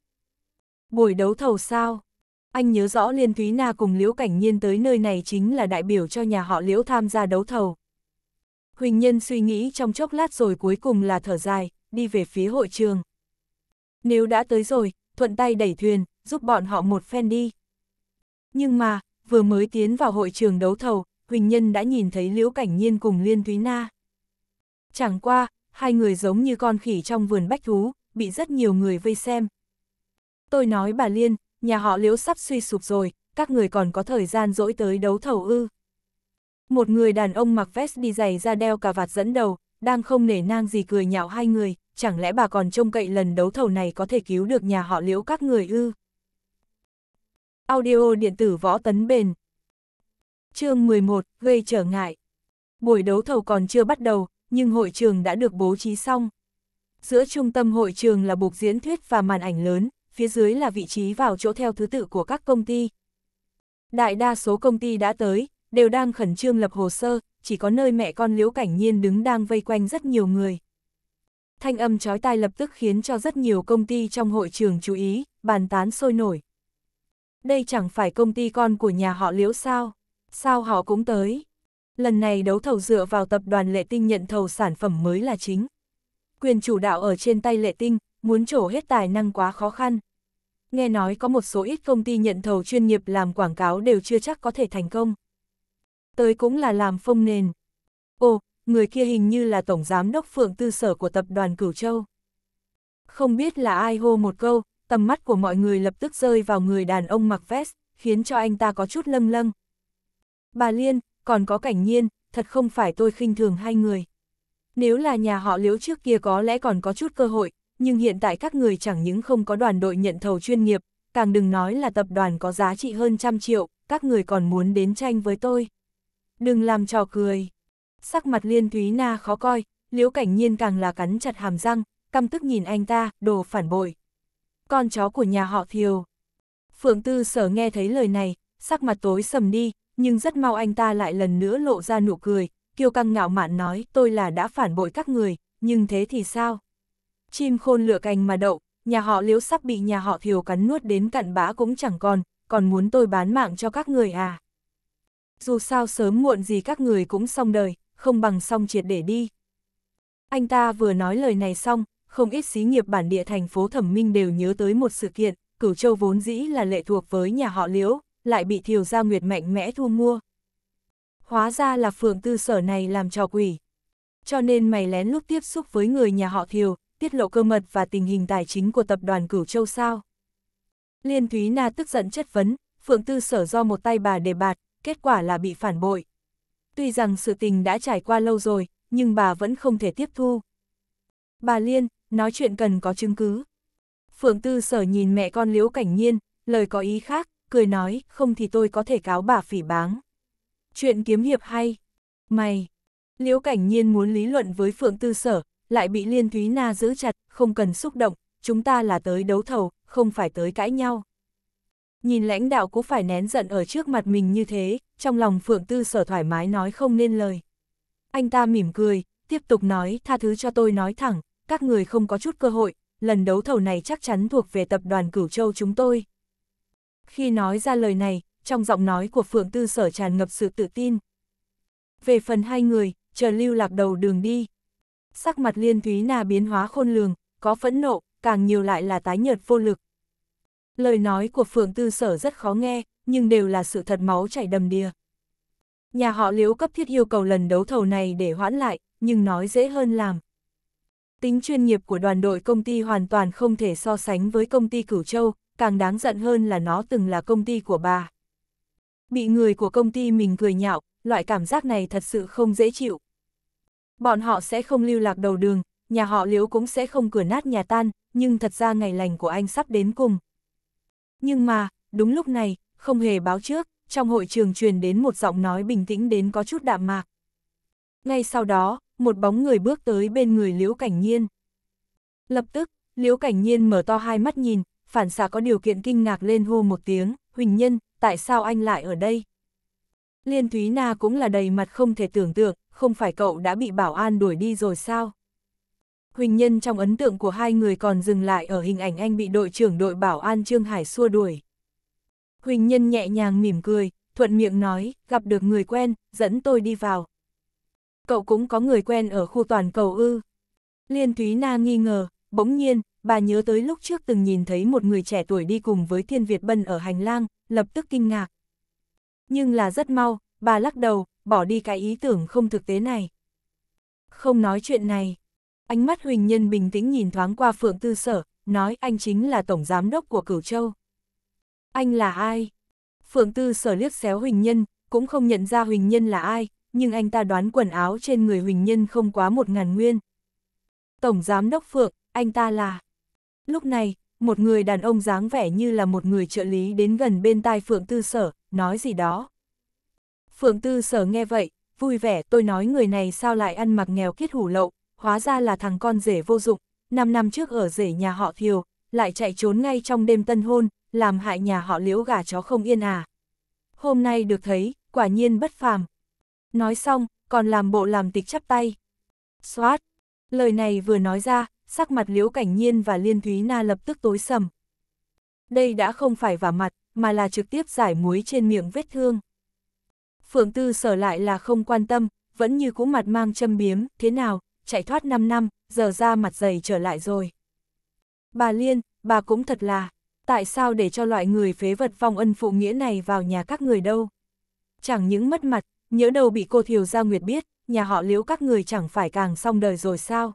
A: Buổi đấu thầu sao? Anh nhớ rõ Liên Thúy Na cùng Liễu Cảnh Nhiên tới nơi này chính là đại biểu cho nhà họ Liễu tham gia đấu thầu. Huỳnh Nhân suy nghĩ trong chốc lát rồi cuối cùng là thở dài, đi về phía hội trường. Nếu đã tới rồi, thuận tay đẩy thuyền, giúp bọn họ một phen đi. Nhưng mà, vừa mới tiến vào hội trường đấu thầu, Huỳnh Nhân đã nhìn thấy Liễu Cảnh Nhiên cùng Liên Thúy Na. Chẳng qua, hai người giống như con khỉ trong vườn bách thú, bị rất nhiều người vây xem. Tôi nói bà Liên, nhà họ Liễu sắp suy sụp rồi, các người còn có thời gian dỗi tới đấu thầu ư. Một người đàn ông mặc vest đi giày ra đeo cà vạt dẫn đầu, đang không nể nang gì cười nhạo hai người, chẳng lẽ bà còn trông cậy lần đấu thầu này có thể cứu được nhà họ liễu các người ư? Audio điện tử võ tấn bền Chương 11, gây trở ngại Buổi đấu thầu còn chưa bắt đầu, nhưng hội trường đã được bố trí xong. Giữa trung tâm hội trường là bục diễn thuyết và màn ảnh lớn, phía dưới là vị trí vào chỗ theo thứ tự của các công ty. Đại đa số công ty đã tới, đều đang khẩn trương lập hồ sơ, chỉ có nơi mẹ con Liễu Cảnh Nhiên đứng đang vây quanh rất nhiều người thanh âm chói tai lập tức khiến cho rất nhiều công ty trong hội trường chú ý, bàn tán sôi nổi. Đây chẳng phải công ty con của nhà họ liễu sao? Sao họ cũng tới? Lần này đấu thầu dựa vào tập đoàn Lệ Tinh nhận thầu sản phẩm mới là chính. Quyền chủ đạo ở trên tay Lệ Tinh, muốn trổ hết tài năng quá khó khăn. Nghe nói có một số ít công ty nhận thầu chuyên nghiệp làm quảng cáo đều chưa chắc có thể thành công. Tới cũng là làm phông nền. Ồ, người kia hình như là tổng giám đốc phượng tư sở của tập đoàn Cửu Châu. Không biết là ai hô một câu, tầm mắt của mọi người lập tức rơi vào người đàn ông mặc vest, khiến cho anh ta có chút lâng lâng. Bà Liên, còn có cảnh nhiên, thật không phải tôi khinh thường hai người. Nếu là nhà họ liễu trước kia có lẽ còn có chút cơ hội, nhưng hiện tại các người chẳng những không có đoàn đội nhận thầu chuyên nghiệp, càng đừng nói là tập đoàn có giá trị hơn trăm triệu, các người còn muốn đến tranh với tôi. Đừng làm trò cười. Sắc mặt Liên Thúy Na khó coi, Liễu Cảnh Nhiên càng là cắn chặt hàm răng, căm tức nhìn anh ta, đồ phản bội. Con chó của nhà họ Thiều. Phượng Tư Sở nghe thấy lời này, sắc mặt tối sầm đi, nhưng rất mau anh ta lại lần nữa lộ ra nụ cười, kiêu căng ngạo mạn nói tôi là đã phản bội các người, nhưng thế thì sao? Chim khôn lửa cành mà đậu, nhà họ liễu sắp bị nhà họ thiều cắn nuốt đến cặn bã cũng chẳng còn, còn muốn tôi bán mạng cho các người à? Dù sao sớm muộn gì các người cũng xong đời, không bằng xong triệt để đi. Anh ta vừa nói lời này xong, không ít xí nghiệp bản địa thành phố Thẩm Minh đều nhớ tới một sự kiện, Cửu Châu vốn dĩ là lệ thuộc với nhà họ Liễu, lại bị Thiều Gia Nguyệt mạnh mẽ thu mua. Hóa ra là Phượng tư sở này làm trò quỷ. Cho nên mày lén lúc tiếp xúc với người nhà họ Thiều, tiết lộ cơ mật và tình hình tài chính của tập đoàn Cửu Châu sao. Liên Thúy Na tức giận chất vấn, phượng tư sở do một tay bà đề bạt, kết quả là bị phản bội. Tuy rằng sự tình đã trải qua lâu rồi, nhưng bà vẫn không thể tiếp thu. Bà Liên, nói chuyện cần có chứng cứ. Phượng Tư Sở nhìn mẹ con Liễu Cảnh Nhiên, lời có ý khác, cười nói, không thì tôi có thể cáo bà phỉ báng. Chuyện kiếm hiệp hay? Mày! Liễu Cảnh Nhiên muốn lý luận với Phượng Tư Sở, lại bị Liên Thúy Na giữ chặt, không cần xúc động, chúng ta là tới đấu thầu, không phải tới cãi nhau. Nhìn lãnh đạo cũng phải nén giận ở trước mặt mình như thế, trong lòng Phượng Tư sở thoải mái nói không nên lời. Anh ta mỉm cười, tiếp tục nói tha thứ cho tôi nói thẳng, các người không có chút cơ hội, lần đấu thầu này chắc chắn thuộc về tập đoàn Cửu Châu chúng tôi. Khi nói ra lời này, trong giọng nói của Phượng Tư sở tràn ngập sự tự tin. Về phần hai người, chờ lưu lạc đầu đường đi. Sắc mặt liên thúy nà biến hóa khôn lường, có phẫn nộ, càng nhiều lại là tái nhợt vô lực. Lời nói của phường tư sở rất khó nghe, nhưng đều là sự thật máu chảy đầm đìa. Nhà họ liếu cấp thiết yêu cầu lần đấu thầu này để hoãn lại, nhưng nói dễ hơn làm. Tính chuyên nghiệp của đoàn đội công ty hoàn toàn không thể so sánh với công ty Cửu Châu, càng đáng giận hơn là nó từng là công ty của bà. Bị người của công ty mình cười nhạo, loại cảm giác này thật sự không dễ chịu. Bọn họ sẽ không lưu lạc đầu đường, nhà họ liếu cũng sẽ không cửa nát nhà tan, nhưng thật ra ngày lành của anh sắp đến cùng. Nhưng mà, đúng lúc này, không hề báo trước, trong hội trường truyền đến một giọng nói bình tĩnh đến có chút đạm mạc. Ngay sau đó, một bóng người bước tới bên người Liễu Cảnh Nhiên. Lập tức, Liễu Cảnh Nhiên mở to hai mắt nhìn, phản xạ có điều kiện kinh ngạc lên hô một tiếng, Huỳnh Nhân, tại sao anh lại ở đây? Liên Thúy Na cũng là đầy mặt không thể tưởng tượng, không phải cậu đã bị bảo an đuổi đi rồi sao? Huỳnh Nhân trong ấn tượng của hai người còn dừng lại ở hình ảnh anh bị đội trưởng đội bảo an Trương Hải xua đuổi. Huỳnh Nhân nhẹ nhàng mỉm cười, thuận miệng nói, gặp được người quen, dẫn tôi đi vào. Cậu cũng có người quen ở khu toàn cầu ư. Liên Thúy Na nghi ngờ, bỗng nhiên, bà nhớ tới lúc trước từng nhìn thấy một người trẻ tuổi đi cùng với Thiên Việt Bân ở hành lang, lập tức kinh ngạc. Nhưng là rất mau, bà lắc đầu, bỏ đi cái ý tưởng không thực tế này. Không nói chuyện này, Ánh mắt Huỳnh Nhân bình tĩnh nhìn thoáng qua Phượng Tư Sở, nói anh chính là Tổng Giám Đốc của Cửu Châu. Anh là ai? Phượng Tư Sở liếc xéo Huỳnh Nhân, cũng không nhận ra Huỳnh Nhân là ai, nhưng anh ta đoán quần áo trên người Huỳnh Nhân không quá một ngàn nguyên. Tổng Giám Đốc Phượng, anh ta là... Lúc này, một người đàn ông dáng vẻ như là một người trợ lý đến gần bên tai Phượng Tư Sở, nói gì đó. Phượng Tư Sở nghe vậy, vui vẻ tôi nói người này sao lại ăn mặc nghèo kiết hủ lậu, hóa ra là thằng con rể vô dụng, 5 năm trước ở rể nhà họ Thiều, lại chạy trốn ngay trong đêm tân hôn, làm hại nhà họ liễu gà chó không yên à. Hôm nay được thấy, quả nhiên bất phàm. Nói xong, còn làm bộ làm tịch chắp tay. Xoát! Lời này vừa nói ra, sắc mặt liễu cảnh nhiên và liên thúy na lập tức tối sầm. Đây đã không phải vả mặt, mà là trực tiếp giải muối trên miệng vết thương. Phượng Tư sở lại là không quan tâm, vẫn như cũ mặt mang châm biếm, thế nào, chạy thoát 5 năm, giờ ra mặt dày trở lại rồi. Bà Liên, bà cũng thật là, tại sao để cho loại người phế vật vong ân phụ nghĩa này vào nhà các người đâu? Chẳng những mất mặt, nhớ đầu bị cô Thiều Gia Nguyệt biết, nhà họ liễu các người chẳng phải càng xong đời rồi sao?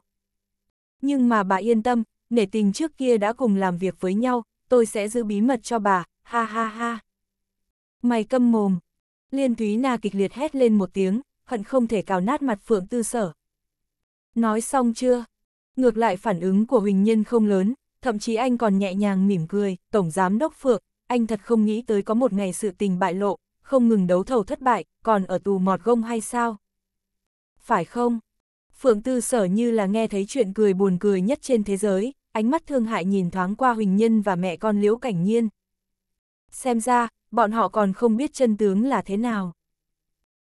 A: Nhưng mà bà yên tâm, nể tình trước kia đã cùng làm việc với nhau, tôi sẽ giữ bí mật cho bà, ha ha ha. Mày câm mồm. Liên Thúy Na kịch liệt hét lên một tiếng, hận không thể cào nát mặt Phượng Tư Sở, Nói xong chưa? Ngược lại phản ứng của Huỳnh Nhân không lớn, thậm chí anh còn nhẹ nhàng mỉm cười, Tổng Giám Đốc Phượng, anh thật không nghĩ tới có một ngày sự tình bại lộ, không ngừng đấu thầu thất bại, còn ở tù mọt gông hay sao? Phải không? Phượng Tư Sở như là nghe thấy chuyện cười buồn cười nhất trên thế giới, ánh mắt thương hại nhìn thoáng qua Huỳnh Nhân và mẹ con Liễu Cảnh Nhiên. Xem ra, bọn họ còn không biết chân tướng là thế nào.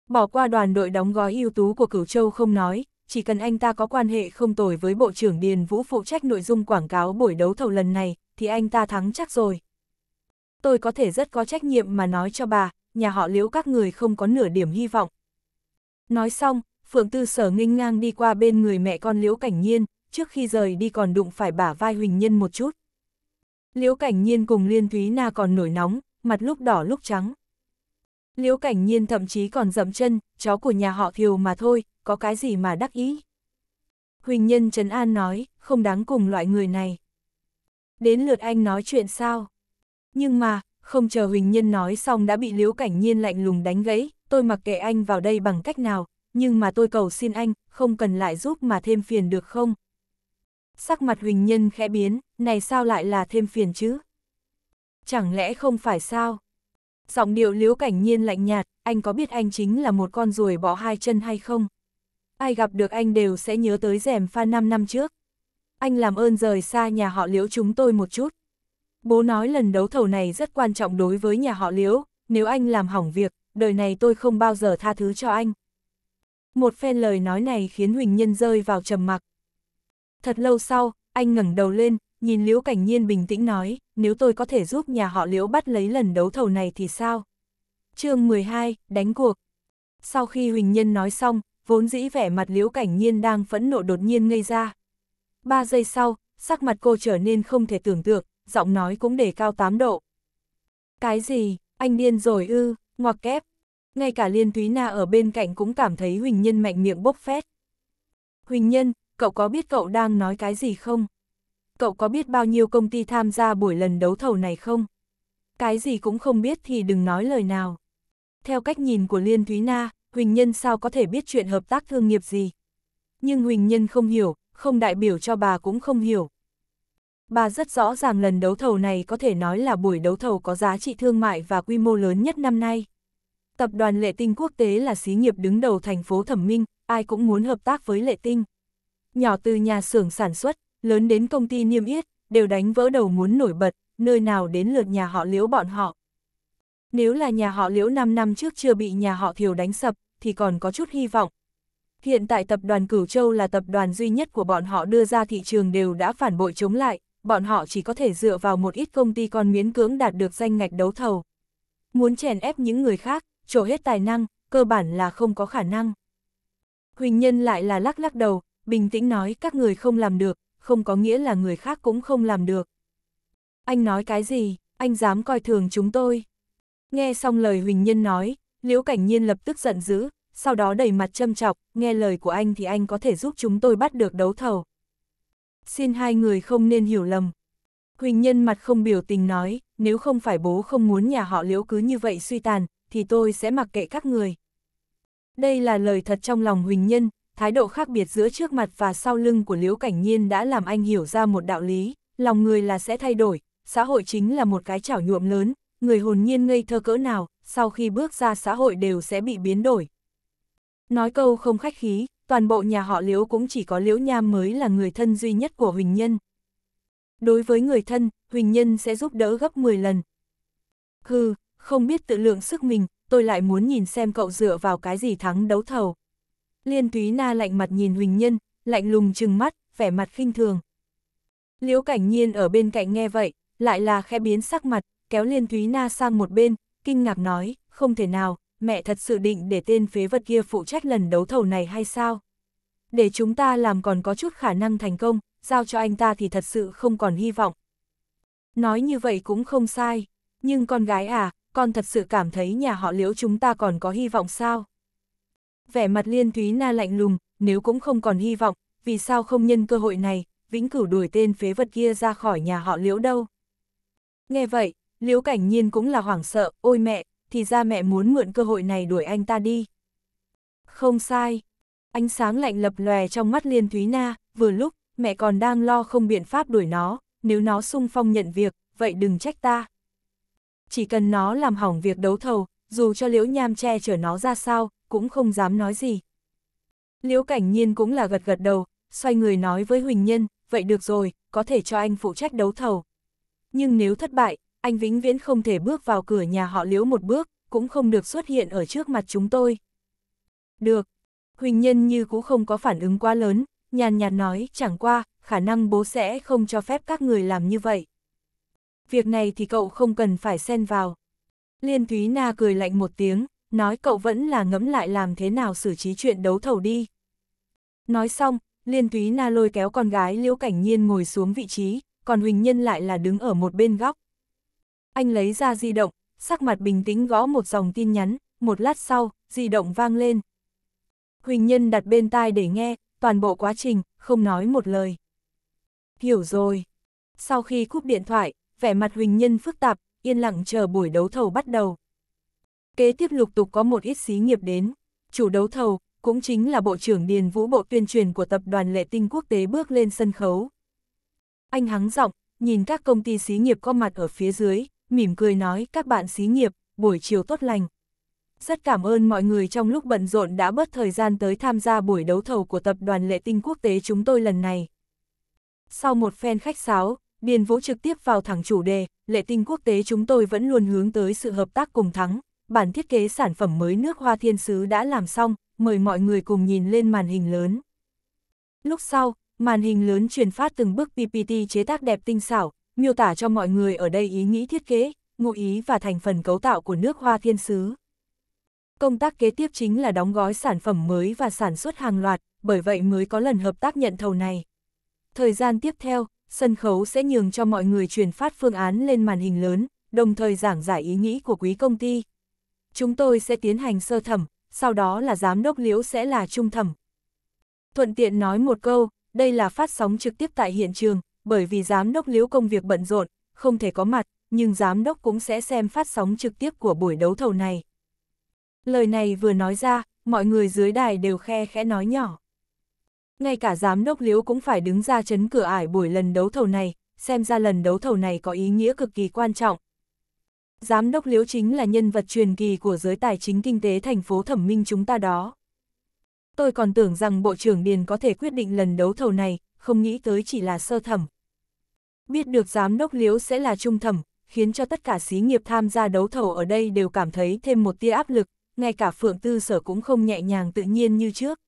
A: Bỏ qua đoàn đội đóng gói ưu tú của Cửu Châu không nói, chỉ cần anh ta có quan hệ không tồi với Bộ trưởng Điền Vũ phụ trách nội dung quảng cáo buổi đấu thầu lần này, thì anh ta thắng chắc rồi. Tôi có thể rất có trách nhiệm mà nói cho bà, nhà họ liễu các người không có nửa điểm hy vọng. Nói xong, Phượng Tư Sở nghênh ngang đi qua bên người mẹ con liễu cảnh nhiên, trước khi rời đi còn đụng phải bả vai Huỳnh Nhân một chút. Liễu cảnh nhiên cùng Liên Thúy Na còn nổi nóng, mặt lúc đỏ lúc trắng. Liễu cảnh nhiên thậm chí còn dậm chân, chó của nhà họ Thiều mà thôi, có cái gì mà đắc ý. Huỳnh Nhân Trấn An nói, không đáng cùng loại người này. Đến lượt anh nói chuyện sao? Nhưng mà, không chờ Huỳnh Nhân nói xong đã bị Liễu Cảnh Nhiên lạnh lùng đánh gãy, tôi mặc kệ anh vào đây bằng cách nào, nhưng mà tôi cầu xin anh, không cần lại giúp mà thêm phiền được không? Sắc mặt Huỳnh Nhân khẽ biến, này sao lại là thêm phiền chứ? Chẳng lẽ không phải sao? Giọng điệu liễu cảnh nhiên lạnh nhạt, anh có biết anh chính là một con ruồi bỏ hai chân hay không? Ai gặp được anh đều sẽ nhớ tới rèm pha 5 năm trước. Anh làm ơn rời xa nhà họ liễu chúng tôi một chút. Bố nói lần đấu thầu này rất quan trọng đối với nhà họ liễu, nếu anh làm hỏng việc, đời này tôi không bao giờ tha thứ cho anh. Một phen lời nói này khiến Huỳnh Nhân rơi vào trầm mặc. Thật lâu sau, anh ngẩng đầu lên, nhìn Liễu Cảnh Nhiên bình tĩnh nói, nếu tôi có thể giúp nhà họ Liễu bắt lấy lần đấu thầu này thì sao? chương 12, đánh cuộc. Sau khi Huỳnh Nhân nói xong, vốn dĩ vẻ mặt Liễu Cảnh Nhiên đang phẫn nộ đột nhiên ngây ra. Ba giây sau, sắc mặt cô trở nên không thể tưởng tượng, giọng nói cũng đề cao 8 độ. Cái gì, anh điên rồi ư, ngoặc kép. Ngay cả Liên Thúy Na ở bên cạnh cũng cảm thấy Huỳnh Nhân mạnh miệng bốc phét. Huỳnh Nhân, cậu có biết cậu đang nói cái gì không? cậu có biết bao nhiêu công ty tham gia buổi lần đấu thầu này không? Cái gì cũng không biết thì đừng nói lời nào. Theo cách nhìn của Liên Thúy Na, Huỳnh Nhân sao có thể biết chuyện hợp tác thương nghiệp gì? Nhưng Huỳnh Nhân không hiểu, không đại biểu cho bà cũng không hiểu. Bà rất rõ ràng lần đấu thầu này có thể nói là buổi đấu thầu có giá trị thương mại và quy mô lớn nhất năm nay. Tập đoàn Lệ Tinh Quốc tế là xí nghiệp đứng đầu thành phố Thẩm Minh, ai cũng muốn hợp tác với Lệ Tinh. Nhỏ từ nhà xưởng sản xuất, lớn đến công ty niêm yết, đều đánh vỡ đầu muốn nổi bật, nơi nào đến lượt nhà họ liễu bọn họ. Nếu là nhà họ liễu 5 năm trước chưa bị nhà họ thiều đánh sập, thì còn có chút hy vọng. Hiện tại tập đoàn Cửu Châu là tập đoàn duy nhất của bọn họ đưa ra thị trường đều đã phản bội chống lại, bọn họ chỉ có thể dựa vào một ít công ty còn miễn cưỡng đạt được danh ngạch đấu thầu. Muốn chèn ép những người khác, trổ hết tài năng, cơ bản là không có khả năng. Huỳnh Nhân lại là lắc lắc đầu, bình tĩnh nói các người không làm được, không có nghĩa là người khác cũng không làm được. Anh nói cái gì, anh dám coi thường chúng tôi. Nghe xong lời Huỳnh Nhân nói, Liễu Cảnh Nhiên lập tức giận dữ, sau đó đầy mặt châm chọc, nghe lời của anh thì anh có thể giúp chúng tôi bắt được đấu thầu. Xin hai người không nên hiểu lầm. Huỳnh Nhân mặt không biểu tình nói, nếu không phải bố không muốn nhà họ Liễu cứ như vậy suy tàn, thì tôi sẽ mặc kệ các người. Đây là lời thật trong lòng Huỳnh Nhân, thái độ khác biệt giữa trước mặt và sau lưng của Liễu Cảnh Nhiên đã làm anh hiểu ra một đạo lý, lòng người là sẽ thay đổi, xã hội chính là một cái chảo nhuộm lớn, người hồn nhiên ngây thơ cỡ nào, sau khi bước ra xã hội đều sẽ bị biến đổi. Nói câu không khách khí, toàn bộ nhà họ Liễu cũng chỉ có Liễu Nham mới là người thân duy nhất của Huỳnh Nhân. Đối với người thân, Huỳnh Nhân sẽ giúp đỡ gấp 10 lần. Hừ, không biết tự lượng sức mình, tôi lại muốn nhìn xem cậu dựa vào cái gì thắng đấu thầu. Liên Túy Na lạnh mặt nhìn Huỳnh Nhân, lạnh lùng trừng mắt, vẻ mặt khinh thường. Liễu Cảnh Nhiên ở bên cạnh nghe vậy, lại là khẽ biến sắc mặt, kéo Liên Túy Na sang một bên, kinh ngạc nói, không thể nào, mẹ thật sự định để tên phế vật kia phụ trách lần đấu thầu này hay sao? Để chúng ta làm còn có chút khả năng thành công, giao cho anh ta thì thật sự không còn hy vọng. Nói như vậy cũng không sai, nhưng con gái à, con thật sự cảm thấy nhà họ liễu chúng ta còn có hy vọng sao? vẻ mặt Liên Thúy Na lạnh lùng, nếu cũng không còn hy vọng, vì sao không nhân cơ hội này, vĩnh cửu đuổi tên phế vật kia ra khỏi nhà họ liễu đâu. Nghe vậy, liễu cảnh nhiên cũng là hoảng sợ, ôi mẹ, thì ra mẹ muốn mượn cơ hội này đuổi anh ta đi. Không sai, ánh sáng lạnh lập lòe trong mắt Liên Thúy Na, vừa lúc, mẹ còn đang lo không biện pháp đuổi nó, nếu nó sung phong nhận việc, vậy đừng trách ta. Chỉ cần nó làm hỏng việc đấu thầu, dù cho liễu nham che chở nó ra sao, cũng không dám nói gì. Liễu Cảnh Nhiên cũng là gật gật đầu, xoay người nói với Huỳnh Nhân, vậy được rồi, có thể cho anh phụ trách đấu thầu. Nhưng nếu thất bại, anh vĩnh viễn không thể bước vào cửa nhà họ Liễu một bước, cũng không được xuất hiện ở trước mặt chúng tôi. Được. Huỳnh Nhân như cũng không có phản ứng quá lớn, nhàn nhạt nói, chẳng qua, khả năng bố sẽ không cho phép các người làm như vậy. Việc này thì cậu không cần phải xen vào. Liên Thúy Na cười lạnh một tiếng, nói cậu vẫn là ngẫm lại làm thế nào xử trí chuyện đấu thầu đi. Nói xong, Liên Thúy Na lôi kéo con gái Liễu Cảnh Nhiên ngồi xuống vị trí, còn Huỳnh Nhân lại là đứng ở một bên góc. Anh lấy ra di động, sắc mặt bình tĩnh gõ một dòng tin nhắn, một lát sau, di động vang lên. Huỳnh Nhân đặt bên tai để nghe, toàn bộ quá trình, không nói một lời. Hiểu rồi. Sau khi cúp điện thoại, vẻ mặt Huỳnh Nhân phức tạp, yên lặng chờ buổi đấu thầu bắt đầu. Kế tiếp lục tục có một ít xí nghiệp đến, chủ đấu thầu, cũng chính là Bộ trưởng Điền Vũ Bộ tuyên truyền của Tập đoàn Lệ Tinh Quốc tế bước lên sân khấu. Anh hắng giọng, nhìn các công ty xí nghiệp có mặt ở phía dưới, mỉm cười nói các bạn xí nghiệp, buổi chiều tốt lành. Rất cảm ơn mọi người trong lúc bận rộn đã bớt thời gian tới tham gia buổi đấu thầu của Tập đoàn Lệ Tinh Quốc tế chúng tôi lần này. Sau một phen khách sáo, Điền Vũ trực tiếp vào thẳng chủ đề, Lệ Tinh Quốc tế chúng tôi vẫn luôn hướng tới sự hợp tác cùng thắng, bản thiết kế sản phẩm mới nước hoa thiên sứ đã làm xong, mời mọi người cùng nhìn lên màn hình lớn. Lúc sau, màn hình lớn truyền phát từng bước PPT chế tác đẹp tinh xảo, miêu tả cho mọi người ở đây ý nghĩ thiết kế, ngụ ý và thành phần cấu tạo của nước hoa thiên sứ. Công tác kế tiếp chính là đóng gói sản phẩm mới và sản xuất hàng loạt, bởi vậy mới có lần hợp tác nhận thầu này. Thời gian tiếp theo, sân khấu sẽ nhường cho mọi người truyền phát phương án lên màn hình lớn, đồng thời giảng giải ý nghĩ của quý công ty, chúng tôi sẽ tiến hành sơ thẩm, sau đó là giám đốc liễu sẽ là trung thẩm. Thuận tiện nói một câu, đây là phát sóng trực tiếp tại hiện trường, bởi vì giám đốc liễu công việc bận rộn, không thể có mặt, nhưng giám đốc cũng sẽ xem phát sóng trực tiếp của buổi đấu thầu này. Lời này vừa nói ra, mọi người dưới đài đều khe khẽ nói nhỏ. Ngay cả giám đốc liễu cũng phải đứng ra chấn cửa ải buổi lần đấu thầu này, xem ra lần đấu thầu này có ý nghĩa cực kỳ quan trọng, Giám đốc Liễu chính là nhân vật truyền kỳ của giới tài chính kinh tế thành phố Thẩm Minh chúng ta đó. Tôi còn tưởng rằng Bộ trưởng Điền có thể quyết định lần đấu thầu này, không nghĩ tới chỉ là sơ thẩm. Biết được giám đốc Liễu sẽ là trung thẩm, khiến cho tất cả xí nghiệp tham gia đấu thầu ở đây đều cảm thấy thêm một tia áp lực, ngay cả Phượng Tư Sở cũng không nhẹ nhàng tự nhiên như trước.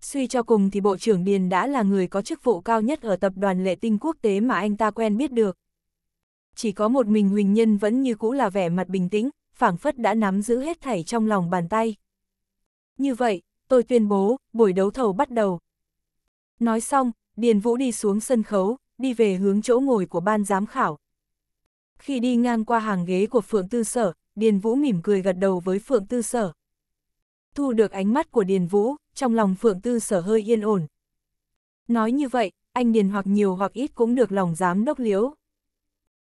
A: Suy cho cùng thì Bộ trưởng Điền đã là người có chức vụ cao nhất ở tập đoàn lệ tinh quốc tế mà anh ta quen biết được chỉ có một mình Huỳnh Nhân vẫn như cũ là vẻ mặt bình tĩnh, phảng phất đã nắm giữ hết thảy trong lòng bàn tay. Như vậy, tôi tuyên bố, buổi đấu thầu bắt đầu. Nói xong, Điền Vũ đi xuống sân khấu, đi về hướng chỗ ngồi của ban giám khảo. Khi đi ngang qua hàng ghế của Phượng Tư Sở, Điền Vũ mỉm cười gật đầu với Phượng Tư Sở. Thu được ánh mắt của Điền Vũ, trong lòng Phượng Tư Sở hơi yên ổn. Nói như vậy, anh Điền hoặc nhiều hoặc ít cũng được lòng giám đốc liếu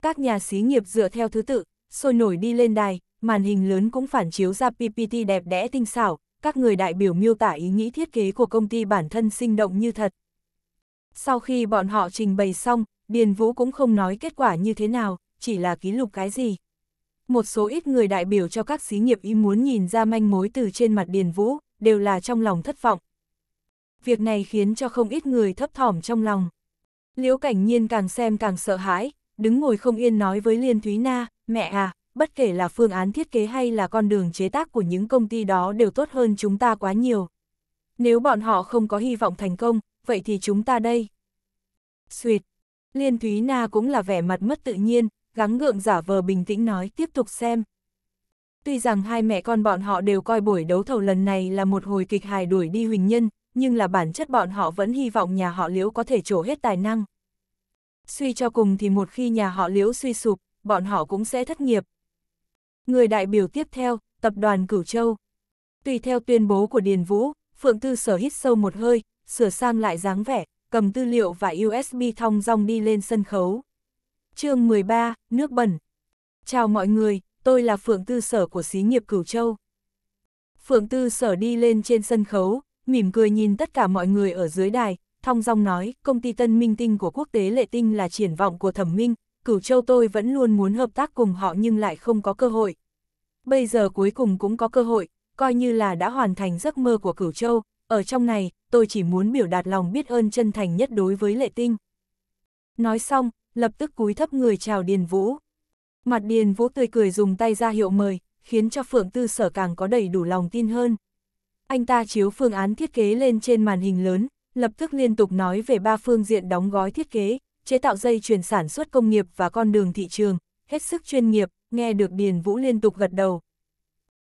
A: các nhà xí nghiệp dựa theo thứ tự, sôi nổi đi lên đài, màn hình lớn cũng phản chiếu ra PPT đẹp đẽ tinh xảo, các người đại biểu miêu tả ý nghĩ thiết kế của công ty bản thân sinh động như thật. Sau khi bọn họ trình bày xong, Điền Vũ cũng không nói kết quả như thế nào, chỉ là ký lục cái gì. Một số ít người đại biểu cho các xí nghiệp ý muốn nhìn ra manh mối từ trên mặt Điền Vũ, đều là trong lòng thất vọng. Việc này khiến cho không ít người thấp thỏm trong lòng. Liễu Cảnh Nhiên càng xem càng sợ hãi, đứng ngồi không yên nói với Liên Thúy Na, mẹ à, bất kể là phương án thiết kế hay là con đường chế tác của những công ty đó đều tốt hơn chúng ta quá nhiều. Nếu bọn họ không có hy vọng thành công, vậy thì chúng ta đây. Xuyệt, Liên Thúy Na cũng là vẻ mặt mất tự nhiên, gắng gượng giả vờ bình tĩnh nói tiếp tục xem. Tuy rằng hai mẹ con bọn họ đều coi buổi đấu thầu lần này là một hồi kịch hài đuổi đi huỳnh nhân, nhưng là bản chất bọn họ vẫn hy vọng nhà họ liễu có thể trổ hết tài năng. Suy cho cùng thì một khi nhà họ liễu suy sụp, bọn họ cũng sẽ thất nghiệp. Người đại biểu tiếp theo, tập đoàn Cửu Châu. Tùy theo tuyên bố của Điền Vũ, Phượng Tư sở hít sâu một hơi, sửa sang lại dáng vẻ, cầm tư liệu và USB thong dong đi lên sân khấu. chương 13, Nước Bẩn. Chào mọi người, tôi là Phượng Tư sở của xí nghiệp Cửu Châu. Phượng Tư sở đi lên trên sân khấu, mỉm cười nhìn tất cả mọi người ở dưới đài, thong dong nói, công ty tân minh tinh của quốc tế lệ tinh là triển vọng của thẩm minh, cửu châu tôi vẫn luôn muốn hợp tác cùng họ nhưng lại không có cơ hội. Bây giờ cuối cùng cũng có cơ hội, coi như là đã hoàn thành giấc mơ của cửu châu, ở trong này, tôi chỉ muốn biểu đạt lòng biết ơn chân thành nhất đối với lệ tinh. Nói xong, lập tức cúi thấp người chào Điền Vũ. Mặt Điền Vũ tươi cười dùng tay ra hiệu mời, khiến cho Phượng Tư Sở càng có đầy đủ lòng tin hơn. Anh ta chiếu phương án thiết kế lên trên màn hình lớn, lập tức liên tục nói về ba phương diện đóng gói thiết kế, chế tạo dây chuyển sản xuất công nghiệp và con đường thị trường, hết sức chuyên nghiệp, nghe được Điền Vũ liên tục gật đầu.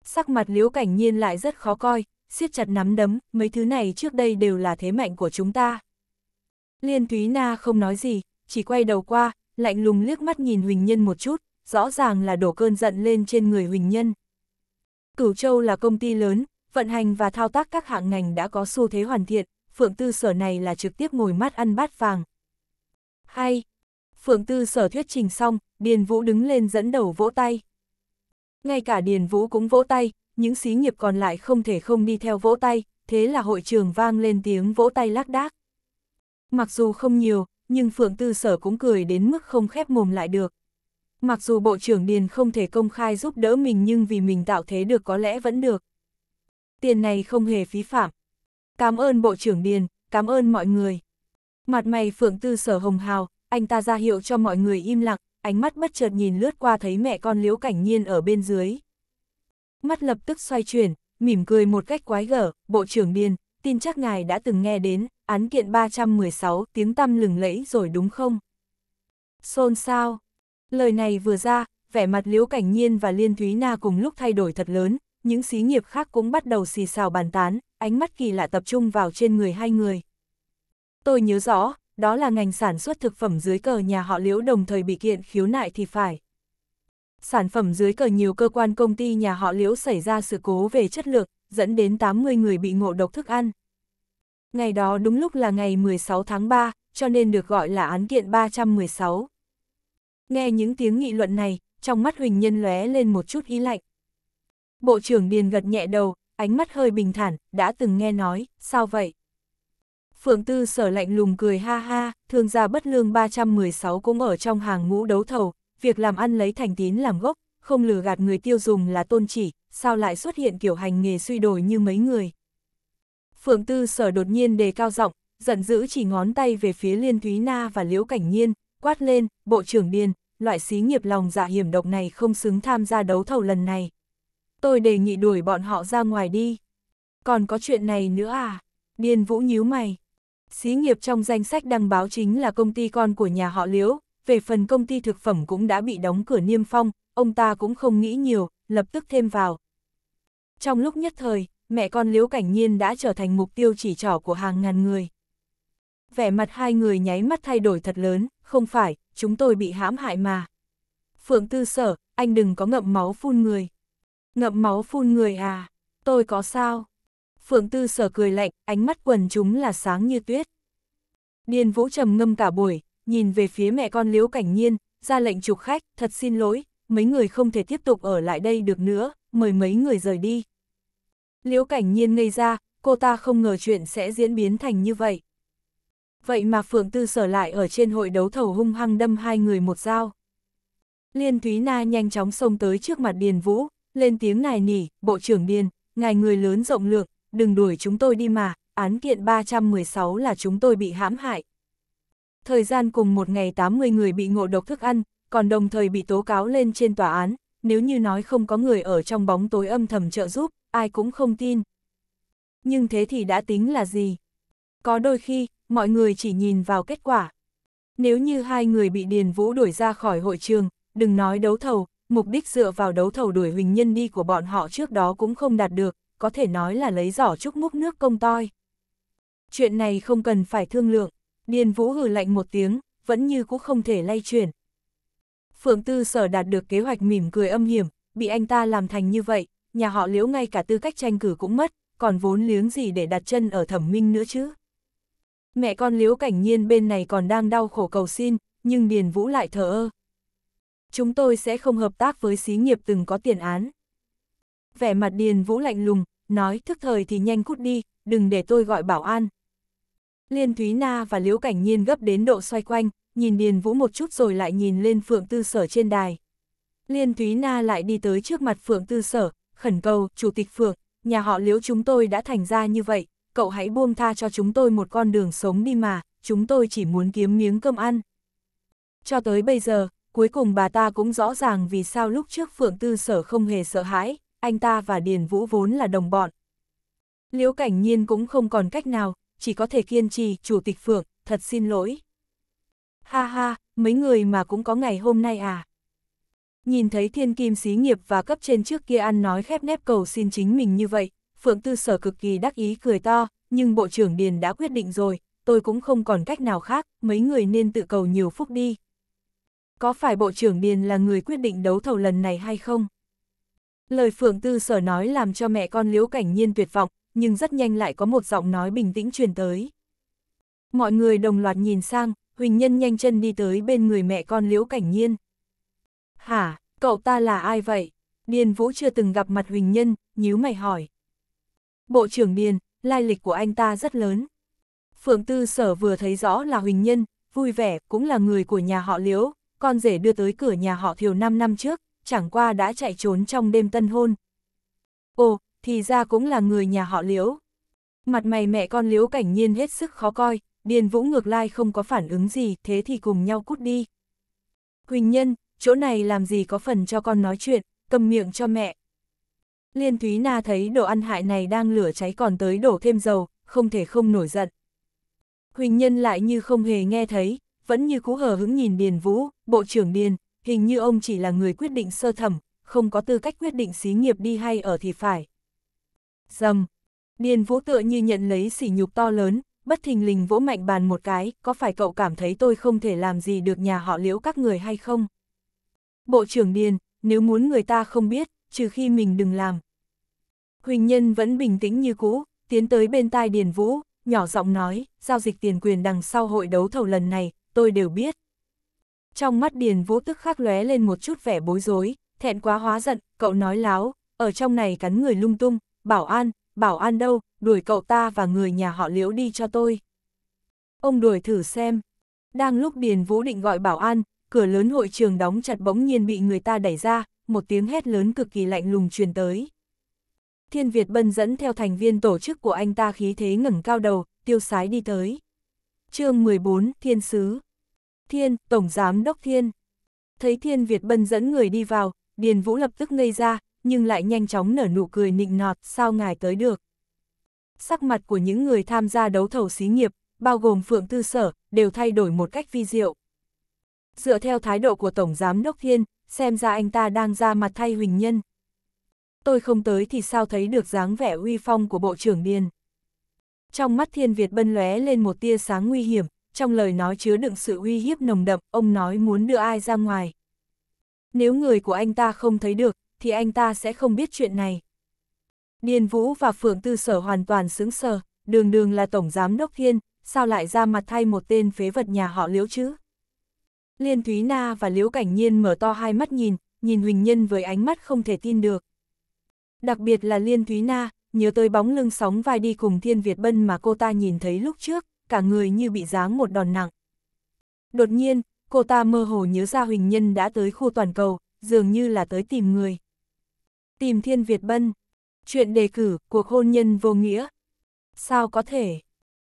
A: Sắc mặt Liễu Cảnh Nhiên lại rất khó coi, siết chặt nắm đấm, mấy thứ này trước đây đều là thế mạnh của chúng ta. Liên Thúy Na không nói gì, chỉ quay đầu qua, lạnh lùng liếc mắt nhìn Huỳnh Nhân một chút, rõ ràng là đổ cơn giận lên trên người Huỳnh Nhân. Cửu Châu là công ty lớn, vận hành và thao tác các hạng ngành đã có xu thế hoàn thiện, Phượng Tư Sở này là trực tiếp ngồi mắt ăn bát vàng. Hay! Phượng Tư Sở thuyết trình xong, Điền Vũ đứng lên dẫn đầu vỗ tay. Ngay cả Điền Vũ cũng vỗ tay, những xí nghiệp còn lại không thể không đi theo vỗ tay, thế là hội trường vang lên tiếng vỗ tay lác đác. Mặc dù không nhiều, nhưng Phượng Tư Sở cũng cười đến mức không khép mồm lại được. Mặc dù Bộ trưởng Điền không thể công khai giúp đỡ mình nhưng vì mình tạo thế được có lẽ vẫn được. Tiền này không hề phí phạm, Cảm ơn Bộ trưởng Điền, cảm ơn mọi người. Mặt mày Phượng Tư Sở hồng hào, anh ta ra hiệu cho mọi người im lặng, ánh mắt bất chợt nhìn lướt qua thấy mẹ con Liễu Cảnh Nhiên ở bên dưới. Mắt lập tức xoay chuyển, mỉm cười một cách quái gở, Bộ trưởng Điền, tin chắc ngài đã từng nghe đến, án kiện 316 tiếng tăm lừng lẫy rồi đúng không? Xôn sao? Lời này vừa ra, vẻ mặt Liễu Cảnh Nhiên và Liên Thúy Na cùng lúc thay đổi thật lớn, những xí nghiệp khác cũng bắt đầu xì xào bàn tán, ánh mắt kỳ lạ tập trung vào trên người hai người. Tôi nhớ rõ, đó là ngành sản xuất thực phẩm dưới cờ nhà họ liễu đồng thời bị kiện khiếu nại thì phải. Sản phẩm dưới cờ nhiều cơ quan công ty nhà họ liễu xảy ra sự cố về chất lượng, dẫn đến 80 người bị ngộ độc thức ăn. Ngày đó đúng lúc là ngày 16 tháng 3, cho nên được gọi là án kiện 316. Nghe những tiếng nghị luận này, trong mắt Huỳnh Nhân lóe lên một chút ý lạnh. Bộ trưởng Điền gật nhẹ đầu, ánh mắt hơi bình thản, đã từng nghe nói, sao vậy? Phượng Tư sở lạnh lùng cười ha ha, thương gia bất lương 316 cũng ở trong hàng ngũ đấu thầu, việc làm ăn lấy thành tín làm gốc, không lừa gạt người tiêu dùng là tôn chỉ, sao lại xuất hiện kiểu hành nghề suy đổi như mấy người. Phượng Tư sở đột nhiên đề cao giọng, giận dữ chỉ ngón tay về phía Liên Thúy Na và Liễu Cảnh Nhiên, quát lên, bộ trưởng điên, loại xí nghiệp lòng dạ hiểm độc này không xứng tham gia đấu thầu lần này tôi đề nghị đuổi bọn họ ra ngoài đi. Còn có chuyện này nữa à? Điền Vũ nhíu mày. Xí nghiệp trong danh sách đăng báo chính là công ty con của nhà họ Liễu, về phần công ty thực phẩm cũng đã bị đóng cửa niêm phong, ông ta cũng không nghĩ nhiều, lập tức thêm vào. Trong lúc nhất thời, mẹ con Liễu Cảnh Nhiên đã trở thành mục tiêu chỉ trỏ của hàng ngàn người. Vẻ mặt hai người nháy mắt thay đổi thật lớn, không phải, chúng tôi bị hãm hại mà. Phượng Tư Sở, anh đừng có ngậm máu phun người. Ngậm máu phun người à? Tôi có sao? Phượng Tư sở cười lạnh, ánh mắt quần chúng là sáng như tuyết. Điền Vũ trầm ngâm cả buổi, nhìn về phía mẹ con Liễu Cảnh Nhiên, ra lệnh trục khách, thật xin lỗi, mấy người không thể tiếp tục ở lại đây được nữa, mời mấy người rời đi. Liễu Cảnh Nhiên ngây ra, cô ta không ngờ chuyện sẽ diễn biến thành như vậy. Vậy mà Phượng Tư sở lại ở trên hội đấu thầu hung hăng đâm hai người một dao. Liên Thúy Na nhanh chóng xông tới trước mặt Điền Vũ, lên tiếng nài nỉ, Bộ trưởng Điền, ngài người lớn rộng lượng, đừng đuổi chúng tôi đi mà, án kiện 316 là chúng tôi bị hãm hại. Thời gian cùng một ngày 80 người bị ngộ độc thức ăn, còn đồng thời bị tố cáo lên trên tòa án, nếu như nói không có người ở trong bóng tối âm thầm trợ giúp, ai cũng không tin. Nhưng thế thì đã tính là gì? Có đôi khi, mọi người chỉ nhìn vào kết quả. Nếu như hai người bị Điền Vũ đuổi ra khỏi hội trường, đừng nói đấu thầu, mục đích dựa vào đấu thầu đuổi Huỳnh Nhân đi của bọn họ trước đó cũng không đạt được, có thể nói là lấy giỏ chúc múc nước công toi. Chuyện này không cần phải thương lượng, Điền Vũ hừ lạnh một tiếng, vẫn như cũng không thể lay chuyển. Phượng Tư Sở đạt được kế hoạch mỉm cười âm hiểm, bị anh ta làm thành như vậy, nhà họ liễu ngay cả tư cách tranh cử cũng mất, còn vốn liếng gì để đặt chân ở thẩm minh nữa chứ. Mẹ con liễu cảnh nhiên bên này còn đang đau khổ cầu xin, nhưng Điền Vũ lại thờ ơ, chúng tôi sẽ không hợp tác với xí nghiệp từng có tiền án. Vẻ mặt Điền Vũ lạnh lùng, nói thức thời thì nhanh cút đi, đừng để tôi gọi bảo an. Liên Thúy Na và Liễu Cảnh Nhiên gấp đến độ xoay quanh, nhìn Điền Vũ một chút rồi lại nhìn lên Phượng Tư Sở trên đài. Liên Thúy Na lại đi tới trước mặt Phượng Tư Sở, khẩn cầu, Chủ tịch Phượng, nhà họ Liễu chúng tôi đã thành ra như vậy, cậu hãy buông tha cho chúng tôi một con đường sống đi mà, chúng tôi chỉ muốn kiếm miếng cơm ăn. Cho tới bây giờ, cuối cùng bà ta cũng rõ ràng vì sao lúc trước Phượng Tư Sở không hề sợ hãi, anh ta và Điền Vũ vốn là đồng bọn. Liễu Cảnh Nhiên cũng không còn cách nào, chỉ có thể kiên trì, Chủ tịch Phượng, thật xin lỗi. Ha ha, mấy người mà cũng có ngày hôm nay à. Nhìn thấy thiên kim xí nghiệp và cấp trên trước kia ăn nói khép nép cầu xin chính mình như vậy, Phượng Tư Sở cực kỳ đắc ý cười to, nhưng Bộ trưởng Điền đã quyết định rồi, tôi cũng không còn cách nào khác, mấy người nên tự cầu nhiều phúc đi, có phải Bộ trưởng Điền là người quyết định đấu thầu lần này hay không? Lời Phượng Tư Sở nói làm cho mẹ con Liễu Cảnh Nhiên tuyệt vọng, nhưng rất nhanh lại có một giọng nói bình tĩnh truyền tới. Mọi người đồng loạt nhìn sang, Huỳnh Nhân nhanh chân đi tới bên người mẹ con Liễu Cảnh Nhiên. Hả, cậu ta là ai vậy? Điền Vũ chưa từng gặp mặt Huỳnh Nhân, nhíu mày hỏi. Bộ trưởng Điền, lai lịch của anh ta rất lớn. Phượng Tư Sở vừa thấy rõ là Huỳnh Nhân, vui vẻ, cũng là người của nhà họ Liễu, con rể đưa tới cửa nhà họ thiều 5 năm trước, chẳng qua đã chạy trốn trong đêm tân hôn. Ồ, thì ra cũng là người nhà họ liễu. Mặt mày mẹ con liễu cảnh nhiên hết sức khó coi, điền vũ ngược lai không có phản ứng gì, thế thì cùng nhau cút đi. Huỳnh nhân, chỗ này làm gì có phần cho con nói chuyện, cầm miệng cho mẹ. Liên Thúy Na thấy đồ ăn hại này đang lửa cháy còn tới đổ thêm dầu, không thể không nổi giận. Huỳnh nhân lại như không hề nghe thấy, vẫn như cú hờ hứng nhìn Điền Vũ, Bộ trưởng Điền, hình như ông chỉ là người quyết định sơ thẩm, không có tư cách quyết định xí nghiệp đi hay ở thì phải. Dầm, Điền Vũ tựa như nhận lấy sỉ nhục to lớn, bất thình lình vỗ mạnh bàn một cái, có phải cậu cảm thấy tôi không thể làm gì được nhà họ liễu các người hay không? Bộ trưởng Điền, nếu muốn người ta không biết, trừ khi mình đừng làm. Huỳnh Nhân vẫn bình tĩnh như cũ, tiến tới bên tai Điền Vũ, nhỏ giọng nói, giao dịch tiền quyền đằng sau hội đấu thầu lần này, tôi đều biết. Trong mắt Điền vô tức khắc lóe lên một chút vẻ bối rối, thẹn quá hóa giận, cậu nói láo, ở trong này cắn người lung tung, bảo an, bảo an đâu, đuổi cậu ta và người nhà họ liễu đi cho tôi. Ông đuổi thử xem. Đang lúc Điền Vũ định gọi bảo an, cửa lớn hội trường đóng chặt bỗng nhiên bị người ta đẩy ra, một tiếng hét lớn cực kỳ lạnh lùng truyền tới. Thiên Việt Bân dẫn theo thành viên tổ chức của anh ta khí thế ngẩng cao đầu, tiêu sái đi tới. chương 14, Thiên Sứ Thiên, Tổng Giám Đốc Thiên. Thấy Thiên Việt Bân dẫn người đi vào, Điền Vũ lập tức ngây ra, nhưng lại nhanh chóng nở nụ cười nịnh nọt, sao ngài tới được. Sắc mặt của những người tham gia đấu thầu xí nghiệp, bao gồm Phượng Tư Sở, đều thay đổi một cách vi diệu. Dựa theo thái độ của Tổng Giám Đốc Thiên, xem ra anh ta đang ra mặt thay Huỳnh Nhân. Tôi không tới thì sao thấy được dáng vẻ uy phong của Bộ trưởng Điền. Trong mắt Thiên Việt Bân lóe lên một tia sáng nguy hiểm, trong lời nói chứa đựng sự uy hiếp nồng đậm, ông nói muốn đưa ai ra ngoài. Nếu người của anh ta không thấy được, thì anh ta sẽ không biết chuyện này. Điền Vũ và Phượng Tư Sở hoàn toàn xứng sờ, đường đường là Tổng Giám Đốc Thiên, sao lại ra mặt thay một tên phế vật nhà họ Liễu chứ? Liên Thúy Na và Liễu Cảnh Nhiên mở to hai mắt nhìn, nhìn Huỳnh Nhân với ánh mắt không thể tin được. Đặc biệt là Liên Thúy Na, nhớ tới bóng lưng sóng vai đi cùng Thiên Việt Bân mà cô ta nhìn thấy lúc trước, cả người như bị giáng một đòn nặng. Đột nhiên, cô ta mơ hồ nhớ ra Huỳnh Nhân đã tới khu toàn cầu, dường như là tới tìm người. Tìm Thiên Việt Bân. Chuyện đề cử, cuộc hôn nhân vô nghĩa. Sao có thể?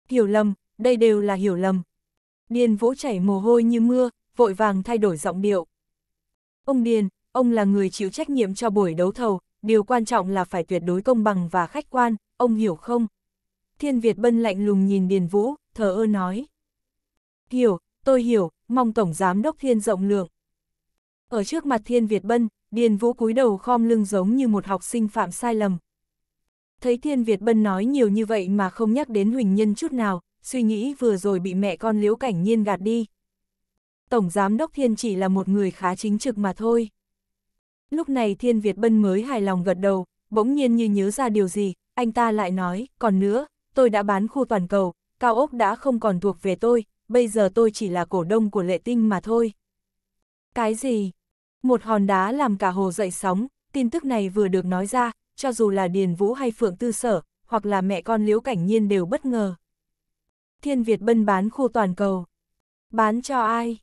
A: Hiểu lầm, đây đều là hiểu lầm. Điền Vũ chảy mồ hôi như mưa, vội vàng thay đổi giọng điệu. Ông Điền, ông là người chịu trách nhiệm cho buổi đấu thầu, điều quan trọng là phải tuyệt đối công bằng và khách quan, ông hiểu không? Thiên Việt Bân lạnh lùng nhìn Điền Vũ, thờ ơ nói. Hiểu, tôi hiểu, mong Tổng Giám Đốc Thiên rộng lượng. Ở trước mặt Thiên Việt Bân, Điền Vũ cúi đầu khom lưng giống như một học sinh phạm sai lầm. Thấy Thiên Việt Bân nói nhiều như vậy mà không nhắc đến Huỳnh Nhân chút nào, suy nghĩ vừa rồi bị mẹ con Liễu Cảnh Nhiên gạt đi. Tổng Giám Đốc Thiên chỉ là một người khá chính trực mà thôi. Lúc này Thiên Việt Bân mới hài lòng gật đầu, bỗng nhiên như nhớ ra điều gì, anh ta lại nói, còn nữa, tôi đã bán khu toàn cầu, cao ốc đã không còn thuộc về tôi, bây giờ tôi chỉ là cổ đông của lệ tinh mà thôi. Cái gì? Một hòn đá làm cả hồ dậy sóng, tin tức này vừa được nói ra, cho dù là Điền Vũ hay Phượng Tư Sở, hoặc là mẹ con Liễu Cảnh Nhiên đều bất ngờ. Thiên Việt bân bán khu toàn cầu. Bán cho ai?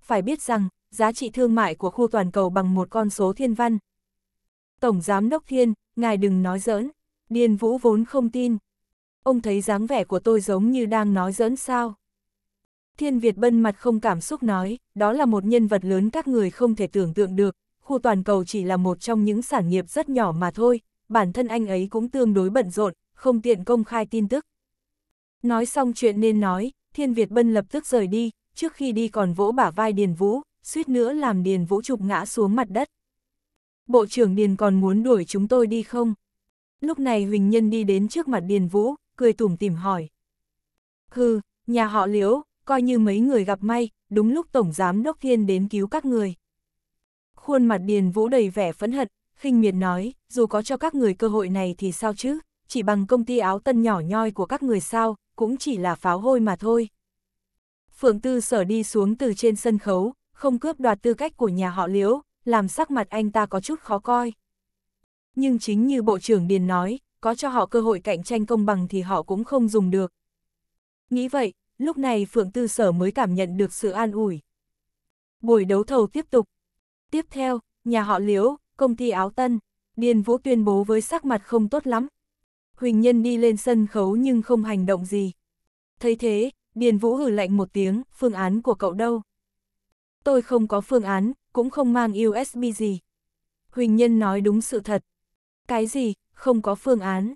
A: Phải biết rằng, giá trị thương mại của khu toàn cầu bằng một con số thiên văn. Tổng Giám Đốc Thiên, ngài đừng nói giỡn, Điền Vũ vốn không tin, ông thấy dáng vẻ của tôi giống như đang nói dẫn sao. Thiên Việt bân mặt không cảm xúc nói, đó là một nhân vật lớn các người không thể tưởng tượng được, khu toàn cầu chỉ là một trong những sản nghiệp rất nhỏ mà thôi, bản thân anh ấy cũng tương đối bận rộn, không tiện công khai tin tức. Nói xong chuyện nên nói, Thiên Việt Bân lập tức rời đi, trước khi đi còn vỗ bả vai Điền Vũ, suýt nữa làm Điền Vũ trục ngã xuống mặt đất. Bộ trưởng Điền còn muốn đuổi chúng tôi đi không? Lúc này Huỳnh Nhân đi đến trước mặt Điền Vũ, cười tủm tỉm hỏi. Hừ, nhà họ liễu, coi như mấy người gặp may, đúng lúc Tổng Giám Đốc Thiên đến cứu các người. Khuôn mặt Điền Vũ đầy vẻ phẫn hận, khinh miệt nói, dù có cho các người cơ hội này thì sao chứ, chỉ bằng công ty áo tân nhỏ nhoi của các người sao, cũng chỉ là pháo hôi mà thôi. Phượng Tư sở đi xuống từ trên sân khấu, không cướp đoạt tư cách của nhà họ liễu, làm sắc mặt anh ta có chút khó coi. Nhưng chính như Bộ trưởng Điền nói, có cho họ cơ hội cạnh tranh công bằng thì họ cũng không dùng được. Nghĩ vậy, lúc này Phượng Tư Sở mới cảm nhận được sự an ủi. Buổi đấu thầu tiếp tục. Tiếp theo, nhà họ Liễu, công ty áo tân, Điền Vũ tuyên bố với sắc mặt không tốt lắm. Huỳnh Nhân đi lên sân khấu nhưng không hành động gì. Thấy thế, Điền Vũ hử lạnh một tiếng, phương án của cậu đâu? Tôi không có phương án, cũng không mang USB gì. Huỳnh Nhân nói đúng sự thật. Cái gì, không có phương án.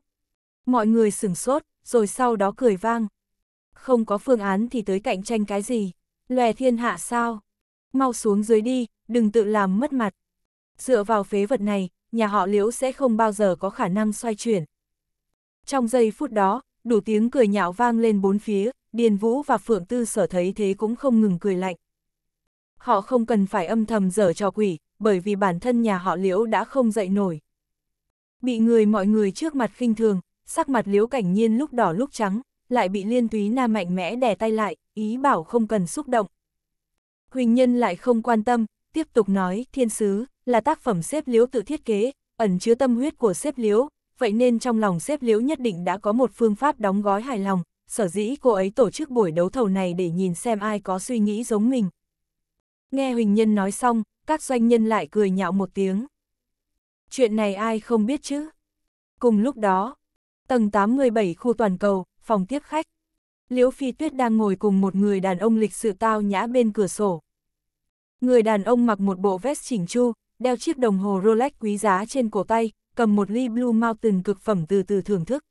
A: Mọi người sửng sốt, rồi sau đó cười vang. Không có phương án thì tới cạnh tranh cái gì? Lòe thiên hạ sao? Mau xuống dưới đi, đừng tự làm mất mặt. Dựa vào phế vật này, nhà họ liễu sẽ không bao giờ có khả năng xoay chuyển. Trong giây phút đó, đủ tiếng cười nhạo vang lên bốn phía, Điền Vũ và Phượng Tư sở thấy thế cũng không ngừng cười lạnh. Họ không cần phải âm thầm dở trò quỷ, bởi vì bản thân nhà họ liễu đã không dậy nổi bị người mọi người trước mặt khinh thường, sắc mặt liễu cảnh nhiên lúc đỏ lúc trắng, lại bị liên túy nam mạnh mẽ đè tay lại, ý bảo không cần xúc động. Huỳnh nhân lại không quan tâm, tiếp tục nói, thiên sứ, là tác phẩm xếp liễu tự thiết kế, ẩn chứa tâm huyết của xếp liễu, vậy nên trong lòng xếp liễu nhất định đã có một phương pháp đóng gói hài lòng, sở dĩ cô ấy tổ chức buổi đấu thầu này để nhìn xem ai có suy nghĩ giống mình. Nghe Huỳnh Nhân nói xong, các doanh nhân lại cười nhạo một tiếng chuyện này ai không biết chứ? Cùng lúc đó, tầng 87 khu toàn cầu, phòng tiếp khách. Liễu Phi Tuyết đang ngồi cùng một người đàn ông lịch sự tao nhã bên cửa sổ. Người đàn ông mặc một bộ vest chỉnh chu, đeo chiếc đồng hồ Rolex quý giá trên cổ tay, cầm một ly Blue Mountain cực phẩm từ từ thưởng thức.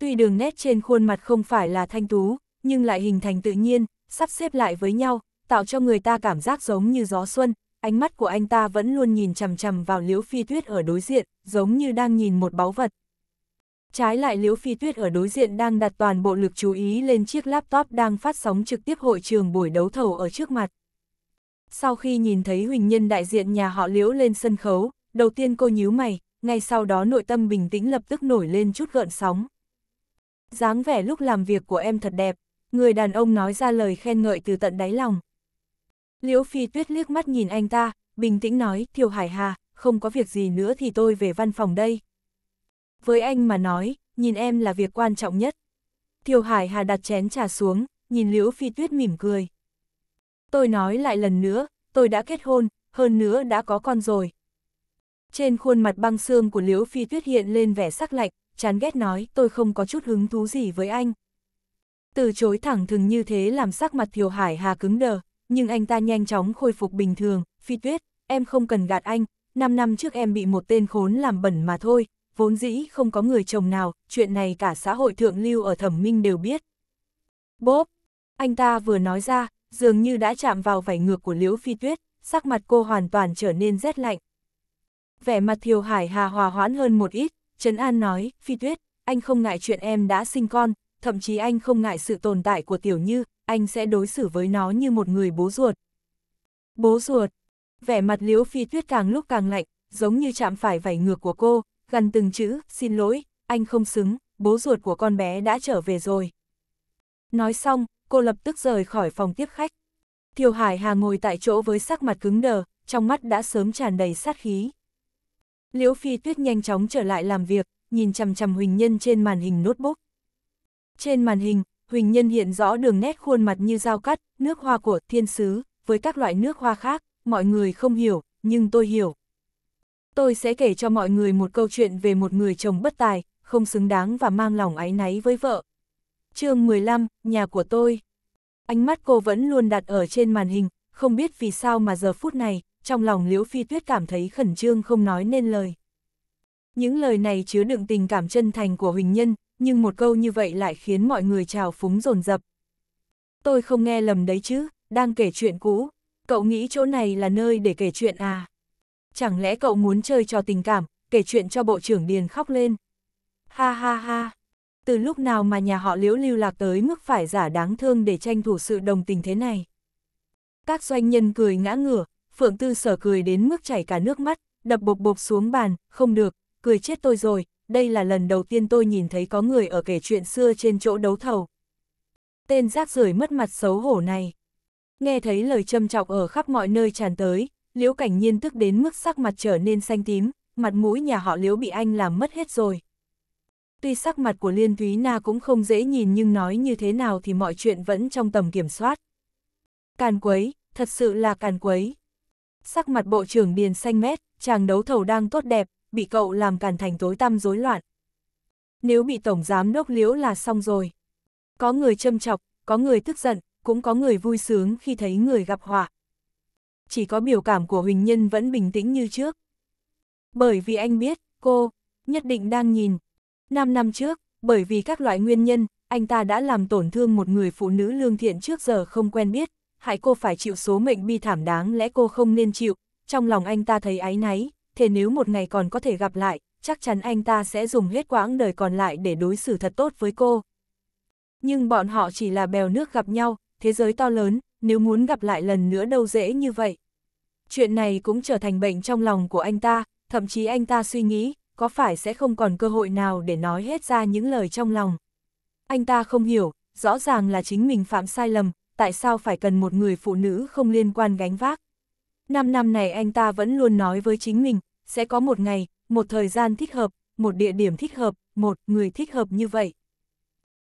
A: Tuy đường nét trên khuôn mặt không phải là thanh tú, nhưng lại hình thành tự nhiên, sắp xếp lại với nhau, tạo cho người ta cảm giác giống như gió xuân, ánh mắt của anh ta vẫn luôn nhìn chằm chằm vào Liễu Phi Tuyết ở đối diện, giống như đang nhìn một báu vật. Trái lại Liễu Phi Tuyết ở đối diện đang đặt toàn bộ lực chú ý lên chiếc laptop đang phát sóng trực tiếp hội trường buổi đấu thầu ở trước mặt. Sau khi nhìn thấy Huỳnh Nhân đại diện nhà họ Liễu lên sân khấu, đầu tiên cô nhíu mày, ngay sau đó nội tâm bình tĩnh lập tức nổi lên chút gợn sóng. dáng vẻ lúc làm việc của em thật đẹp, người đàn ông nói ra lời khen ngợi từ tận đáy lòng. Liễu Phi Tuyết liếc mắt nhìn anh ta, bình tĩnh nói, Thiều Hải Hà, không có việc gì nữa thì tôi về văn phòng đây. Với anh mà nói, nhìn em là việc quan trọng nhất. Thiều Hải Hà đặt chén trà xuống, nhìn Liễu Phi Tuyết mỉm cười. Tôi nói lại lần nữa, tôi đã kết hôn, hơn nữa đã có con rồi. Trên khuôn mặt băng xương của Liễu Phi Tuyết hiện lên vẻ sắc lạnh, chán ghét nói tôi không có chút hứng thú gì với anh. Từ chối thẳng thừng như thế làm sắc mặt Thiều Hải Hà cứng đờ, nhưng anh ta nhanh chóng khôi phục bình thường, phi tuyết, em không cần gạt anh, 5 năm trước em bị một tên khốn làm bẩn mà thôi, vốn dĩ không có người chồng nào, chuyện này cả xã hội thượng lưu ở thẩm minh đều biết. Bốp, anh ta vừa nói ra, dường như đã chạm vào vảy ngược của Liễu Phi Tuyết, sắc mặt cô hoàn toàn trở nên rét lạnh. Vẻ mặt Thiều Hải hà hòa hoãn hơn một ít, Trấn An nói, Phi Tuyết, anh không ngại chuyện em đã sinh con, thậm chí anh không ngại sự tồn tại của Tiểu Như, anh sẽ đối xử với nó như một người bố ruột. Bố ruột, vẻ mặt liễu phi tuyết càng lúc càng lạnh, giống như chạm phải vảy ngược của cô, gần từng chữ, xin lỗi, anh không xứng, bố ruột của con bé đã trở về rồi. Nói xong, cô lập tức rời khỏi phòng tiếp khách. Thiều Hải Hà ngồi tại chỗ với sắc mặt cứng đờ, trong mắt đã sớm tràn đầy sát khí. Liễu Phi Tuyết nhanh chóng trở lại làm việc, nhìn chằm chằm Huỳnh Nhân trên màn hình notebook. Trên màn hình, Huỳnh Nhân hiện rõ đường nét khuôn mặt như dao cắt, nước hoa của thiên sứ, với các loại nước hoa khác, mọi người không hiểu, nhưng tôi hiểu. Tôi sẽ kể cho mọi người một câu chuyện về một người chồng bất tài, không xứng đáng và mang lòng áy náy với vợ. chương 15, nhà của tôi. Ánh mắt cô vẫn luôn đặt ở trên màn hình, không biết vì sao mà giờ phút này, trong lòng Liễu Phi Tuyết cảm thấy khẩn trương không nói nên lời. Những lời này chứa đựng tình cảm chân thành của Huỳnh Nhân, nhưng một câu như vậy lại khiến mọi người trào phúng dồn dập Tôi không nghe lầm đấy chứ, đang kể chuyện cũ, cậu nghĩ chỗ này là nơi để kể chuyện à? Chẳng lẽ cậu muốn chơi trò tình cảm, kể chuyện cho bộ trưởng Điền khóc lên? Ha ha ha, từ lúc nào mà nhà họ liễu lưu lạc tới mức phải giả đáng thương để tranh thủ sự đồng tình thế này? Các doanh nhân cười ngã ngửa, Phượng Tư Sở cười đến mức chảy cả nước mắt, đập bộp bộp xuống bàn, không được, cười chết tôi rồi, đây là lần đầu tiên tôi nhìn thấy có người ở kể chuyện xưa trên chỗ đấu thầu. Tên rác rưởi mất mặt xấu hổ này. Nghe thấy lời châm chọc ở khắp mọi nơi tràn tới, liễu cảnh nhiên tức đến mức sắc mặt trở nên xanh tím, mặt mũi nhà họ liễu bị anh làm mất hết rồi. Tuy sắc mặt của Liên Thúy Na cũng không dễ nhìn nhưng nói như thế nào thì mọi chuyện vẫn trong tầm kiểm soát. Càn quấy, thật sự là càn quấy. Sắc mặt bộ trưởng Điền xanh mét, chàng đấu thầu đang tốt đẹp, bị cậu làm càn thành tối tăm rối loạn. Nếu bị Tổng Giám Đốc Liễu là xong rồi. Có người châm chọc, có người tức giận, cũng có người vui sướng khi thấy người gặp họa. Chỉ có biểu cảm của Huỳnh Nhân vẫn bình tĩnh như trước. Bởi vì anh biết, cô, nhất định đang nhìn. Năm năm trước, bởi vì các loại nguyên nhân, anh ta đã làm tổn thương một người phụ nữ lương thiện trước giờ không quen biết, hãy cô phải chịu số mệnh bi thảm đáng lẽ cô không nên chịu, trong lòng anh ta thấy áy náy, thế nếu một ngày còn có thể gặp lại, chắc chắn anh ta sẽ dùng hết quãng đời còn lại để đối xử thật tốt với cô. Nhưng bọn họ chỉ là bèo nước gặp nhau, thế giới to lớn, nếu muốn gặp lại lần nữa đâu dễ như vậy. Chuyện này cũng trở thành bệnh trong lòng của anh ta, thậm chí anh ta suy nghĩ, có phải sẽ không còn cơ hội nào để nói hết ra những lời trong lòng. Anh ta không hiểu, rõ ràng là chính mình phạm sai lầm, tại sao phải cần một người phụ nữ không liên quan gánh vác. Năm năm này anh ta vẫn luôn nói với chính mình, sẽ có một ngày, một thời gian thích hợp, một địa điểm thích hợp, một người thích hợp như vậy.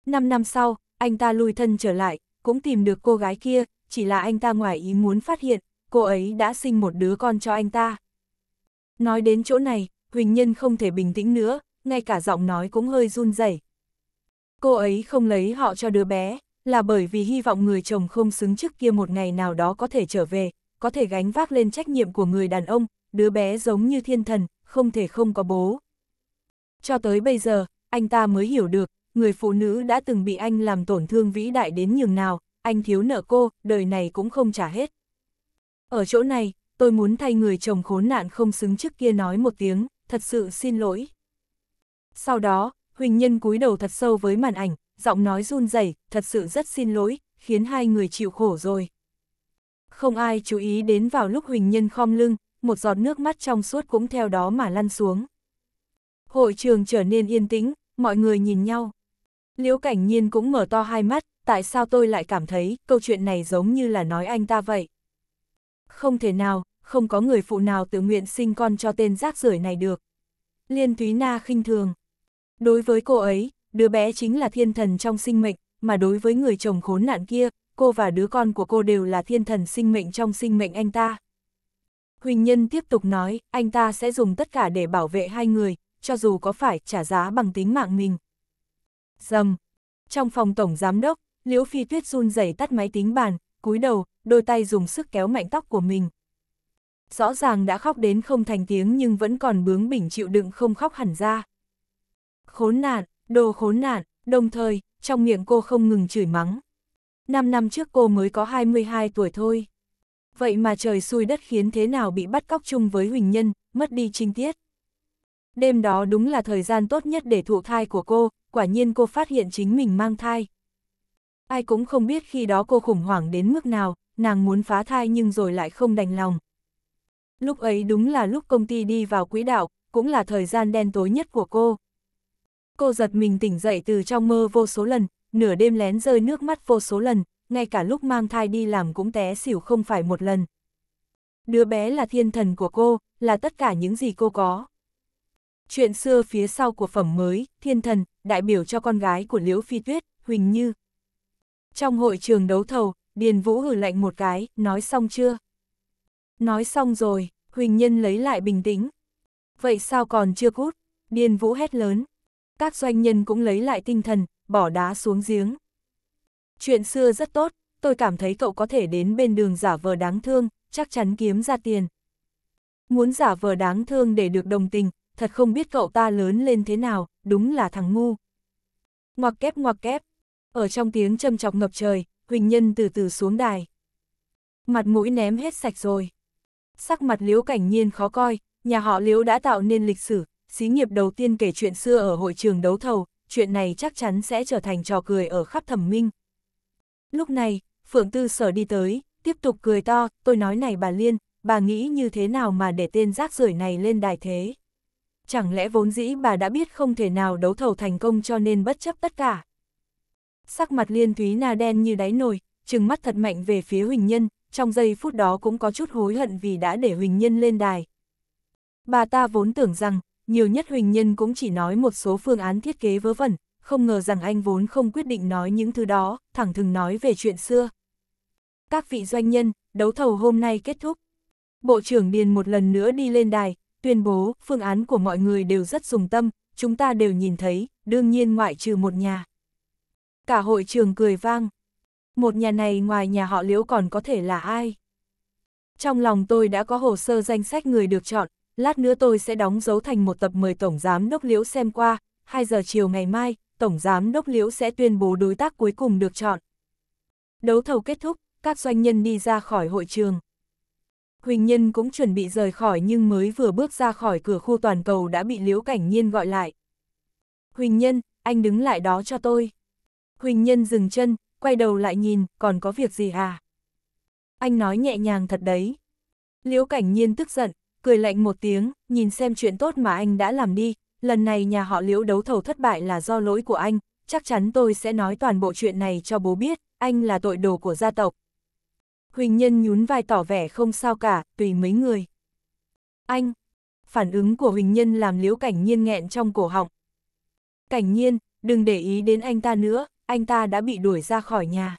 A: Năm năm sau, anh ta lui thân trở lại, cũng tìm được cô gái kia, chỉ là anh ta ngoài ý muốn phát hiện, cô ấy đã sinh một đứa con cho anh ta. Nói đến chỗ này, Huỳnh Nhân không thể bình tĩnh nữa, ngay cả giọng nói cũng hơi run rẩy. Cô ấy không lấy họ cho đứa bé, là bởi vì hy vọng người chồng không xứng trước kia một ngày nào đó có thể trở về, có thể gánh vác lên trách nhiệm của người đàn ông, đứa bé giống như thiên thần, không thể không có bố. Cho tới bây giờ, anh ta mới hiểu được, người phụ nữ đã từng bị anh làm tổn thương vĩ đại đến nhường nào, anh thiếu nợ cô, đời này cũng không trả hết. Ở chỗ này, tôi muốn thay người chồng khốn nạn không xứng trước kia nói một tiếng, thật sự xin lỗi. Sau đó, Huỳnh Nhân cúi đầu thật sâu với màn ảnh, giọng nói run rẩy, thật sự rất xin lỗi, khiến hai người chịu khổ rồi. Không ai chú ý đến vào lúc Huỳnh Nhân khom lưng, một giọt nước mắt trong suốt cũng theo đó mà lăn xuống. Hội trường trở nên yên tĩnh, mọi người nhìn nhau. Liễu Cảnh Nhiên cũng mở to hai mắt, tại sao tôi lại cảm thấy câu chuyện này giống như là nói anh ta vậy? Không thể nào, không có người phụ nào tự nguyện sinh con cho tên rác rưởi này được. Liên Thúy Na khinh thường. Đối với cô ấy, đứa bé chính là thiên thần trong sinh mệnh, mà đối với người chồng khốn nạn kia, cô và đứa con của cô đều là thiên thần sinh mệnh trong sinh mệnh anh ta. Huỳnh Nhân tiếp tục nói, anh ta sẽ dùng tất cả để bảo vệ hai người, cho dù có phải trả giá bằng tính mạng mình. Dầm! Trong phòng tổng giám đốc, Liễu Phi Tuyết run rẩy tắt máy tính bàn, cúi đầu, đôi tay dùng sức kéo mạnh tóc của mình. Rõ ràng đã khóc đến không thành tiếng nhưng vẫn còn bướng bỉnh chịu đựng không khóc hẳn ra. Khốn nạn, đồ khốn nạn, đồng thời, trong miệng cô không ngừng chửi mắng. Năm năm trước cô mới có 22 tuổi thôi vậy mà trời xui đất khiến thế nào bị bắt cóc chung với Huỳnh Nhân, mất đi trinh tiết. Đêm đó đúng là thời gian tốt nhất để thụ thai của cô, quả nhiên cô phát hiện chính mình mang thai. Ai cũng không biết khi đó cô khủng hoảng đến mức nào, nàng muốn phá thai nhưng rồi lại không đành lòng. Lúc ấy đúng là lúc công ty đi vào quỹ đạo, cũng là thời gian đen tối nhất của cô. Cô giật mình tỉnh dậy từ trong mơ vô số lần, nửa đêm lén rơi nước mắt vô số lần, ngay cả lúc mang thai đi làm cũng té xỉu không phải một lần. Đứa bé là thiên thần của cô, là tất cả những gì cô có. Chuyện xưa phía sau của phẩm mới, thiên thần, đại biểu cho con gái của Liễu Phi Tuyết, Huỳnh Như. Trong hội trường đấu thầu, Điền Vũ hử lạnh một cái, nói xong chưa? Nói xong rồi, Huỳnh Nhân lấy lại bình tĩnh. Vậy sao còn chưa cút? Điền Vũ hét lớn. Các doanh nhân cũng lấy lại tinh thần, bỏ đá xuống giếng. Chuyện xưa rất tốt, tôi cảm thấy cậu có thể đến bên đường giả vờ đáng thương, chắc chắn kiếm ra tiền. Muốn giả vờ đáng thương để được đồng tình, thật không biết cậu ta lớn lên thế nào, đúng là thằng ngu. Ngoặc kép ngoặc kép, ở trong tiếng châm chọc ngập trời, Huỳnh Nhân từ từ xuống đài. Mặt mũi ném hết sạch rồi. Sắc mặt liễu cảnh nhiên khó coi, nhà họ liễu đã tạo nên lịch sử, xí nghiệp đầu tiên kể chuyện xưa ở hội trường đấu thầu, chuyện này chắc chắn sẽ trở thành trò cười ở khắp thẩm minh. Lúc này, Phượng Tư Sở đi tới, tiếp tục cười to, tôi nói này bà Liên, bà nghĩ như thế nào mà để tên rác rưởi này lên đài thế? Chẳng lẽ vốn dĩ bà đã biết không thể nào đấu thầu thành công cho nên bất chấp tất cả? Sắc mặt Liên Thúy Na đen như đáy nồi, trừng mắt thật mạnh về phía Huỳnh Nhân, trong giây phút đó cũng có chút hối hận vì đã để Huỳnh Nhân lên đài. Bà ta vốn tưởng rằng, nhiều nhất Huỳnh Nhân cũng chỉ nói một số phương án thiết kế vớ vẩn, không ngờ rằng anh vốn không quyết định nói những thứ đó, thẳng thừng nói về chuyện xưa. Các vị doanh nhân, đấu thầu hôm nay kết thúc. Bộ trưởng Điền một lần nữa đi lên đài, tuyên bố phương án của mọi người đều rất dùng tâm, chúng ta đều nhìn thấy, đương nhiên ngoại trừ một nhà. Cả hội trường cười vang. Một nhà này ngoài nhà họ liễu còn có thể là ai? Trong lòng tôi đã có hồ sơ danh sách người được chọn, lát nữa tôi sẽ đóng dấu thành một tập mời Tổng Giám Đốc Liễu xem qua, 2 giờ chiều ngày mai, Tổng Giám Đốc Liễu sẽ tuyên bố đối tác cuối cùng được chọn. Đấu thầu kết thúc, các doanh nhân đi ra khỏi hội trường. Huỳnh Nhân cũng chuẩn bị rời khỏi nhưng mới vừa bước ra khỏi cửa khu toàn cầu đã bị Liễu Cảnh Nhiên gọi lại. Huỳnh Nhân, anh đứng lại đó cho tôi. Huỳnh Nhân dừng chân, quay đầu lại nhìn, còn có việc gì à? Anh nói nhẹ nhàng thật đấy. Liễu Cảnh Nhiên tức giận, cười lạnh một tiếng, nhìn xem chuyện tốt mà anh đã làm đi, lần này nhà họ liễu đấu thầu thất bại là do lỗi của anh, chắc chắn tôi sẽ nói toàn bộ chuyện này cho bố biết, anh là tội đồ của gia tộc. Huỳnh Nhân nhún vai tỏ vẻ không sao cả, tùy mấy người. Anh! Phản ứng của Huỳnh Nhân làm liễu cảnh nhiên nghẹn trong cổ họng. Cảnh nhiên, đừng để ý đến anh ta nữa, anh ta đã bị đuổi ra khỏi nhà.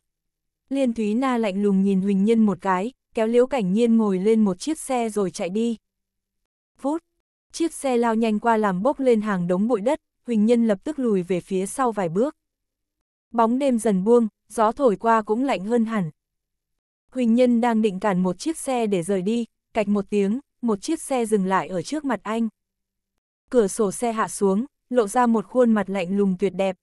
A: Liên Thúy Na lạnh lùng nhìn Huỳnh Nhân một cái, kéo liễu cảnh nhiên ngồi lên một chiếc xe rồi chạy đi. Chiếc xe lao nhanh qua làm bốc lên hàng đống bụi đất, Huỳnh Nhân lập tức lùi về phía sau vài bước. Bóng đêm dần buông, gió thổi qua cũng lạnh hơn hẳn. Huỳnh Nhân đang định cản một chiếc xe để rời đi, cạch một tiếng, một chiếc xe dừng lại ở trước mặt anh. Cửa sổ xe hạ xuống, lộ ra một khuôn mặt lạnh lùng tuyệt đẹp.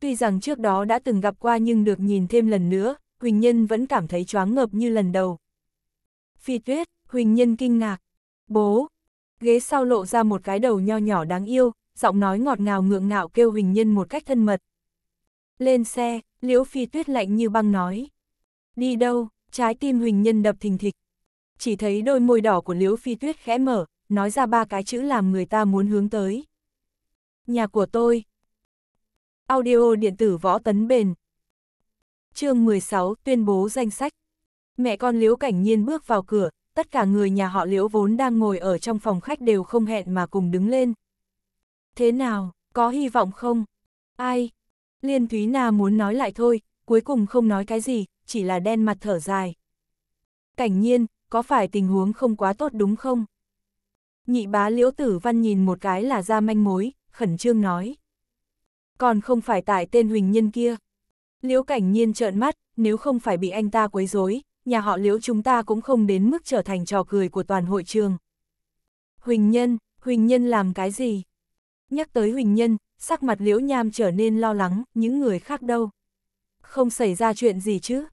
A: Tuy rằng trước đó đã từng gặp qua nhưng được nhìn thêm lần nữa, Huỳnh Nhân vẫn cảm thấy choáng ngợp như lần đầu. Phi tuyết, Huỳnh Nhân kinh ngạc. Bố, ghế sau lộ ra một cái đầu nho nhỏ đáng yêu, giọng nói ngọt ngào ngượng ngạo kêu Huỳnh Nhân một cách thân mật. Lên xe, Liễu Phi Tuyết lạnh như băng nói. Đi đâu, trái tim Huỳnh Nhân đập thình thịch. Chỉ thấy đôi môi đỏ của Liễu Phi Tuyết khẽ mở, nói ra ba cái chữ làm người ta muốn hướng tới. Nhà của tôi. Audio điện tử võ tấn bền. chương 16 tuyên bố danh sách. Mẹ con Liễu Cảnh Nhiên bước vào cửa, tất cả người nhà họ liễu vốn đang ngồi ở trong phòng khách đều không hẹn mà cùng đứng lên. Thế nào, có hy vọng không? Ai? Liên Thúy Na muốn nói lại thôi, cuối cùng không nói cái gì, chỉ là đen mặt thở dài. Cảnh nhiên, có phải tình huống không quá tốt đúng không? Nhị bá liễu tử văn nhìn một cái là ra manh mối, khẩn trương nói. Còn không phải tại tên huỳnh nhân kia. Liễu cảnh nhiên trợn mắt, nếu không phải bị anh ta quấy rối, nhà họ liễu chúng ta cũng không đến mức trở thành trò cười của toàn hội trường. Huỳnh Nhân, Huỳnh Nhân làm cái gì? Nhắc tới Huỳnh Nhân, sắc mặt liễu nham trở nên lo lắng, những người khác đâu. Không xảy ra chuyện gì chứ?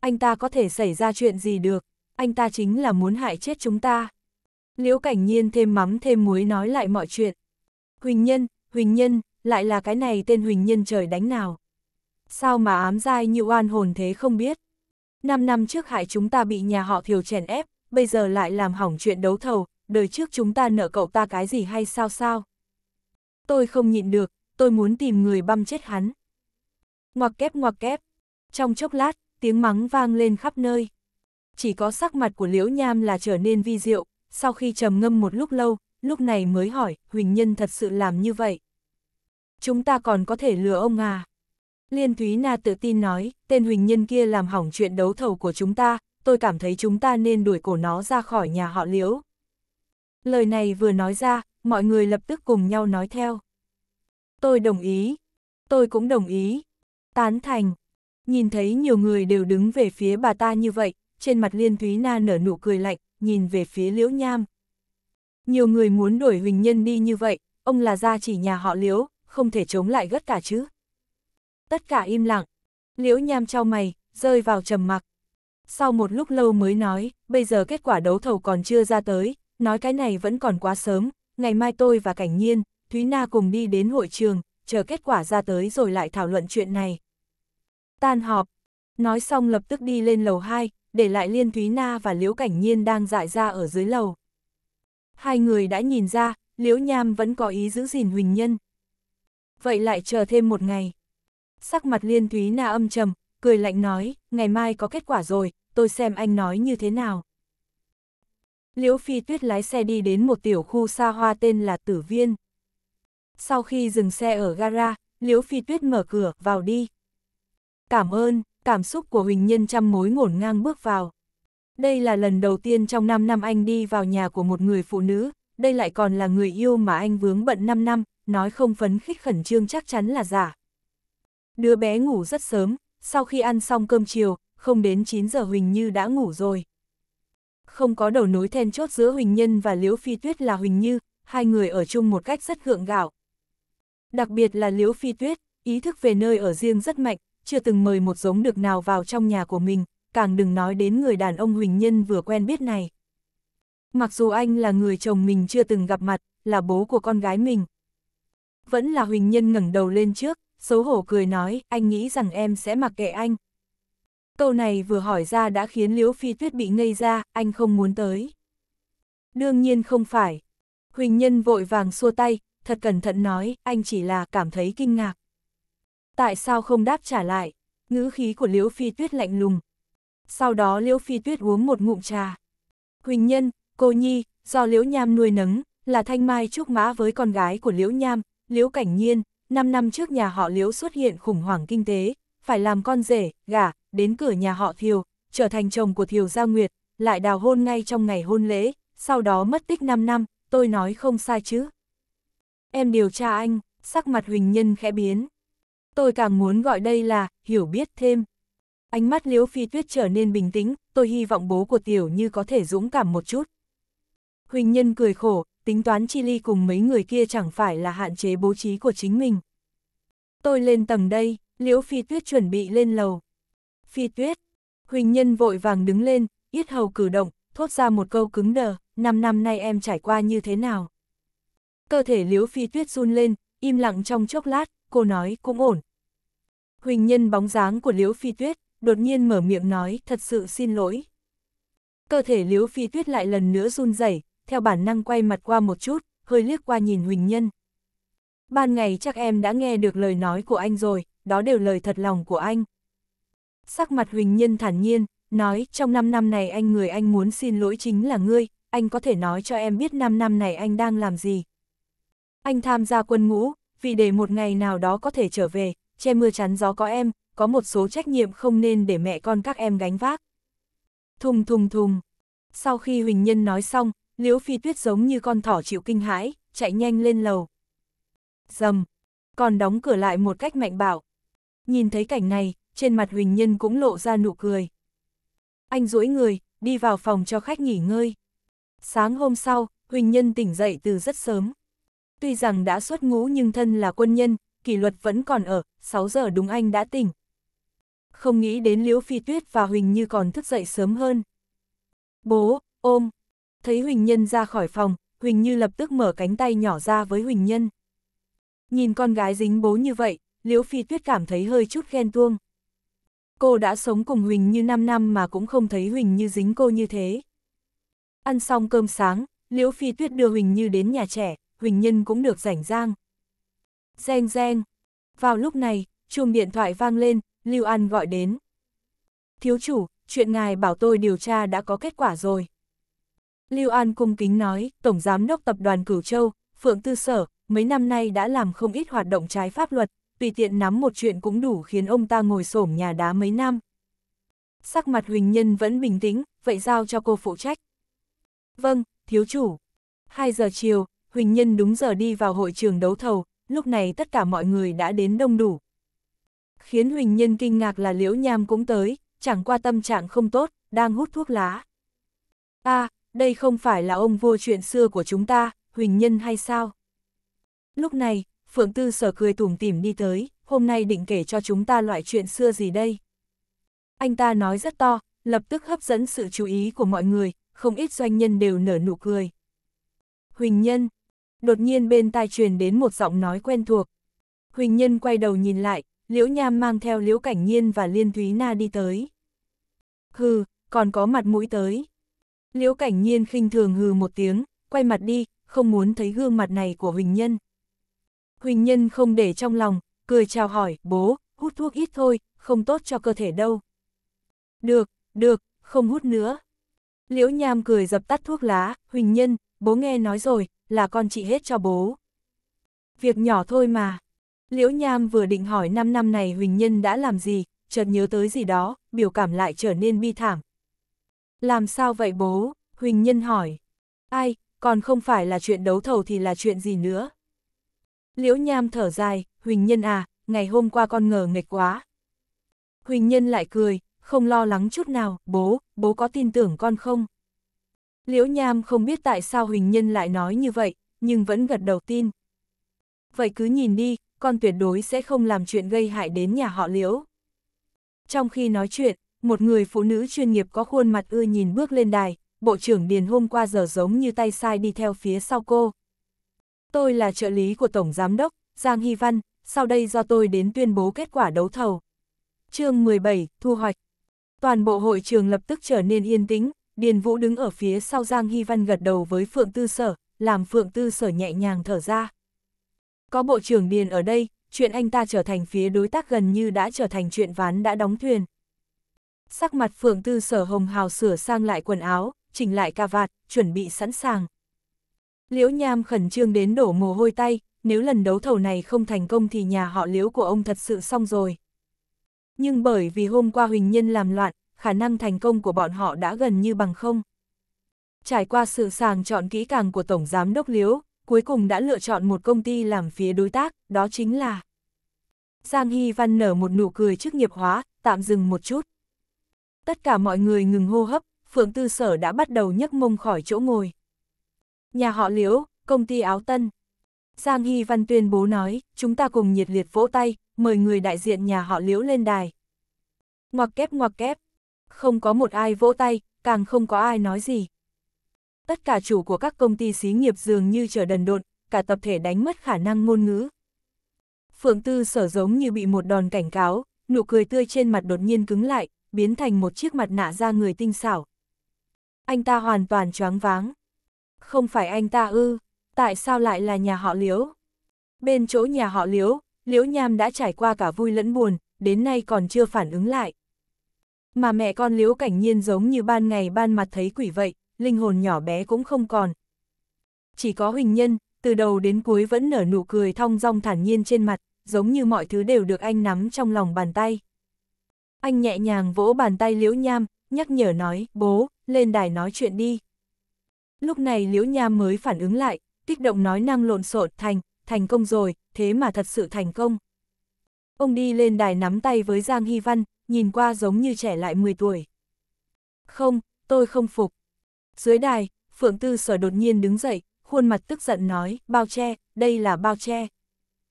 A: Anh ta có thể xảy ra chuyện gì được, anh ta chính là muốn hại chết chúng ta. Liễu cảnh nhiên thêm mắm thêm muối nói lại mọi chuyện. Huỳnh Nhân, Huỳnh Nhân, lại là cái này tên Huỳnh Nhân trời đánh nào. Sao mà ám dai như oan hồn thế không biết. 5 năm trước hại chúng ta bị nhà họ thiều chèn ép, bây giờ lại làm hỏng chuyện đấu thầu, đời trước chúng ta nợ cậu ta cái gì hay sao sao? Tôi không nhịn được, tôi muốn tìm người băm chết hắn. Ngoặc kép ngoặc kép. Trong chốc lát, tiếng mắng vang lên khắp nơi. Chỉ có sắc mặt của Liễu Nham là trở nên vi diệu, sau khi trầm ngâm một lúc lâu, lúc này mới hỏi, Huỳnh Nhân thật sự làm như vậy. Chúng ta còn có thể lừa ông à? Liên Thúy Na tự tin nói, tên huỳnh nhân kia làm hỏng chuyện đấu thầu của chúng ta, tôi cảm thấy chúng ta nên đuổi cổ nó ra khỏi nhà họ liễu. Lời này vừa nói ra, mọi người lập tức cùng nhau nói theo. Tôi đồng ý, tôi cũng đồng ý, tán thành. Nhìn thấy nhiều người đều đứng về phía bà ta như vậy, trên mặt Liên Thúy Na nở nụ cười lạnh, nhìn về phía Liễu Nham. Nhiều người muốn đuổi Huỳnh Nhân đi như vậy, ông là gia chỉ nhà họ Liễu, không thể chống lại gất cả chứ tất cả im lặng. Liễu nham trao mày, rơi vào trầm mặc. Sau một lúc lâu mới nói, bây giờ kết quả đấu thầu còn chưa ra tới, nói cái này vẫn còn quá sớm, ngày mai tôi và Cảnh Nhiên, Thúy Na cùng đi đến hội trường, chờ kết quả ra tới rồi lại thảo luận chuyện này. Tan họp, nói xong lập tức đi lên lầu 2, để lại Liên Thúy Na và Liễu Cảnh Nhiên đang dại ra ở dưới lầu. Hai người đã nhìn ra, Liễu Nham vẫn có ý giữ gìn Huỳnh Nhân. Vậy lại chờ thêm một ngày. Sắc mặt liên thúy na âm trầm, cười lạnh nói, ngày mai có kết quả rồi, tôi xem anh nói như thế nào. Liễu Phi Tuyết lái xe đi đến một tiểu khu xa hoa tên là Tử Viên. Sau khi dừng xe ở gara, Liễu Phi Tuyết mở cửa, vào đi. Cảm ơn, cảm xúc của Huỳnh Nhân trăm mối ngổn ngang bước vào. Đây là lần đầu tiên trong 5 năm anh đi vào nhà của một người phụ nữ, đây lại còn là người yêu mà anh vướng bận 5 năm, nói không phấn khích khẩn trương chắc chắn là giả, Đứa bé ngủ rất sớm, sau khi ăn xong cơm chiều, không đến 9 giờ Huỳnh Như đã ngủ rồi. Không có đầu nối then chốt giữa Huỳnh Nhân và Liễu Phi Tuyết là Huỳnh Như, hai người ở chung một cách rất gượng gạo. Đặc biệt là Liễu Phi Tuyết, ý thức về nơi ở riêng rất mạnh, chưa từng mời một giống được nào vào trong nhà của mình, càng đừng nói đến người đàn ông Huỳnh Nhân vừa quen biết này. Mặc dù anh là người chồng mình chưa từng gặp mặt, là bố của con gái mình. Vẫn là Huỳnh Nhân ngẩng đầu lên trước, xấu hổ cười nói, anh nghĩ rằng em sẽ mặc kệ anh. Câu này vừa hỏi ra đã khiến Liễu Phi Tuyết bị ngây ra, anh không muốn tới. Đương nhiên không phải. Huỳnh Nhân vội vàng xua tay, thật cẩn thận nói, anh chỉ là cảm thấy kinh ngạc. Tại sao không đáp trả lại? Ngữ khí của Liễu Phi Tuyết lạnh lùng. Sau đó Liễu Phi Tuyết uống một ngụm trà. Huỳnh Nhân, cô Nhi, do Liễu Nham nuôi nấng, là thanh mai trúc mã với con gái của Liễu Nham, Liễu Cảnh Nhiên, 5 năm trước nhà họ Liễu xuất hiện khủng hoảng kinh tế, phải làm con rể, gả, đến cửa nhà họ Thiều, trở thành chồng của Thiều Gia Nguyệt, lại đào hôn ngay trong ngày hôn lễ, sau đó mất tích 5 năm, tôi nói không sai chứ. Em điều tra anh, sắc mặt Huỳnh Nhân khẽ biến. Tôi càng muốn gọi đây là, hiểu biết thêm. Ánh mắt Liễu Phi Tuyết trở nên bình tĩnh, tôi hy vọng bố của Tiểu Như có thể dũng cảm một chút. Huỳnh Nhân cười khổ, tính toán chi ly cùng mấy người kia chẳng phải là hạn chế bố trí của chính mình. Tôi lên tầng đây, liễu phi tuyết chuẩn bị lên lầu. Phi tuyết, Huỳnh Nhân vội vàng đứng lên, yết hầu cử động, thốt ra một câu cứng đờ, năm năm nay em trải qua như thế nào? Cơ thể liễu phi tuyết run lên, im lặng trong chốc lát, cô nói cũng ổn. Huỳnh Nhân bóng dáng của liễu phi tuyết, đột nhiên mở miệng nói thật sự xin lỗi. Cơ thể liễu phi tuyết lại lần nữa run rẩy theo bản năng quay mặt qua một chút, hơi liếc qua nhìn Huỳnh Nhân. Ban ngày chắc em đã nghe được lời nói của anh rồi, đó đều lời thật lòng của anh. Sắc mặt Huỳnh Nhân thản nhiên, nói trong 5 năm này anh người anh muốn xin lỗi chính là ngươi, anh có thể nói cho em biết 5 năm này anh đang làm gì. Anh tham gia quân ngũ, vì để một ngày nào đó có thể trở về, che mưa chắn gió có em, có một số trách nhiệm không nên để mẹ con các em gánh vác. Thùng thùng thùng. Sau khi Huỳnh Nhân nói xong, Liễu Phi Tuyết giống như con thỏ chịu kinh hãi, chạy nhanh lên lầu. Dầm, còn đóng cửa lại một cách mạnh bạo. Nhìn thấy cảnh này, trên mặt Huỳnh Nhân cũng lộ ra nụ cười. Anh duỗi người, đi vào phòng cho khách nghỉ ngơi. Sáng hôm sau, Huỳnh Nhân tỉnh dậy từ rất sớm. Tuy rằng đã xuất ngũ nhưng thân là quân nhân, kỷ luật vẫn còn ở, 6 giờ đúng anh đã tỉnh. Không nghĩ đến Liễu Phi Tuyết và Huỳnh Như còn thức dậy sớm hơn. Bố, ôm, Thấy Huỳnh Nhân ra khỏi phòng, Huỳnh Như lập tức mở cánh tay nhỏ ra với Huỳnh Nhân. Nhìn con gái dính bố như vậy, Liễu Phi Tuyết cảm thấy hơi chút ghen tuông. Cô đã sống cùng Huỳnh Như 5 năm mà cũng không thấy Huỳnh Như dính cô như thế. Ăn xong cơm sáng, Liễu Phi Tuyết đưa Huỳnh Như đến nhà trẻ, Huỳnh Nhân cũng được rảnh rang. Reng reng. Vào lúc này, chuông điện thoại vang lên, Lưu An gọi đến. Thiếu chủ, chuyện ngài bảo tôi điều tra đã có kết quả rồi. Lưu An cung kính nói, Tổng Giám đốc Tập đoàn Cửu Châu, Phượng Tư Sở, mấy năm nay đã làm không ít hoạt động trái pháp luật, tùy tiện nắm một chuyện cũng đủ khiến ông ta ngồi xổm nhà đá mấy năm. Sắc mặt Huỳnh Nhân vẫn bình tĩnh, vậy giao cho cô phụ trách. Vâng, thiếu chủ. 2 giờ chiều, Huỳnh Nhân đúng giờ đi vào hội trường đấu thầu, lúc này tất cả mọi người đã đến đông đủ. Khiến Huỳnh Nhân kinh ngạc là Liễu Nham cũng tới, chẳng qua tâm trạng không tốt, đang hút thuốc lá. a à, đây không phải là ông vua chuyện xưa của chúng ta, Huỳnh Nhân hay sao? Lúc này, Phượng Tư sở cười tủm tỉm đi tới, hôm nay định kể cho chúng ta loại chuyện xưa gì đây? Anh ta nói rất to, lập tức hấp dẫn sự chú ý của mọi người, không ít doanh nhân đều nở nụ cười. Huỳnh Nhân, đột nhiên bên tai truyền đến một giọng nói quen thuộc. Huỳnh Nhân quay đầu nhìn lại, Liễu Nham mang theo Liễu Cảnh Nhiên và Liên Thúy Na đi tới. Hừ, còn có mặt mũi tới. Liễu cảnh nhiên khinh thường hừ một tiếng, quay mặt đi, không muốn thấy gương mặt này của Huỳnh Nhân. Huỳnh Nhân không để trong lòng, cười chào hỏi, bố, hút thuốc ít thôi, không tốt cho cơ thể đâu. Được, được, không hút nữa. Liễu Nham cười dập tắt thuốc lá, Huỳnh Nhân, bố nghe nói rồi, là con chị hết cho bố. Việc nhỏ thôi mà. Liễu Nham vừa định hỏi 5 năm này Huỳnh Nhân đã làm gì, chợt nhớ tới gì đó, biểu cảm lại trở nên bi thảm, làm sao vậy bố? Huỳnh Nhân hỏi. Ai, còn không phải là chuyện đấu thầu thì là chuyện gì nữa? Liễu Nham thở dài, Huỳnh Nhân à, ngày hôm qua con ngờ nghịch quá. Huỳnh Nhân lại cười, không lo lắng chút nào, bố, bố có tin tưởng con không? Liễu Nham không biết tại sao Huỳnh Nhân lại nói như vậy, nhưng vẫn gật đầu tin. Vậy cứ nhìn đi, con tuyệt đối sẽ không làm chuyện gây hại đến nhà họ Liễu. Trong khi nói chuyện, một người phụ nữ chuyên nghiệp có khuôn mặt ưa nhìn bước lên đài, Bộ trưởng Điền hôm qua giờ giống như tay sai đi theo phía sau cô. Tôi là trợ lý của Tổng Giám đốc, Giang Hy Văn, sau đây do tôi đến tuyên bố kết quả đấu thầu. chương 17, Thu hoạch. Toàn bộ hội trường lập tức trở nên yên tĩnh, Điền Vũ đứng ở phía sau Giang Hy Văn gật đầu với Phượng Tư Sở, làm Phượng Tư Sở nhẹ nhàng thở ra. Có Bộ trưởng Điền ở đây, chuyện anh ta trở thành phía đối tác gần như đã trở thành chuyện ván đã đóng thuyền. Sắc mặt phượng tư sở hồng hào sửa sang lại quần áo, chỉnh lại cà vạt, chuẩn bị sẵn sàng. Liễu Nham khẩn trương đến đổ mồ hôi tay, nếu lần đấu thầu này không thành công thì nhà họ Liễu của ông thật sự xong rồi. Nhưng bởi vì hôm qua Huỳnh Nhân làm loạn, khả năng thành công của bọn họ đã gần như bằng không. Trải qua sự sàng chọn kỹ càng của Tổng Giám Đốc Liễu, cuối cùng đã lựa chọn một công ty làm phía đối tác, đó chính là... Giang Hy Văn nở một nụ cười trước nghiệp hóa, tạm dừng một chút tất cả mọi người ngừng hô hấp, Phượng Tư Sở đã bắt đầu nhấc mông khỏi chỗ ngồi. Nhà họ Liễu, công ty áo tân. Giang Hy Văn tuyên bố nói, chúng ta cùng nhiệt liệt vỗ tay, mời người đại diện nhà họ Liễu lên đài. Ngoặc kép ngoặc kép, không có một ai vỗ tay, càng không có ai nói gì. Tất cả chủ của các công ty xí nghiệp dường như trở đần độn, cả tập thể đánh mất khả năng ngôn ngữ. Phượng Tư Sở giống như bị một đòn cảnh cáo, nụ cười tươi trên mặt đột nhiên cứng lại, biến thành một chiếc mặt nạ da người tinh xảo. Anh ta hoàn toàn choáng váng. Không phải anh ta ư, tại sao lại là nhà họ Liễu? Bên chỗ nhà họ Liễu, Liễu Nham đã trải qua cả vui lẫn buồn, đến nay còn chưa phản ứng lại. Mà mẹ con Liễu Cảnh Nhiên giống như ban ngày ban mặt thấy quỷ vậy, linh hồn nhỏ bé cũng không còn. Chỉ có Huỳnh Nhân, từ đầu đến cuối vẫn nở nụ cười thong dong thản nhiên trên mặt, giống như mọi thứ đều được anh nắm trong lòng bàn tay. Anh nhẹ nhàng vỗ bàn tay Liễu Nham, nhắc nhở nói, bố, lên đài nói chuyện đi. Lúc này Liễu Nham mới phản ứng lại, kích động nói năng lộn xộn thành, thành công rồi, thế mà thật sự thành công. Ông đi lên đài nắm tay với Giang Hy Văn, nhìn qua giống như trẻ lại 10 tuổi. Không, tôi không phục. Dưới đài, Phượng Tư Sở đột nhiên đứng dậy, khuôn mặt tức giận nói, bao che, đây là bao che.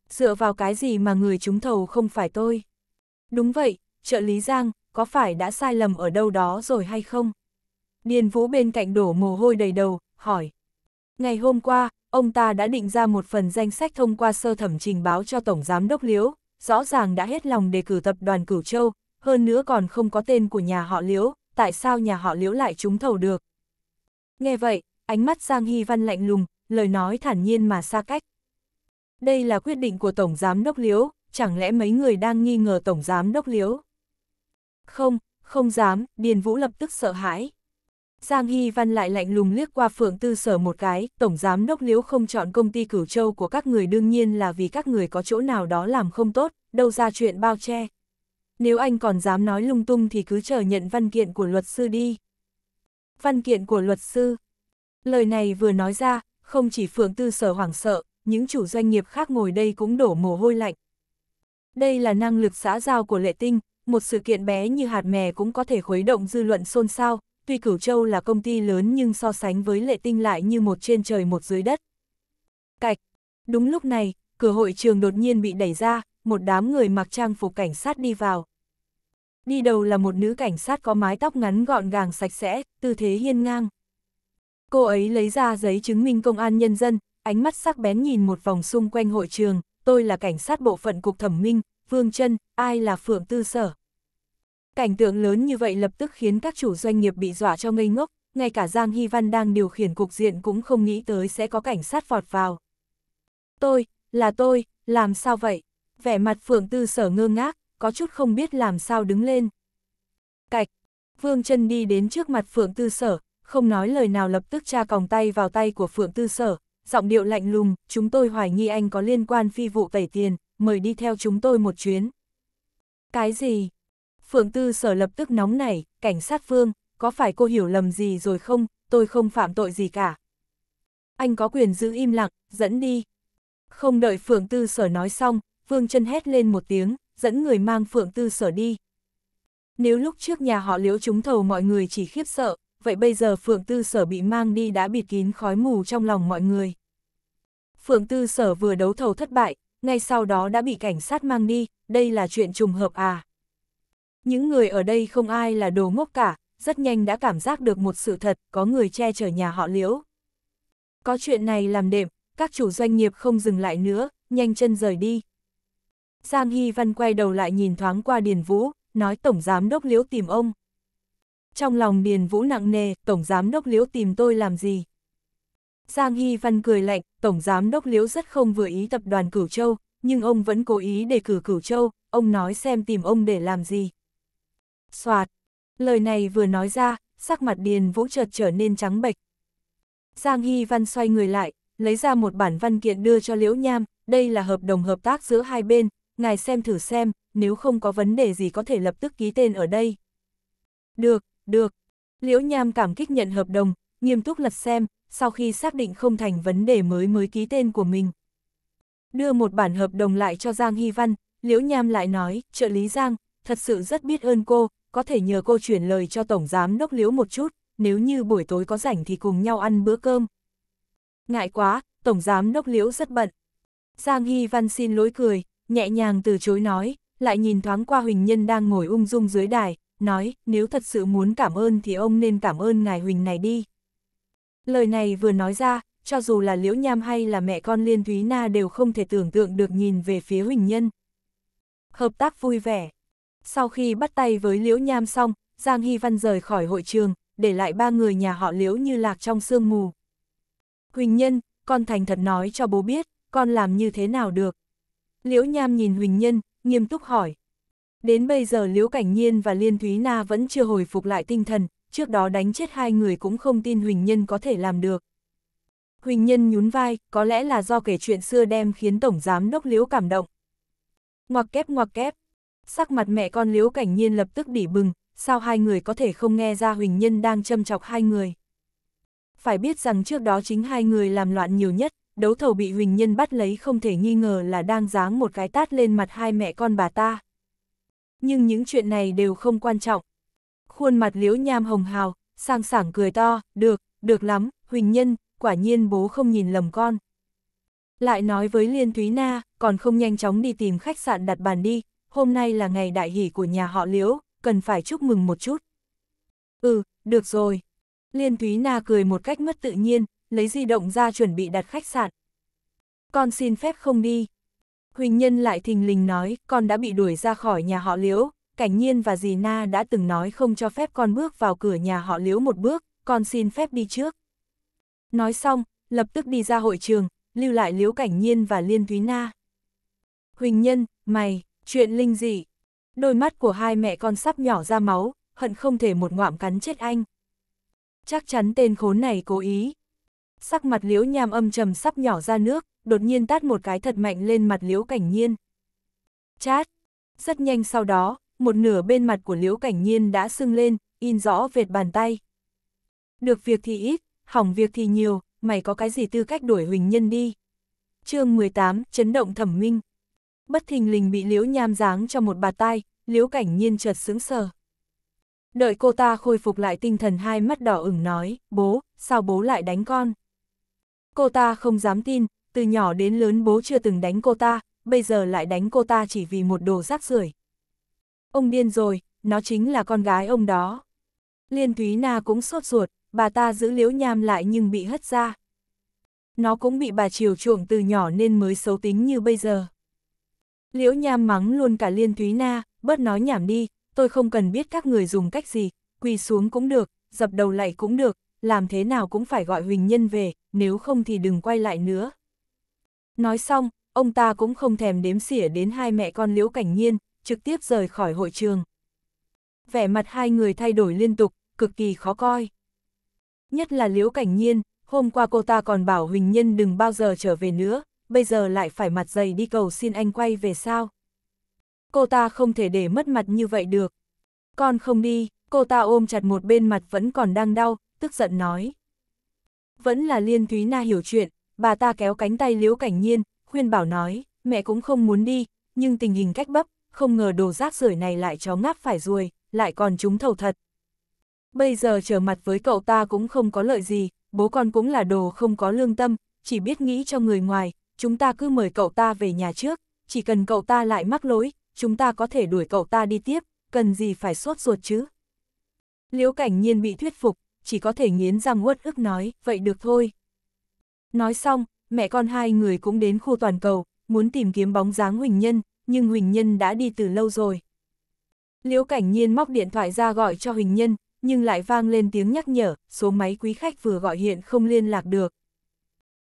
A: Dựa vào cái gì mà người trúng thầu không phải tôi? Đúng vậy, trợ lý Giang, có phải đã sai lầm ở đâu đó rồi hay không? Điền Vũ bên cạnh đổ mồ hôi đầy đầu, hỏi. Ngày hôm qua, ông ta đã định ra một phần danh sách thông qua sơ thẩm trình báo cho Tổng Giám Đốc Liễu, rõ ràng đã hết lòng đề cử tập đoàn Cửu Châu, hơn nữa còn không có tên của nhà họ Liễu, tại sao nhà họ Liễu lại trúng thầu được? Nghe vậy, ánh mắt Giang Hy Văn lạnh lùng, lời nói thản nhiên mà xa cách. Đây là quyết định của Tổng Giám Đốc Liễu, chẳng lẽ mấy người đang nghi ngờ Tổng Giám Đốc Liễu? Không, không dám, Điền Vũ lập tức sợ hãi. Giang Hy Văn lại lạnh lùng liếc qua phượng tư sở một cái, tổng giám đốc liễu không chọn công ty cửu châu của các người đương nhiên là vì các người có chỗ nào đó làm không tốt, đâu ra chuyện bao che. Nếu anh còn dám nói lung tung thì cứ chờ nhận văn kiện của luật sư đi. Văn kiện của luật sư. Lời này vừa nói ra, không chỉ phượng tư sở hoảng sợ, những chủ doanh nghiệp khác ngồi đây cũng đổ mồ hôi lạnh. Đây là năng lực xã giao của lệ tinh, một sự kiện bé như hạt mè cũng có thể khuấy động dư luận xôn xao, tuy Cửu Châu là công ty lớn nhưng so sánh với lệ tinh lại như một trên trời một dưới đất. Cạch! Đúng lúc này, cửa hội trường đột nhiên bị đẩy ra, một đám người mặc trang phục cảnh sát đi vào. Đi đầu là một nữ cảnh sát có mái tóc ngắn gọn gàng sạch sẽ, tư thế hiên ngang. Cô ấy lấy ra giấy chứng minh công an nhân dân, ánh mắt sắc bén nhìn một vòng xung quanh hội trường, tôi là cảnh sát bộ phận cục thẩm minh, Vương chân ai là Phượng Tư Sở. Cảnh tượng lớn như vậy lập tức khiến các chủ doanh nghiệp bị dọa cho ngây ngốc, ngay cả Giang Hy Văn đang điều khiển cục diện cũng không nghĩ tới sẽ có cảnh sát vọt vào. Tôi, là tôi, làm sao vậy? Vẻ mặt Phượng Tư Sở ngơ ngác, có chút không biết làm sao đứng lên. Cạch, Vương chân đi đến trước mặt Phượng Tư Sở, không nói lời nào lập tức tra còng tay vào tay của Phượng Tư Sở, giọng điệu lạnh lùng, chúng tôi hoài nghi anh có liên quan phi vụ tẩy tiền, mời đi theo chúng tôi một chuyến. Cái gì? Phượng Tư Sở lập tức nóng nảy, cảnh sát Phương, có phải cô hiểu lầm gì rồi không, tôi không phạm tội gì cả. Anh có quyền giữ im lặng, dẫn đi. Không đợi Phượng Tư Sở nói xong, Phương chân hét lên một tiếng, dẫn người mang Phượng Tư Sở đi. Nếu lúc trước nhà họ liễu trúng thầu mọi người chỉ khiếp sợ, vậy bây giờ Phượng Tư Sở bị mang đi đã bịt kín khói mù trong lòng mọi người. Phượng Tư Sở vừa đấu thầu thất bại, ngay sau đó đã bị cảnh sát mang đi, đây là chuyện trùng hợp à. Những người ở đây không ai là đồ ngốc cả, rất nhanh đã cảm giác được một sự thật, có người che chở nhà họ liễu. Có chuyện này làm đệm, các chủ doanh nghiệp không dừng lại nữa, nhanh chân rời đi. Giang Hy Văn quay đầu lại nhìn thoáng qua Điền Vũ, nói Tổng Giám Đốc Liễu tìm ông. Trong lòng Điền Vũ nặng nề, Tổng Giám Đốc Liễu tìm tôi làm gì? Giang Hy Văn cười lạnh, Tổng Giám Đốc Liễu rất không vừa ý tập đoàn Cửu Châu, nhưng ông vẫn cố ý để cử Cửu Châu, ông nói xem tìm ông để làm gì. Xoạt! Lời này vừa nói ra, sắc mặt Điền Vũ chợt trở nên trắng bệch. Giang Hy Văn xoay người lại, lấy ra một bản văn kiện đưa cho Liễu Nham, đây là hợp đồng hợp tác giữa hai bên, ngài xem thử xem, nếu không có vấn đề gì có thể lập tức ký tên ở đây. Được, được. Liễu Nham cảm kích nhận hợp đồng, nghiêm túc lật xem, sau khi xác định không thành vấn đề mới mới ký tên của mình. Đưa một bản hợp đồng lại cho Giang Hy Văn, Liễu Nham lại nói, trợ lý Giang, thật sự rất biết ơn cô, có thể nhờ cô chuyển lời cho Tổng Giám Đốc Liễu một chút, nếu như buổi tối có rảnh thì cùng nhau ăn bữa cơm. Ngại quá, Tổng Giám Đốc Liễu rất bận. Giang Hy Văn xin lỗi cười, nhẹ nhàng từ chối nói, lại nhìn thoáng qua Huỳnh Nhân đang ngồi ung dung dưới đài, nói, nếu thật sự muốn cảm ơn thì ông nên cảm ơn ngài Huỳnh này đi. Lời này vừa nói ra, cho dù là Liễu Nham hay là mẹ con Liên Thúy Na đều không thể tưởng tượng được nhìn về phía Huỳnh Nhân. Hợp tác vui vẻ. Sau khi bắt tay với Liễu Nham xong, Giang Hy Văn rời khỏi hội trường, để lại ba người nhà họ Liễu như lạc trong sương mù. Huỳnh Nhân, con thành thật nói cho bố biết, con làm như thế nào được. Liễu Nham nhìn Huỳnh Nhân, nghiêm túc hỏi. Đến bây giờ Liễu Cảnh Nhiên và Liên Thúy Na vẫn chưa hồi phục lại tinh thần, trước đó đánh chết hai người cũng không tin Huỳnh Nhân có thể làm được. Huỳnh Nhân nhún vai, có lẽ là do kể chuyện xưa đem khiến Tổng Giám Đốc Liễu cảm động. Ngoặc kép ngoặc kép, sắc mặt mẹ con Liễu Cảnh Nhiên lập tức đỉ bừng, sao hai người có thể không nghe ra Huỳnh Nhân đang châm chọc hai người. Phải biết rằng trước đó chính hai người làm loạn nhiều nhất, đấu thầu bị Huỳnh Nhân bắt lấy không thể nghi ngờ là đang giáng một cái tát lên mặt hai mẹ con bà ta. Nhưng những chuyện này đều không quan trọng, khuôn mặt liễu nham hồng hào, sang sảng cười to, được, được lắm, Huỳnh Nhân, quả nhiên bố không nhìn lầm con. Lại nói với Liên Thúy Na, còn không nhanh chóng đi tìm khách sạn đặt bàn đi, hôm nay là ngày đại hỷ của nhà họ liễu, cần phải chúc mừng một chút. Ừ, được rồi. Liên Thúy Na cười một cách mất tự nhiên, lấy di động ra chuẩn bị đặt khách sạn. Con xin phép không đi. Huỳnh Nhân lại thình lình nói, con đã bị đuổi ra khỏi nhà họ liễu, Cảnh Nhiên và dì Na đã từng nói không cho phép con bước vào cửa nhà họ Liễu một bước, con xin phép đi trước. Nói xong, lập tức đi ra hội trường, lưu lại Liễu Cảnh Nhiên và Liên Thúy Na. Huỳnh Nhân, mày, chuyện linh dị. Đôi mắt của hai mẹ con sắp nhỏ ra máu, hận không thể một ngoạm cắn chết anh. Chắc chắn tên khốn này cố ý. Sắc mặt Liễu Nham âm trầm sắp nhỏ ra nước, đột nhiên tát một cái thật mạnh lên mặt Liễu Cảnh Nhiên. Chát! Rất nhanh sau đó, một nửa bên mặt của Liễu Cảnh Nhiên đã sưng lên, in rõ vệt bàn tay. Được việc thì ít, hỏng việc thì nhiều, mày có cái gì tư cách đuổi Huỳnh Nhân đi. chương 18, chấn động thẩm minh. Bất thình lình bị Liễu nham dáng cho một bà tay, Liễu Cảnh Nhiên chợt sững sờ. Đợi cô ta khôi phục lại tinh thần hai mắt đỏ ửng nói, bố, sao bố lại đánh con? Cô ta không dám tin, từ nhỏ đến lớn bố chưa từng đánh cô ta, bây giờ lại đánh cô ta chỉ vì một đồ rác rưởi Ông điên rồi, nó chính là con gái ông đó. Liên Thúy Na cũng sốt ruột, bà ta giữ liễu nham lại nhưng bị hất ra. Nó cũng bị bà chiều chuộng từ nhỏ nên mới xấu tính như bây giờ. Liễu nham mắng luôn cả Liên Thúy Na, bớt nói nhảm đi, tôi không cần biết các người dùng cách gì, quỳ xuống cũng được, dập đầu lại cũng được, làm thế nào cũng phải gọi Huỳnh Nhân về, nếu không thì đừng quay lại nữa. Nói xong, ông ta cũng không thèm đếm xỉa đến hai mẹ con Liễu Cảnh Nhiên, trực tiếp rời khỏi hội trường. Vẻ mặt hai người thay đổi liên tục, cực kỳ khó coi. Nhất là Liễu Cảnh Nhiên, hôm qua cô ta còn bảo Huỳnh Nhân đừng bao giờ trở về nữa, bây giờ lại phải mặt dày đi cầu xin anh quay về sao. Cô ta không thể để mất mặt như vậy được. Con không đi, cô ta ôm chặt một bên mặt vẫn còn đang đau, tức giận nói. Vẫn là Liên Thúy Na hiểu chuyện, bà ta kéo cánh tay Liễu Cảnh Nhiên, khuyên bảo nói, mẹ cũng không muốn đi, nhưng tình hình cách bấp, không ngờ đồ rác rưởi này lại chó ngáp phải ruồi, lại còn chúng thầu thật. Bây giờ trở mặt với cậu ta cũng không có lợi gì, bố con cũng là đồ không có lương tâm, chỉ biết nghĩ cho người ngoài, chúng ta cứ mời cậu ta về nhà trước, chỉ cần cậu ta lại mắc lỗi, chúng ta có thể đuổi cậu ta đi tiếp, cần gì phải sốt ruột chứ. Liễu cảnh nhiên bị thuyết phục, chỉ có thể nghiến răng uất ức nói, vậy được thôi. Nói xong, mẹ con hai người cũng đến khu toàn cầu, muốn tìm kiếm bóng dáng Huỳnh Nhân, nhưng Huỳnh Nhân đã đi từ lâu rồi. Liễu Cảnh Nhiên móc điện thoại ra gọi cho Huỳnh Nhân, nhưng lại vang lên tiếng nhắc nhở, số máy quý khách vừa gọi hiện không liên lạc được.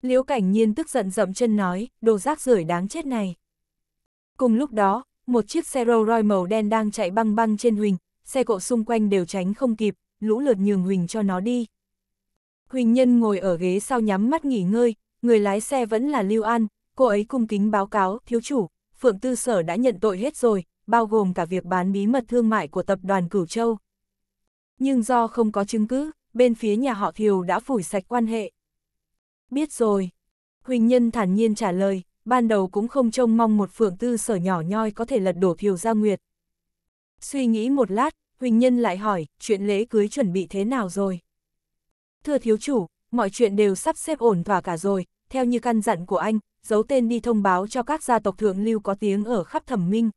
A: Liễu Cảnh Nhiên tức giận dậm chân nói, đồ rác rưởi đáng chết này. Cùng lúc đó, một chiếc xe Rolls Royce màu đen đang chạy băng băng trên Huỳnh, xe cộ xung quanh đều tránh không kịp, lũ lượt nhường Huỳnh cho nó đi. Huỳnh Nhân ngồi ở ghế sau nhắm mắt nghỉ ngơi, người lái xe vẫn là Lưu An, cô ấy cung kính báo cáo, thiếu chủ, Phượng Tư Sở đã nhận tội hết rồi, bao gồm cả việc bán bí mật thương mại của tập đoàn Cửu Châu. Nhưng do không có chứng cứ, bên phía nhà họ Thiều đã phủi sạch quan hệ. Biết rồi. Huỳnh Nhân thản nhiên trả lời, ban đầu cũng không trông mong một Phượng Tư Sở nhỏ nhoi có thể lật đổ Thiều Gia Nguyệt. Suy nghĩ một lát, Huỳnh Nhân lại hỏi, chuyện lễ cưới chuẩn bị thế nào rồi? Thưa thiếu chủ, mọi chuyện đều sắp xếp ổn thỏa cả rồi, theo như căn dặn của anh, giấu tên đi thông báo cho các gia tộc thượng lưu có tiếng ở khắp thẩm minh.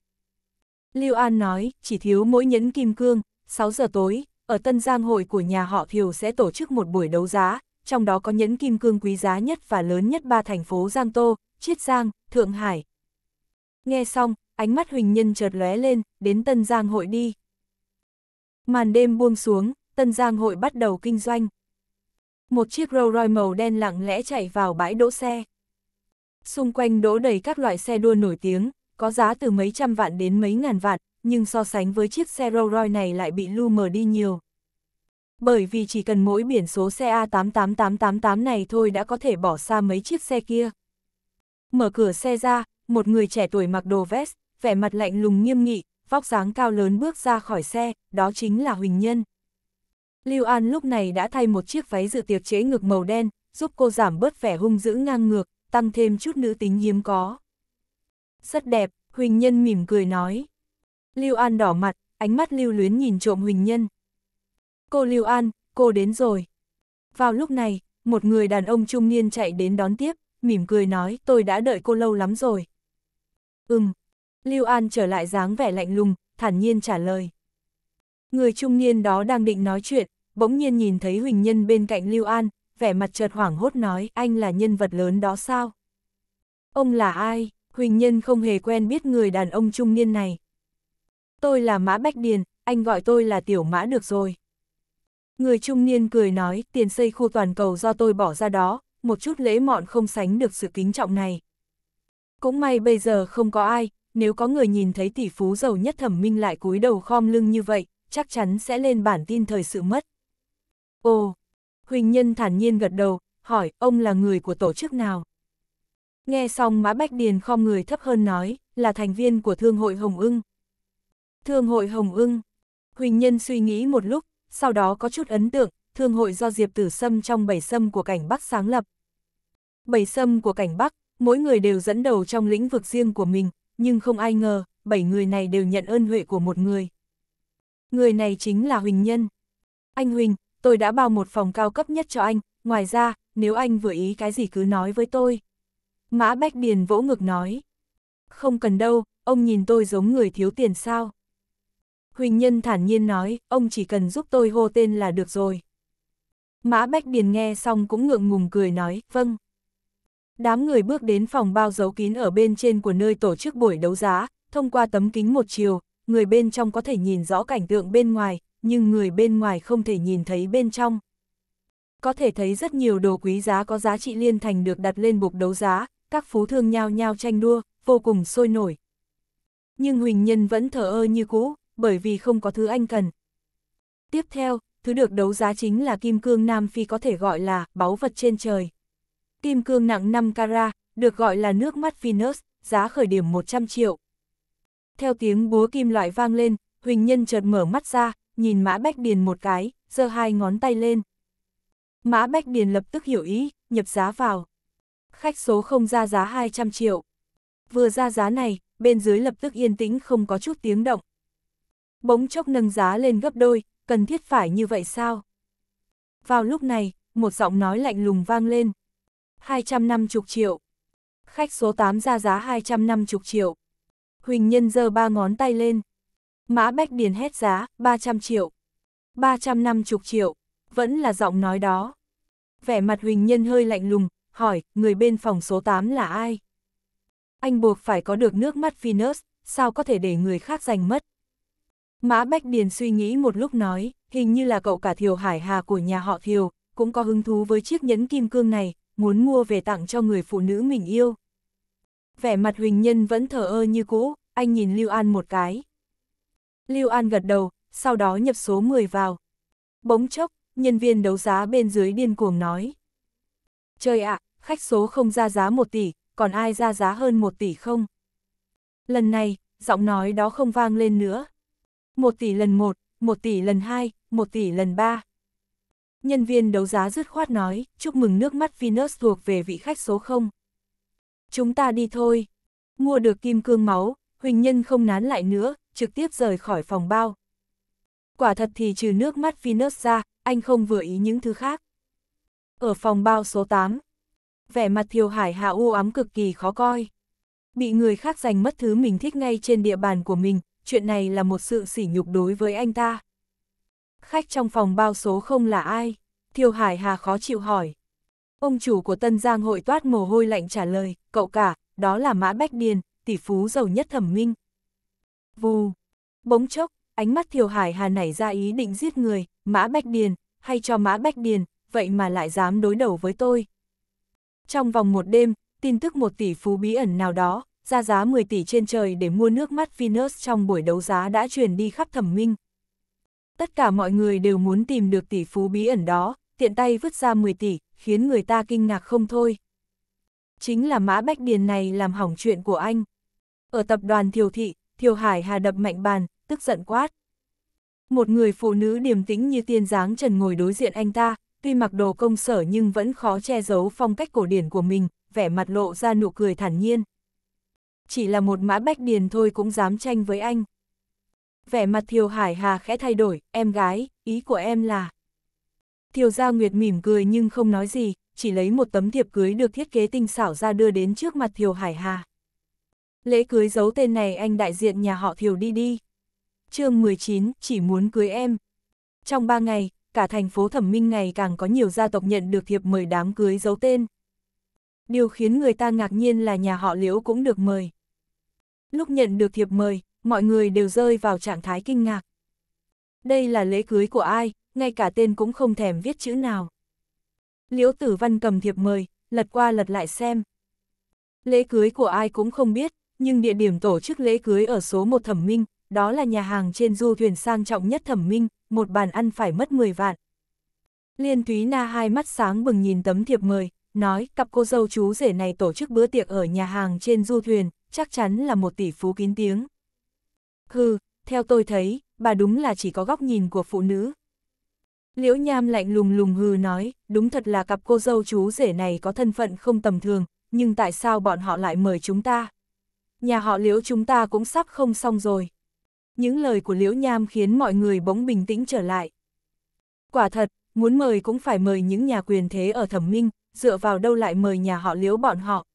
A: Lưu An nói, chỉ thiếu mỗi nhẫn kim cương, 6 giờ tối, ở Tân Giang hội của nhà họ Thiều sẽ tổ chức một buổi đấu giá, trong đó có nhẫn kim cương quý giá nhất và lớn nhất ba thành phố Giang Tô, Chiết Giang, Thượng Hải. Nghe xong, ánh mắt Huỳnh Nhân chợt lóe lên, đến Tân Giang hội đi. Màn đêm buông xuống, Tân Giang hội bắt đầu kinh doanh. Một chiếc Rolls Royce màu đen lặng lẽ chạy vào bãi đỗ xe. Xung quanh đỗ đầy các loại xe đua nổi tiếng, có giá từ mấy trăm vạn đến mấy ngàn vạn, nhưng so sánh với chiếc xe Rolls Royce này lại bị lu mờ đi nhiều. Bởi vì chỉ cần mỗi biển số xe A88888 này thôi đã có thể bỏ xa mấy chiếc xe kia. Mở cửa xe ra, một người trẻ tuổi mặc đồ vest, vẻ mặt lạnh lùng nghiêm nghị, vóc dáng cao lớn bước ra khỏi xe, đó chính là Huỳnh Nhân. Lưu An lúc này đã thay một chiếc váy dự tiệc chế ngực màu đen, giúp cô giảm bớt vẻ hung dữ ngang ngược, tăng thêm chút nữ tính hiếm có. Rất đẹp, Huỳnh Nhân mỉm cười nói. Lưu An đỏ mặt, ánh mắt lưu luyến nhìn trộm Huỳnh Nhân. Cô Lưu An, cô đến rồi. Vào lúc này, một người đàn ông trung niên chạy đến đón tiếp, mỉm cười nói tôi đã đợi cô lâu lắm rồi. Ừm, Lưu An trở lại dáng vẻ lạnh lùng, thản nhiên trả lời. Người trung niên đó đang định nói chuyện, bỗng nhiên nhìn thấy Huỳnh Nhân bên cạnh Lưu An, vẻ mặt chợt hoảng hốt nói, anh là nhân vật lớn đó sao? Ông là ai? Huỳnh Nhân không hề quen biết người đàn ông trung niên này. Tôi là Mã Bách Điền, anh gọi tôi là Tiểu Mã được rồi. Người trung niên cười nói, tiền xây khu toàn cầu do tôi bỏ ra đó, một chút lễ mọn không sánh được sự kính trọng này. Cũng may bây giờ không có ai, nếu có người nhìn thấy tỷ phú giàu nhất thẩm minh lại cúi đầu khom lưng như vậy, chắc chắn sẽ lên bản tin thời sự mất. Ồ, Huỳnh Nhân thản nhiên gật đầu, hỏi ông là người của tổ chức nào? Nghe xong Mã Bách Điền khom người thấp hơn nói, là thành viên của Thương hội Hồng ưng. Thương hội Hồng ưng. Huỳnh Nhân suy nghĩ một lúc, sau đó có chút ấn tượng, Thương hội do Diệp Tử Sâm trong bảy sâm của cảnh Bắc sáng lập. Bảy sâm của cảnh Bắc, mỗi người đều dẫn đầu trong lĩnh vực riêng của mình, nhưng không ai ngờ, bảy người này đều nhận ơn huệ của một người. Người này chính là Huỳnh Nhân. Anh Huỳnh, tôi đã bao một phòng cao cấp nhất cho anh, ngoài ra, nếu anh vừa ý cái gì cứ nói với tôi. Mã Bách Điền vỗ ngực nói. Không cần đâu, ông nhìn tôi giống người thiếu tiền sao. Huỳnh Nhân thản nhiên nói, ông chỉ cần giúp tôi hô tên là được rồi. Mã Bách Điền nghe xong cũng ngượng ngùng cười nói, vâng. Đám người bước đến phòng bao dấu kín ở bên trên của nơi tổ chức buổi đấu giá, thông qua tấm kính một chiều, người bên trong có thể nhìn rõ cảnh tượng bên ngoài, nhưng người bên ngoài không thể nhìn thấy bên trong. Có thể thấy rất nhiều đồ quý giá có giá trị liên thành được đặt lên bục đấu giá, các phú thương nhao nhao tranh đua, vô cùng sôi nổi. Nhưng Huỳnh Nhân vẫn thờ ơ như cũ, bởi vì không có thứ anh cần. Tiếp theo, thứ được đấu giá chính là kim cương Nam Phi có thể gọi là báu vật trên trời. Kim cương nặng 5 carat, được gọi là nước mắt Venus, giá khởi điểm 100 triệu. Theo tiếng búa kim loại vang lên, Huỳnh Nhân chợt mở mắt ra, nhìn Mã Bách Điền một cái, giơ hai ngón tay lên. Mã Bách Điền lập tức hiểu ý, nhập giá vào. Khách số không ra giá 200 triệu. Vừa ra giá này, bên dưới lập tức yên tĩnh không có chút tiếng động. Bỗng chốc nâng giá lên gấp đôi, cần thiết phải như vậy sao? Vào lúc này, một giọng nói lạnh lùng vang lên. 250 triệu. Khách số 8 ra giá 250 triệu. Huỳnh Nhân giơ ba ngón tay lên. Mã Bách Điền hét giá, 300 triệu. 350 triệu, vẫn là giọng nói đó. Vẻ mặt Huỳnh Nhân hơi lạnh lùng, hỏi, người bên phòng số 8 là ai? Anh buộc phải có được nước mắt Venus, sao có thể để người khác giành mất? Mã Bách Điền suy nghĩ một lúc nói, hình như là cậu cả Thiều Hải Hà của nhà họ Thiều, cũng có hứng thú với chiếc nhẫn kim cương này, muốn mua về tặng cho người phụ nữ mình yêu. Vẻ mặt Huỳnh Nhân vẫn thờ ơ như cũ, anh nhìn Lưu An một cái. Lưu An gật đầu, sau đó nhập số 10 vào. Bỗng chốc, nhân viên đấu giá bên dưới điên cuồng nói. Trời ạ, khách số không ra giá 1 tỷ, còn ai ra giá hơn 1 tỷ không? Lần này, giọng nói đó không vang lên nữa. 1 tỷ lần 1, 1 tỷ lần 2, 1 tỷ lần 3. Nhân viên đấu giá dứt khoát nói, chúc mừng nước mắt Venus thuộc về vị khách số 0. Chúng ta đi thôi. Mua được kim cương máu, Huỳnh Nhân không nán lại nữa, trực tiếp rời khỏi phòng bao. Quả thật thì trừ nước mắt Venus ra, anh không vừa ý những thứ khác. Ở phòng bao số 8, vẻ mặt Thiều Hải Hạ u ám cực kỳ khó coi. Bị người khác giành mất thứ mình thích ngay trên địa bàn của mình, chuyện này là một sự sỉ nhục đối với anh ta. Khách trong phòng bao số không là ai? Thiều Hải Hà khó chịu hỏi. Ông chủ của Tân Giang hội toát mồ hôi lạnh trả lời, cậu cả, đó là Mã Bách Điền, tỷ phú giàu nhất thẩm minh. Vù, bỗng chốc, ánh mắt Thiều Hải Hà nảy ra ý định giết người, Mã Bách Điền, hay cho Mã Bách Điền, vậy mà lại dám đối đầu với tôi. Trong vòng một đêm, tin tức một tỷ phú bí ẩn nào đó, ra giá 10 tỷ trên trời để mua nước mắt Venus trong buổi đấu giá đã truyền đi khắp thẩm minh. Tất cả mọi người đều muốn tìm được tỷ phú bí ẩn đó, tiện tay vứt ra 10 tỷ, khiến người ta kinh ngạc không thôi. Chính là Mã Bách Điền này làm hỏng chuyện của anh. Ở tập đoàn Thiều Thị, Thiều Hải Hà đập mạnh bàn, tức giận quát. Một người phụ nữ điềm tĩnh như tiên dáng trần ngồi đối diện anh ta, tuy mặc đồ công sở nhưng vẫn khó che giấu phong cách cổ điển của mình, vẻ mặt lộ ra nụ cười thản nhiên. Chỉ là một mã bách điền thôi cũng dám tranh với anh. Vẻ mặt Thiều Hải Hà khẽ thay đổi, em gái, ý của em là... Thiều Gia Nguyệt mỉm cười nhưng không nói gì, chỉ lấy một tấm thiệp cưới được thiết kế tinh xảo ra đưa đến trước mặt Thiều Hải Hà. Lễ cưới giấu tên này anh đại diện nhà họ thiểu đi đi. chương 19, chỉ muốn cưới em. Trong 3 ngày, cả thành phố thẩm minh ngày càng có nhiều gia tộc nhận được thiệp mời đám cưới giấu tên. Điều khiến người ta ngạc nhiên là nhà họ liễu cũng được mời. Lúc nhận được thiệp mời, mọi người đều rơi vào trạng thái kinh ngạc. Đây là lễ cưới của ai, ngay cả tên cũng không thèm viết chữ nào. Liễu tử văn cầm thiệp mời, lật qua lật lại xem. Lễ cưới của ai cũng không biết, nhưng địa điểm tổ chức lễ cưới ở số 1 Thẩm Minh, đó là nhà hàng trên du thuyền sang trọng nhất Thẩm Minh, một bàn ăn phải mất 10 vạn. Liên Thúy Na hai mắt sáng bừng nhìn tấm thiệp mời, nói cặp cô dâu chú rể này tổ chức bữa tiệc ở nhà hàng trên du thuyền, chắc chắn là một tỷ phú kín tiếng. Hừ, theo tôi thấy, bà đúng là chỉ có góc nhìn của phụ nữ. Liễu Nham lạnh lùng lùng hừ nói, đúng thật là cặp cô dâu chú rể này có thân phận không tầm thường, nhưng tại sao bọn họ lại mời chúng ta? nhà họ liễu chúng ta cũng sắp không xong rồi. Những lời của liễu nham khiến mọi người bỗng bình tĩnh trở lại. Quả thật, muốn mời cũng phải mời những nhà quyền thế ở thẩm minh, dựa vào đâu lại mời nhà họ liễu bọn họ.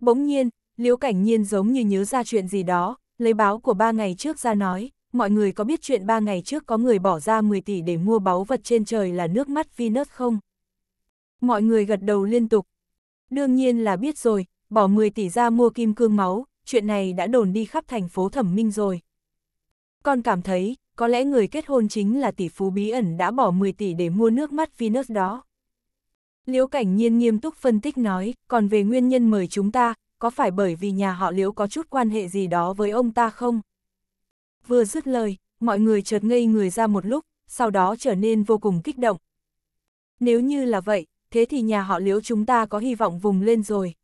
A: Bỗng nhiên, liễu cảnh nhiên giống như nhớ ra chuyện gì đó, lấy báo của ba ngày trước ra nói, mọi người có biết chuyện ba ngày trước có người bỏ ra 10 tỷ để mua báu vật trên trời là nước mắt Venus không? Mọi người gật đầu liên tục. Đương nhiên là biết rồi, bỏ 10 tỷ ra mua kim cương máu, chuyện này đã đồn đi khắp thành phố thẩm minh rồi. Con cảm thấy, có lẽ người kết hôn chính là tỷ phú bí ẩn đã bỏ 10 tỷ để mua nước mắt Venus đó. Liễu Cảnh Nhiên nghiêm túc phân tích nói, còn về nguyên nhân mời chúng ta, có phải bởi vì nhà họ Liễu có chút quan hệ gì đó với ông ta không? Vừa dứt lời, mọi người chợt ngây người ra một lúc, sau đó trở nên vô cùng kích động. Nếu như là vậy, thế thì nhà họ Liễu chúng ta có hy vọng vùng lên rồi.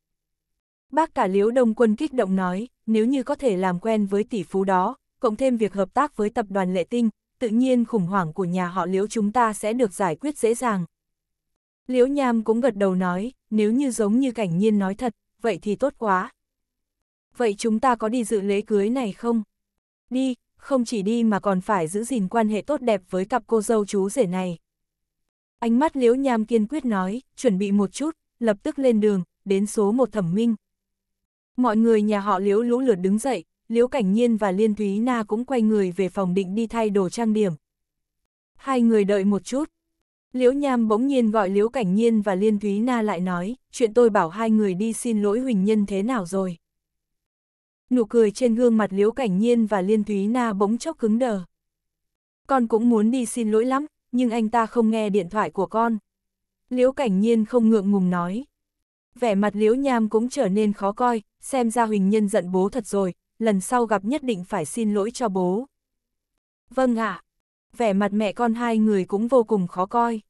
A: Bác cả Liễu Đông Quân kích động nói, nếu như có thể làm quen với tỷ phú đó, cộng thêm việc hợp tác với tập đoàn Lệ Tinh, tự nhiên khủng hoảng của nhà họ Liễu chúng ta sẽ được giải quyết dễ dàng. Liễu Nham cũng gật đầu nói, nếu như giống như cảnh nhiên nói thật, vậy thì tốt quá. Vậy chúng ta có đi dự lễ cưới này không? Đi, không chỉ đi mà còn phải giữ gìn quan hệ tốt đẹp với cặp cô dâu chú rể này. Ánh mắt Liễu Nham kiên quyết nói, chuẩn bị một chút, lập tức lên đường, đến số một thẩm minh. Mọi người nhà họ Liễu lũ lượt đứng dậy, Liễu cảnh nhiên và liên thúy na cũng quay người về phòng định đi thay đồ trang điểm. Hai người đợi một chút. Liễu Nham bỗng nhiên gọi Liễu Cảnh Nhiên và Liên Thúy Na lại nói, chuyện tôi bảo hai người đi xin lỗi Huỳnh Nhân thế nào rồi. Nụ cười trên gương mặt Liễu Cảnh Nhiên và Liên Thúy Na bỗng chốc cứng đờ. Con cũng muốn đi xin lỗi lắm, nhưng anh ta không nghe điện thoại của con. Liễu Cảnh Nhiên không ngượng ngùng nói vẻ mặt liễu nham cũng trở nên khó coi, xem ra Huỳnh Nhân giận bố thật rồi, lần sau gặp nhất định phải xin lỗi cho bố. Vâng ạ, à, vẻ mặt mẹ con hai người cũng vô cùng khó coi.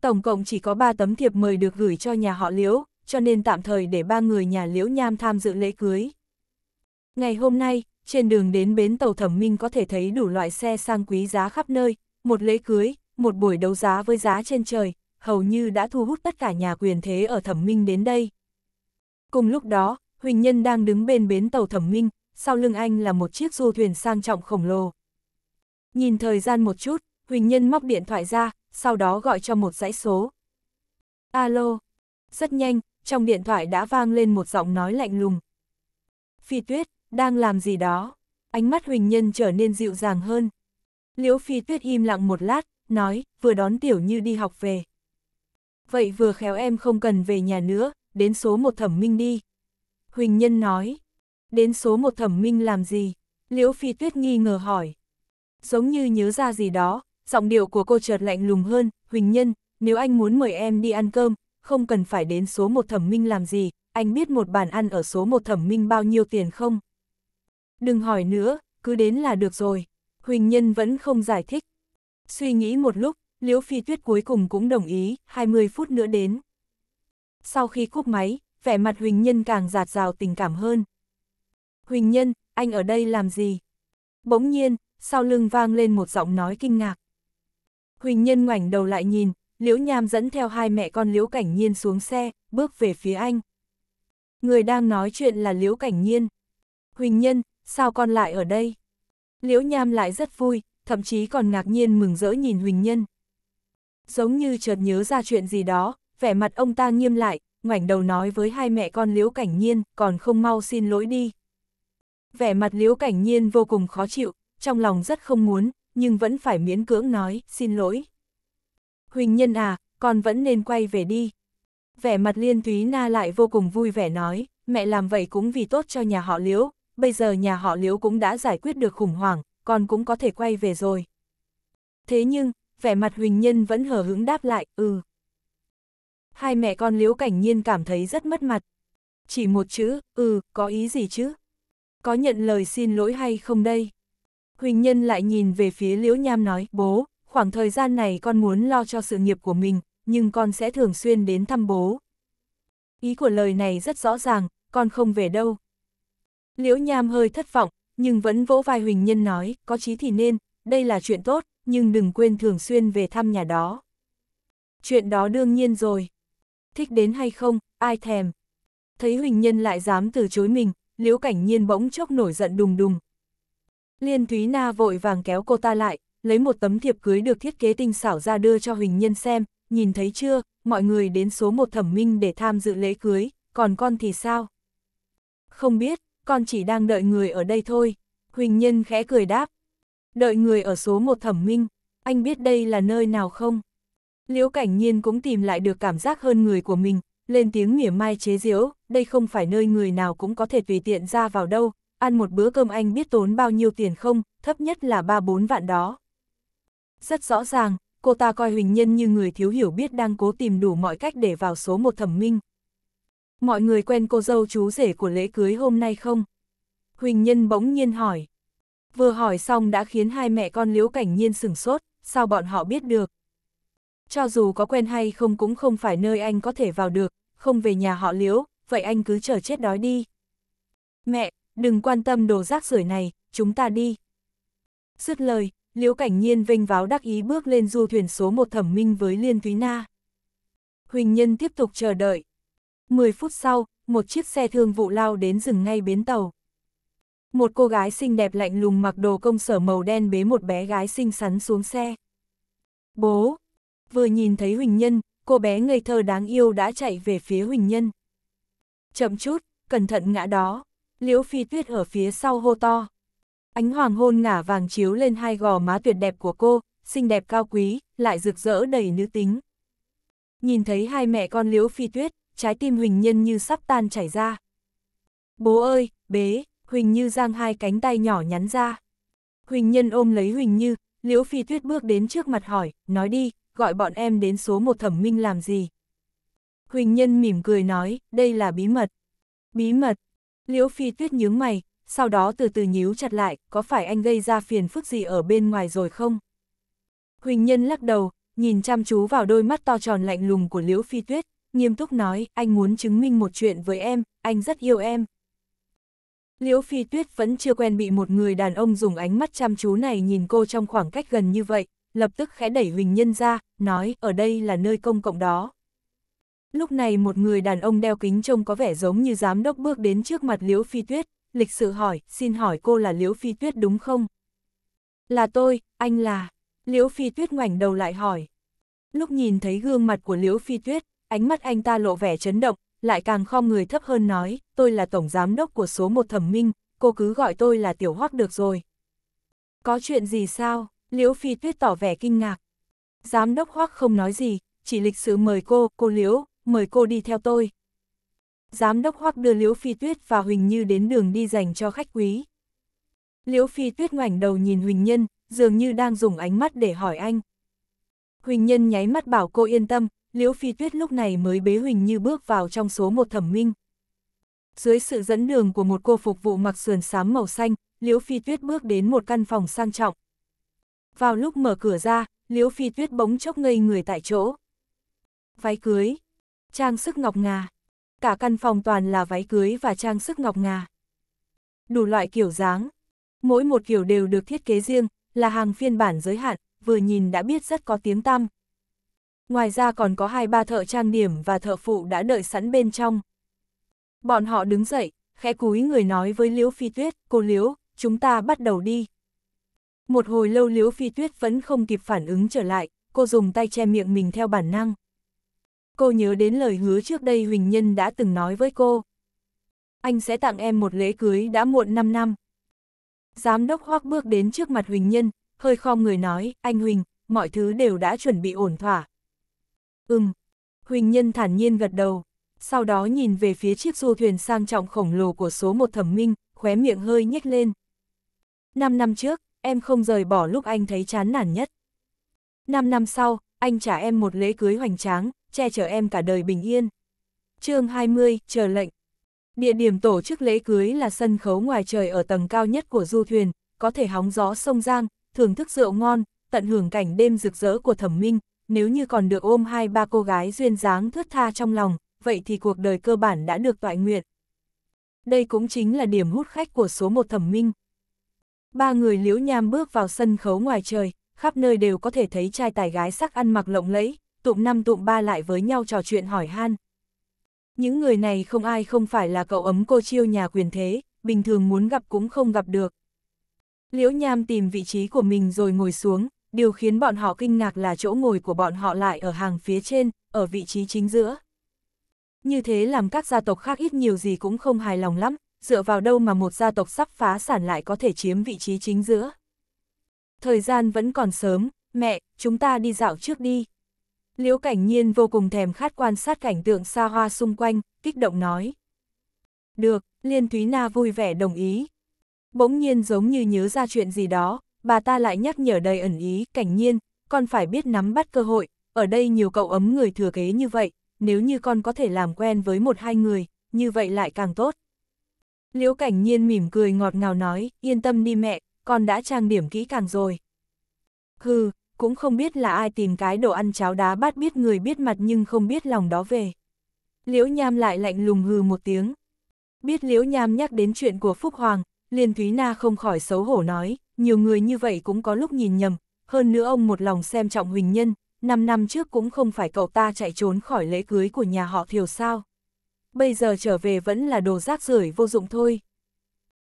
A: Tổng cộng chỉ có ba tấm thiệp mời được gửi cho nhà họ liễu, cho nên tạm thời để ba người nhà liễu nham tham dự lễ cưới. Ngày hôm nay, trên đường đến bến tàu thẩm minh có thể thấy đủ loại xe sang quý giá khắp nơi, một lễ cưới, một buổi đấu giá với giá trên trời, hầu như đã thu hút tất cả nhà quyền thế ở Thẩm Minh đến đây. Cùng lúc đó, Huỳnh Nhân đang đứng bên bến tàu Thẩm Minh, sau lưng anh là một chiếc du thuyền sang trọng khổng lồ. Nhìn thời gian một chút, Huỳnh Nhân móc điện thoại ra, sau đó gọi cho một dãy số. Alo. Rất nhanh, trong điện thoại đã vang lên một giọng nói lạnh lùng. Phi Tuyết, đang làm gì đó? Ánh mắt Huỳnh Nhân trở nên dịu dàng hơn. Liễu Phi Tuyết im lặng một lát, nói, vừa đón Tiểu Như đi học về vậy vừa khéo em không cần về nhà nữa, đến số một thẩm minh đi. Huỳnh Nhân nói, đến số một thẩm minh làm gì? Liễu Phi Tuyết nghi ngờ hỏi. Giống như nhớ ra gì đó, giọng điệu của cô chợt lạnh lùng hơn, Huỳnh Nhân, nếu anh muốn mời em đi ăn cơm, không cần phải đến số một thẩm minh làm gì, anh biết một bàn ăn ở số một thẩm minh bao nhiêu tiền không? Đừng hỏi nữa, cứ đến là được rồi. Huỳnh Nhân vẫn không giải thích. Suy nghĩ một lúc, Liễu Phi Tuyết cuối cùng cũng đồng ý, 20 phút nữa đến. Sau khi cúp máy, vẻ mặt Huỳnh Nhân càng giạt rào tình cảm hơn. Huỳnh Nhân, anh ở đây làm gì? Bỗng nhiên, sau lưng vang lên một giọng nói kinh ngạc. Huỳnh Nhân ngoảnh đầu lại nhìn, Liễu Nham dẫn theo hai mẹ con Liễu Cảnh Nhiên xuống xe, bước về phía anh. Người đang nói chuyện là Liễu Cảnh Nhiên. Huỳnh Nhân, sao con lại ở đây? Liễu Nham lại rất vui, thậm chí còn ngạc nhiên mừng rỡ nhìn Huỳnh Nhân giống như chợt nhớ ra chuyện gì đó, vẻ mặt ông ta nghiêm lại, ngoảnh đầu nói với hai mẹ con Liễu Cảnh Nhiên, còn không mau xin lỗi đi. Vẻ mặt Liễu Cảnh Nhiên vô cùng khó chịu, trong lòng rất không muốn, nhưng vẫn phải miễn cưỡng nói, xin lỗi. Huỳnh Nhân à, con vẫn nên quay về đi. Vẻ mặt Liên Thúy Na lại vô cùng vui vẻ nói, mẹ làm vậy cũng vì tốt cho nhà họ Liễu, bây giờ nhà họ Liễu cũng đã giải quyết được khủng hoảng, con cũng có thể quay về rồi. Thế nhưng, vẻ mặt Huỳnh Nhân vẫn hờ hững đáp lại, ừ. Hai mẹ con Liễu Cảnh Nhiên cảm thấy rất mất mặt. Chỉ một chữ, ừ, có ý gì chứ? Có nhận lời xin lỗi hay không đây? Huỳnh Nhân lại nhìn về phía Liễu Nham nói, bố, khoảng thời gian này con muốn lo cho sự nghiệp của mình, nhưng con sẽ thường xuyên đến thăm bố. Ý của lời này rất rõ ràng, con không về đâu. Liễu Nham hơi thất vọng, nhưng vẫn vỗ vai Huỳnh Nhân nói, có chí thì nên, đây là chuyện tốt, nhưng đừng quên thường xuyên về thăm nhà đó. Chuyện đó đương nhiên rồi. Thích đến hay không, ai thèm. Thấy Huỳnh Nhân lại dám từ chối mình, Liễu Cảnh Nhiên bỗng chốc nổi giận đùng đùng. Liên Thúy Na vội vàng kéo cô ta lại, lấy một tấm thiệp cưới được thiết kế tinh xảo ra đưa cho Huỳnh Nhân xem, nhìn thấy chưa, mọi người đến số một thẩm minh để tham dự lễ cưới, còn con thì sao? Không biết, con chỉ đang đợi người ở đây thôi. Huỳnh Nhân khẽ cười đáp. Đợi người ở số một thẩm minh, anh biết đây là nơi nào không? Liễu cảnh nhiên cũng tìm lại được cảm giác hơn người của mình, lên tiếng mỉa mai chế giễu, đây không phải nơi người nào cũng có thể tùy tiện ra vào đâu, ăn một bữa cơm anh biết tốn bao nhiêu tiền không, thấp nhất là 3-4 vạn đó. Rất rõ ràng, cô ta coi Huỳnh Nhân như người thiếu hiểu biết đang cố tìm đủ mọi cách để vào số một thẩm minh. Mọi người quen cô dâu chú rể của lễ cưới hôm nay không? Huỳnh Nhân bỗng nhiên hỏi. Vừa hỏi xong đã khiến hai mẹ con Liễu Cảnh Nhiên sửng sốt, sao bọn họ biết được. Cho dù có quen hay không cũng không phải nơi anh có thể vào được, không về nhà họ Liễu, vậy anh cứ chờ chết đói đi. Mẹ, đừng quan tâm đồ rác rưởi này, chúng ta đi. Dứt lời, Liễu Cảnh Nhiên vinh váo đắc ý bước lên du thuyền số một thẩm minh với Liên Thúy Na. Huỳnh Nhân tiếp tục chờ đợi. 10 phút sau, một chiếc xe thương vụ lao đến dừng ngay bến tàu. Một cô gái xinh đẹp lạnh lùng mặc đồ công sở màu đen bế một bé gái xinh xắn xuống xe. Bố! Vừa nhìn thấy Huỳnh Nhân, cô bé ngây thơ đáng yêu đã chạy về phía Huỳnh Nhân. Chậm chút, cẩn thận ngã đó. Liễu Phi Tuyết ở phía sau hô to. Ánh hoàng hôn ngả vàng chiếu lên hai gò má tuyệt đẹp của cô, xinh đẹp cao quý, lại rực rỡ đầy nữ tính. Nhìn thấy hai mẹ con Liễu Phi Tuyết, trái tim Huỳnh Nhân như sắp tan chảy ra. Bố ơi, bế, Huỳnh Như giang hai cánh tay nhỏ nhắn ra. Huỳnh Nhân ôm lấy Huỳnh Như, Liễu Phi Tuyết bước đến trước mặt hỏi, nói đi, gọi bọn em đến số một thẩm minh làm gì. Huỳnh Nhân mỉm cười nói, đây là bí mật. Bí mật. Liễu Phi Tuyết nhướng mày, sau đó từ từ nhíu chặt lại, có phải anh gây ra phiền phức gì ở bên ngoài rồi không? Huỳnh Nhân lắc đầu, nhìn chăm chú vào đôi mắt to tròn lạnh lùng của Liễu Phi Tuyết, nghiêm túc nói, anh muốn chứng minh một chuyện với em, anh rất yêu em. Liễu Phi Tuyết vẫn chưa quen bị một người đàn ông dùng ánh mắt chăm chú này nhìn cô trong khoảng cách gần như vậy, lập tức khẽ đẩy Huỳnh Nhân ra, nói ở đây là nơi công cộng đó. Lúc này một người đàn ông đeo kính trông có vẻ giống như giám đốc bước đến trước mặt Liễu Phi Tuyết, lịch sự hỏi, xin hỏi cô là Liễu Phi Tuyết đúng không? Là tôi, anh là. Liễu Phi Tuyết ngoảnh đầu lại hỏi. Lúc nhìn thấy gương mặt của Liễu Phi Tuyết, ánh mắt anh ta lộ vẻ chấn động, lại càng khom người thấp hơn nói, tôi là tổng giám đốc của số một thẩm minh, cô cứ gọi tôi là tiểu hoắc được rồi. Có chuyện gì sao? Liễu Phi Tuyết tỏ vẻ kinh ngạc. Giám đốc hoắc không nói gì, chỉ lịch sự mời cô, cô Liễu, mời cô đi theo tôi. Giám đốc hoắc đưa Liễu Phi Tuyết và Huỳnh Như đến đường đi dành cho khách quý. Liễu Phi Tuyết ngoảnh đầu nhìn Huỳnh Nhân, dường như đang dùng ánh mắt để hỏi anh. Huỳnh Nhân nháy mắt bảo cô yên tâm, Liễu Phi Tuyết lúc này mới bế Huỳnh Như bước vào trong số một thẩm minh. Dưới sự dẫn đường của một cô phục vụ mặc sườn xám màu xanh, Liễu Phi Tuyết bước đến một căn phòng sang trọng. Vào lúc mở cửa ra, Liễu Phi Tuyết bỗng chốc ngây người tại chỗ. Váy cưới, trang sức ngọc ngà. Cả căn phòng toàn là váy cưới và trang sức ngọc ngà. Đủ loại kiểu dáng. Mỗi một kiểu đều được thiết kế riêng, là hàng phiên bản giới hạn, vừa nhìn đã biết rất có tiếng tăm. Ngoài ra còn có hai ba thợ trang điểm và thợ phụ đã đợi sẵn bên trong. Bọn họ đứng dậy, khẽ cúi người nói với Liễu Phi Tuyết, cô Liễu, chúng ta bắt đầu đi. Một hồi lâu Liễu Phi Tuyết vẫn không kịp phản ứng trở lại, cô dùng tay che miệng mình theo bản năng. Cô nhớ đến lời hứa trước đây Huỳnh Nhân đã từng nói với cô. Anh sẽ tặng em một lễ cưới đã muộn 5 năm. Giám đốc hoác bước đến trước mặt Huỳnh Nhân, hơi khom người nói, anh Huỳnh, mọi thứ đều đã chuẩn bị ổn thỏa, Ừm. Huỳnh Nhân thản nhiên gật đầu. Sau đó nhìn về phía chiếc du thuyền sang trọng khổng lồ của số một thẩm minh, khóe miệng hơi nhếch lên. Năm năm trước, em không rời bỏ lúc anh thấy chán nản nhất. Năm năm sau, anh trả em một lễ cưới hoành tráng, che chở em cả đời bình yên. chương 20, chờ lệnh. Địa điểm tổ chức lễ cưới là sân khấu ngoài trời ở tầng cao nhất của du thuyền, có thể hóng gió sông Giang, thưởng thức rượu ngon, tận hưởng cảnh đêm rực rỡ của thẩm minh, nếu như còn được ôm hai ba cô gái duyên dáng thướt tha trong lòng, vậy thì cuộc đời cơ bản đã được toại nguyện. Đây cũng chính là điểm hút khách của số một thẩm minh. Ba người liễu nham bước vào sân khấu ngoài trời, khắp nơi đều có thể thấy trai tài gái sắc ăn mặc lộng lẫy, tụm năm tụm ba lại với nhau trò chuyện hỏi han. Những người này không ai không phải là cậu ấm cô chiêu nhà quyền thế, bình thường muốn gặp cũng không gặp được. Liễu Nham tìm vị trí của mình rồi ngồi xuống, điều khiến bọn họ kinh ngạc là chỗ ngồi của bọn họ lại ở hàng phía trên, ở vị trí chính giữa. Như thế làm các gia tộc khác ít nhiều gì cũng không hài lòng lắm, dựa vào đâu mà một gia tộc sắp phá sản lại có thể chiếm vị trí chính giữa. Thời gian vẫn còn sớm, mẹ, chúng ta đi dạo trước đi. Liễu cảnh nhiên vô cùng thèm khát quan sát cảnh tượng xa hoa xung quanh, kích động nói. Được, Liên Thúy Na vui vẻ đồng ý. Bỗng nhiên giống như nhớ ra chuyện gì đó, bà ta lại nhắc nhở đầy ẩn ý, cảnh nhiên, con phải biết nắm bắt cơ hội, ở đây nhiều cậu ấm người thừa kế như vậy, nếu như con có thể làm quen với một hai người, như vậy lại càng tốt. Liễu cảnh nhiên mỉm cười ngọt ngào nói, yên tâm đi mẹ, con đã trang điểm kỹ càng rồi. Hừ, cũng không biết là ai tìm cái đồ ăn cháo đá bát biết người biết mặt nhưng không biết lòng đó về. Liễu Nham lại lạnh lùng hừ một tiếng. Biết Liễu Nham nhắc đến chuyện của Phúc Hoàng, Liên Thúy Na không khỏi xấu hổ nói, nhiều người như vậy cũng có lúc nhìn nhầm, hơn nữa ông một lòng xem trọng Huỳnh Nhân, 5 năm trước cũng không phải cậu ta chạy trốn khỏi lễ cưới của nhà họ thiều sao. Bây giờ trở về vẫn là đồ rác rưởi vô dụng thôi.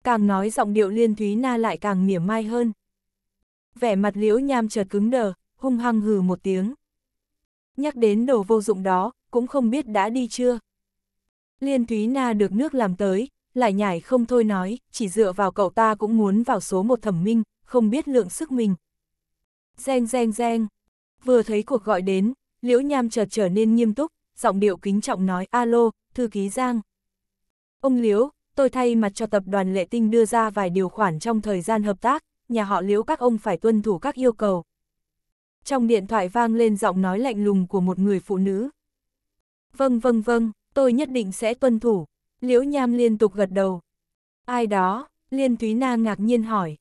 A: Càng nói giọng điệu liên thúy na lại càng mỉa mai hơn. Vẻ mặt liễu nham chợt cứng đờ, hung hăng hừ một tiếng. Nhắc đến đồ vô dụng đó, cũng không biết đã đi chưa. Liên Thúy Na được nước làm tới, lại nhải không thôi nói, chỉ dựa vào cậu ta cũng muốn vào số một thẩm minh, không biết lượng sức mình. Reng reng reng, vừa thấy cuộc gọi đến, Liễu Nham chợt trở nên nghiêm túc, giọng điệu kính trọng nói alo, thư ký Giang. Ông Liễu, tôi thay mặt cho tập đoàn Lệ Tinh đưa ra vài điều khoản trong thời gian hợp tác, nhà họ Liễu các ông phải tuân thủ các yêu cầu. Trong điện thoại vang lên giọng nói lạnh lùng của một người phụ nữ. Vâng vâng vâng, tôi nhất định sẽ tuân thủ. Liễu Nham liên tục gật đầu. Ai đó, Liên Thúy Na ngạc nhiên hỏi.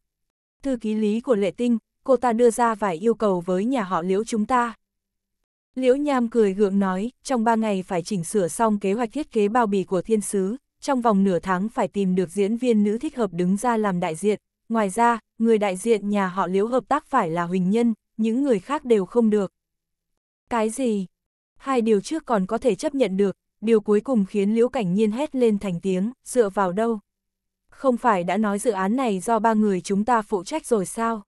A: Thư ký lý của Lệ Tinh, cô ta đưa ra vài yêu cầu với nhà họ Liễu chúng ta. Liễu Nham cười gượng nói, trong ba ngày phải chỉnh sửa xong kế hoạch thiết kế bao bì của thiên sứ, trong vòng nửa tháng phải tìm được diễn viên nữ thích hợp đứng ra làm đại diện. Ngoài ra, người đại diện nhà họ Liễu hợp tác phải là Huỳnh Nhân, những người khác đều không được. Cái gì? Hai điều trước còn có thể chấp nhận được, điều cuối cùng khiến Liễu Cảnh Nhiên hét lên thành tiếng, dựa vào đâu. Không phải đã nói dự án này do ba người chúng ta phụ trách rồi sao?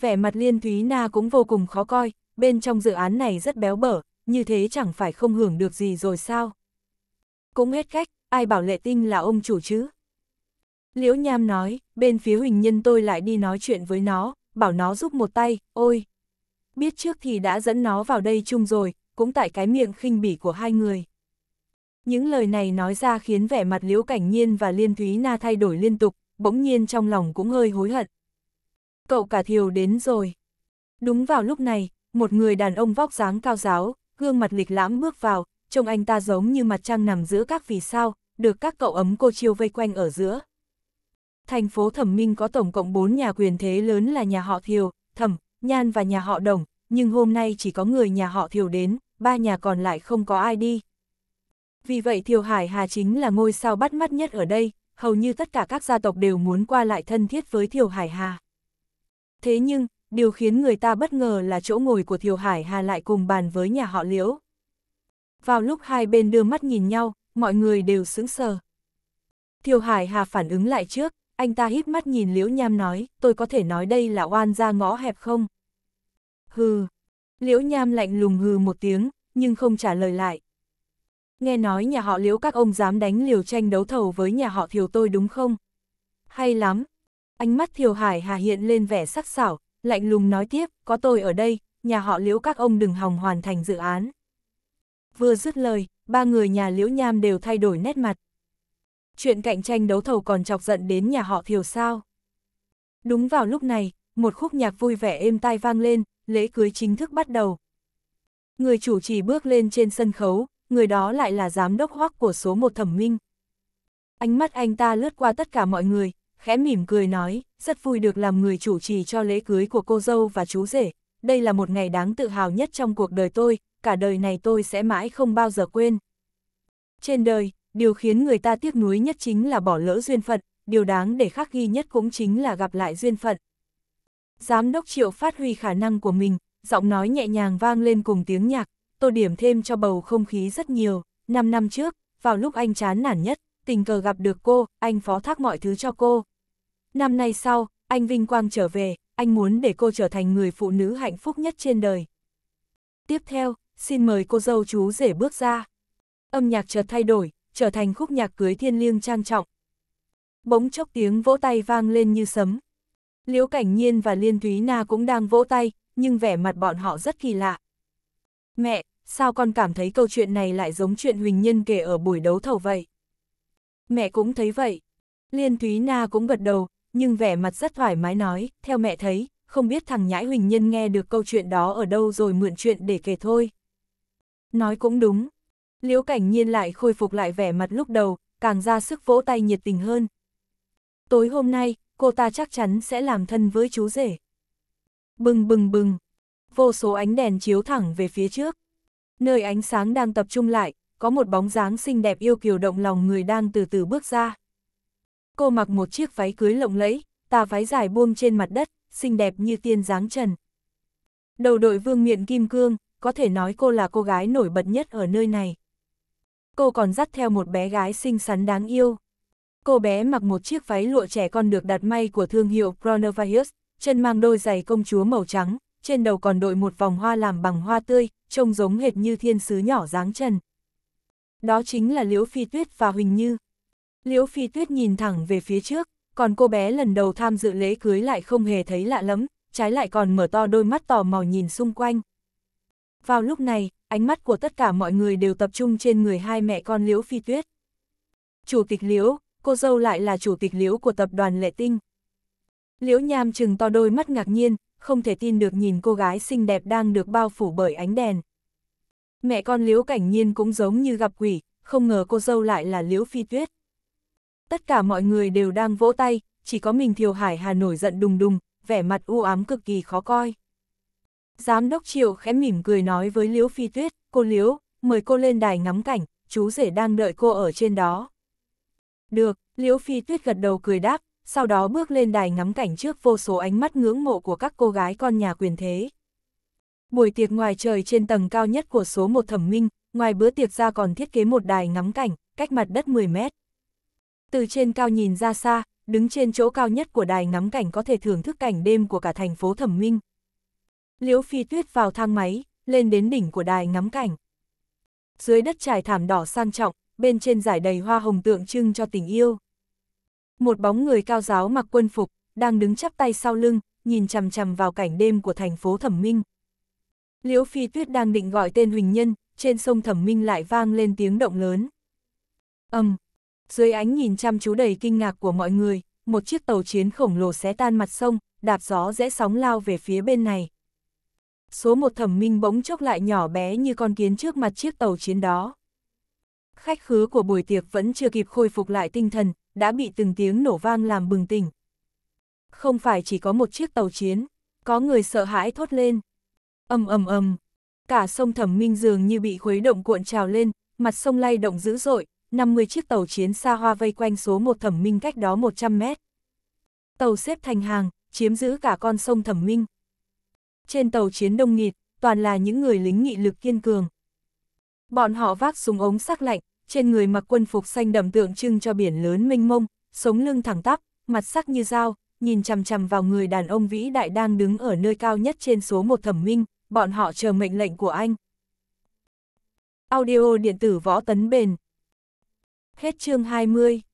A: Vẻ mặt Liên Thúy Na cũng vô cùng khó coi, bên trong dự án này rất béo bở, như thế chẳng phải không hưởng được gì rồi sao? Cũng hết cách, ai bảo lệ tinh là ông chủ chứ? Liễu Nham nói, bên phía huỳnh nhân tôi lại đi nói chuyện với nó, bảo nó giúp một tay, ôi! Biết trước thì đã dẫn nó vào đây chung rồi, cũng tại cái miệng khinh bỉ của hai người. Những lời này nói ra khiến vẻ mặt Liễu Cảnh Nhiên và Liên Thúy Na thay đổi liên tục, bỗng nhiên trong lòng cũng hơi hối hận. Cậu cả thiều đến rồi. Đúng vào lúc này, một người đàn ông vóc dáng cao giáo, gương mặt lịch lãm bước vào, trông anh ta giống như mặt trăng nằm giữa các vì sao, được các cậu ấm cô chiêu vây quanh ở giữa. Thành phố Thẩm Minh có tổng cộng 4 nhà quyền thế lớn là nhà họ Thiều, Thẩm, Nhan và nhà họ Đồng, nhưng hôm nay chỉ có người nhà họ Thiều đến, ba nhà còn lại không có ai đi, vì vậy Thiều Hải Hà chính là ngôi sao bắt mắt nhất ở đây, hầu như tất cả các gia tộc đều muốn qua lại thân thiết với Thiều Hải Hà. Thế nhưng, điều khiến người ta bất ngờ là chỗ ngồi của Thiều Hải Hà lại cùng bàn với nhà họ Liễu. Vào lúc hai bên đưa mắt nhìn nhau, mọi người đều sững sờ. Thiều Hải Hà phản ứng lại trước, anh ta híp mắt nhìn Liễu Nham nói, tôi có thể nói đây là oan gia ngõ hẹp không? Hừ. Liễu Nham lạnh lùng hừ một tiếng, nhưng không trả lời lại. Nghe nói nhà họ liễu các ông dám đánh liều tranh đấu thầu với nhà họ thiều tôi đúng không? Hay lắm. Ánh mắt thiều hải hà hiện lên vẻ sắc sảo, lạnh lùng nói tiếp, có tôi ở đây, nhà họ liễu các ông đừng hòng hoàn thành dự án. Vừa dứt lời, ba người nhà liễu nham đều thay đổi nét mặt. Chuyện cạnh tranh đấu thầu còn chọc giận đến nhà họ thiều sao. Đúng vào lúc này, một khúc nhạc vui vẻ êm tai vang lên, lễ cưới chính thức bắt đầu. Người chủ trì bước lên trên sân khấu, người đó lại là giám đốc hoắc của số một thẩm minh. Ánh mắt anh ta lướt qua tất cả mọi người, khẽ mỉm cười nói, rất vui được làm người chủ trì cho lễ cưới của cô dâu và chú rể. Đây là một ngày đáng tự hào nhất trong cuộc đời tôi, cả đời này tôi sẽ mãi không bao giờ quên. Trên đời, điều khiến người ta tiếc nuối nhất chính là bỏ lỡ duyên phận, điều đáng để khắc ghi nhất cũng chính là gặp lại duyên phận. Giám đốc Triệu phát huy khả năng của mình, giọng nói nhẹ nhàng vang lên cùng tiếng nhạc, tô điểm thêm cho bầu không khí rất nhiều. Năm năm trước, vào lúc anh chán nản nhất, tình cờ gặp được cô, anh phó thác mọi thứ cho cô. Năm nay sau, anh vinh quang trở về, anh muốn để cô trở thành người phụ nữ hạnh phúc nhất trên đời. Tiếp theo, xin mời cô dâu chú rể bước ra. Âm nhạc chợt thay đổi, trở thành khúc nhạc cưới thiên liêng trang trọng. Bỗng chốc tiếng vỗ tay vang lên như sấm. Liễu Cảnh Nhiên và Liên Thúy Na cũng đang vỗ tay, nhưng vẻ mặt bọn họ rất kỳ lạ. Mẹ, sao con cảm thấy câu chuyện này lại giống chuyện Huỳnh Nhân kể ở buổi đấu thầu vậy? Mẹ cũng thấy vậy. Liên Thúy Na cũng gật đầu, nhưng vẻ mặt rất thoải mái nói, theo mẹ thấy, không biết thằng nhãi Huỳnh Nhân nghe được câu chuyện đó ở đâu rồi mượn chuyện để kể thôi. Nói cũng đúng. Liễu Cảnh Nhiên lại khôi phục lại vẻ mặt lúc đầu, càng ra sức vỗ tay nhiệt tình hơn. Tối hôm nay, cô ta chắc chắn sẽ làm thân với chú rể. Bừng bừng bừng, vô số ánh đèn chiếu thẳng về phía trước. Nơi ánh sáng đang tập trung lại, có một bóng dáng xinh đẹp yêu kiều động lòng người đang từ từ bước ra. Cô mặc một chiếc váy cưới lộng lẫy, tà váy dài buông trên mặt đất, xinh đẹp như tiên dáng trần. Đầu đội vương miện kim cương, có thể nói cô là cô gái nổi bật nhất ở nơi này. Cô còn dắt theo một bé gái xinh xắn đáng yêu. Cô bé mặc một chiếc váy lụa trẻ con được đặt may của thương hiệu Pronovius, chân mang đôi giày công chúa màu trắng, trên đầu còn đội một vòng hoa làm bằng hoa tươi, trông giống hệt như thiên sứ nhỏ dáng trần. Đó chính là Liễu Phi Tuyết và Huỳnh Như. Liễu Phi Tuyết nhìn thẳng về phía trước, còn cô bé lần đầu tham dự lễ cưới lại không hề thấy lạ lắm, trái lại còn mở to đôi mắt tò mò nhìn xung quanh. Vào lúc này, ánh mắt của tất cả mọi người đều tập trung trên người hai mẹ con Liễu Phi Tuyết. Chủ tịch Liễu, cô dâu lại là chủ tịch Liễu của tập đoàn Lệ Tinh. Liễu Nham chừng to đôi mắt ngạc nhiên, không thể tin được nhìn cô gái xinh đẹp đang được bao phủ bởi ánh đèn. Mẹ con Liễu Cảnh Nhiên cũng giống như gặp quỷ, không ngờ cô dâu lại là Liễu Phi Tuyết. Tất cả mọi người đều đang vỗ tay, chỉ có mình Thiều Hải Hà nổi giận đùng đùng, vẻ mặt u ám cực kỳ khó coi. Giám đốc Triệu khẽ mỉm cười nói với Liễu Phi Tuyết, cô Liễu, mời cô lên đài ngắm cảnh, chú rể đang đợi cô ở trên đó. Được, Liễu Phi Tuyết gật đầu cười đáp, sau đó bước lên đài ngắm cảnh trước vô số ánh mắt ngưỡng mộ của các cô gái con nhà quyền thế. Buổi tiệc ngoài trời trên tầng cao nhất của số 1 thẩm minh, ngoài bữa tiệc ra còn thiết kế một đài ngắm cảnh, cách mặt đất 10 mét. Từ trên cao nhìn ra xa, đứng trên chỗ cao nhất của đài ngắm cảnh có thể thưởng thức cảnh đêm của cả thành phố thẩm minh. Liễu phi tuyết vào thang máy, lên đến đỉnh của đài ngắm cảnh. Dưới đất trải thảm đỏ sang trọng, bên trên giải đầy hoa hồng tượng trưng cho tình yêu. Một bóng người cao giáo mặc quân phục, đang đứng chắp tay sau lưng, nhìn chằm chằm vào cảnh đêm của thành phố Thẩm Minh. Liễu Phi Tuyết đang định gọi tên Huỳnh Nhân, trên sông Thẩm Minh lại vang lên tiếng động lớn. Âm, dưới ánh nhìn chăm chú đầy kinh ngạc của mọi người, một chiếc tàu chiến khổng lồ xé tan mặt sông, đạp gió rẽ sóng lao về phía bên này. Số một Thẩm Minh bỗng chốc lại nhỏ bé như con kiến trước mặt chiếc tàu chiến đó. Khách khứa của buổi tiệc vẫn chưa kịp khôi phục lại tinh thần, đã bị từng tiếng nổ vang làm bừng tỉnh. Không phải chỉ có một chiếc tàu chiến, có người sợ hãi thốt lên. ầm ầm ầm, cả sông Thẩm Minh dường như bị khuấy động cuộn trào lên, mặt sông lay động dữ dội, 50 chiếc tàu chiến xa hoa vây quanh số một Thẩm Minh cách đó 100 mét. Tàu xếp thành hàng, chiếm giữ cả con sông Thẩm Minh. Trên tàu chiến đông nghịt, toàn là những người lính nghị lực kiên cường. Bọn họ vác súng ống sắc lạnh, trên người mặc quân phục xanh đậm tượng trưng cho biển lớn mênh mông, sống lưng thẳng tắp, mặt sắc như dao, nhìn chằm chằm vào người đàn ông vĩ đại đang đứng ở nơi cao nhất trên số một thẩm minh, bọn họ chờ mệnh lệnh của anh. Audio điện tử võ tấn bền Hết chương 20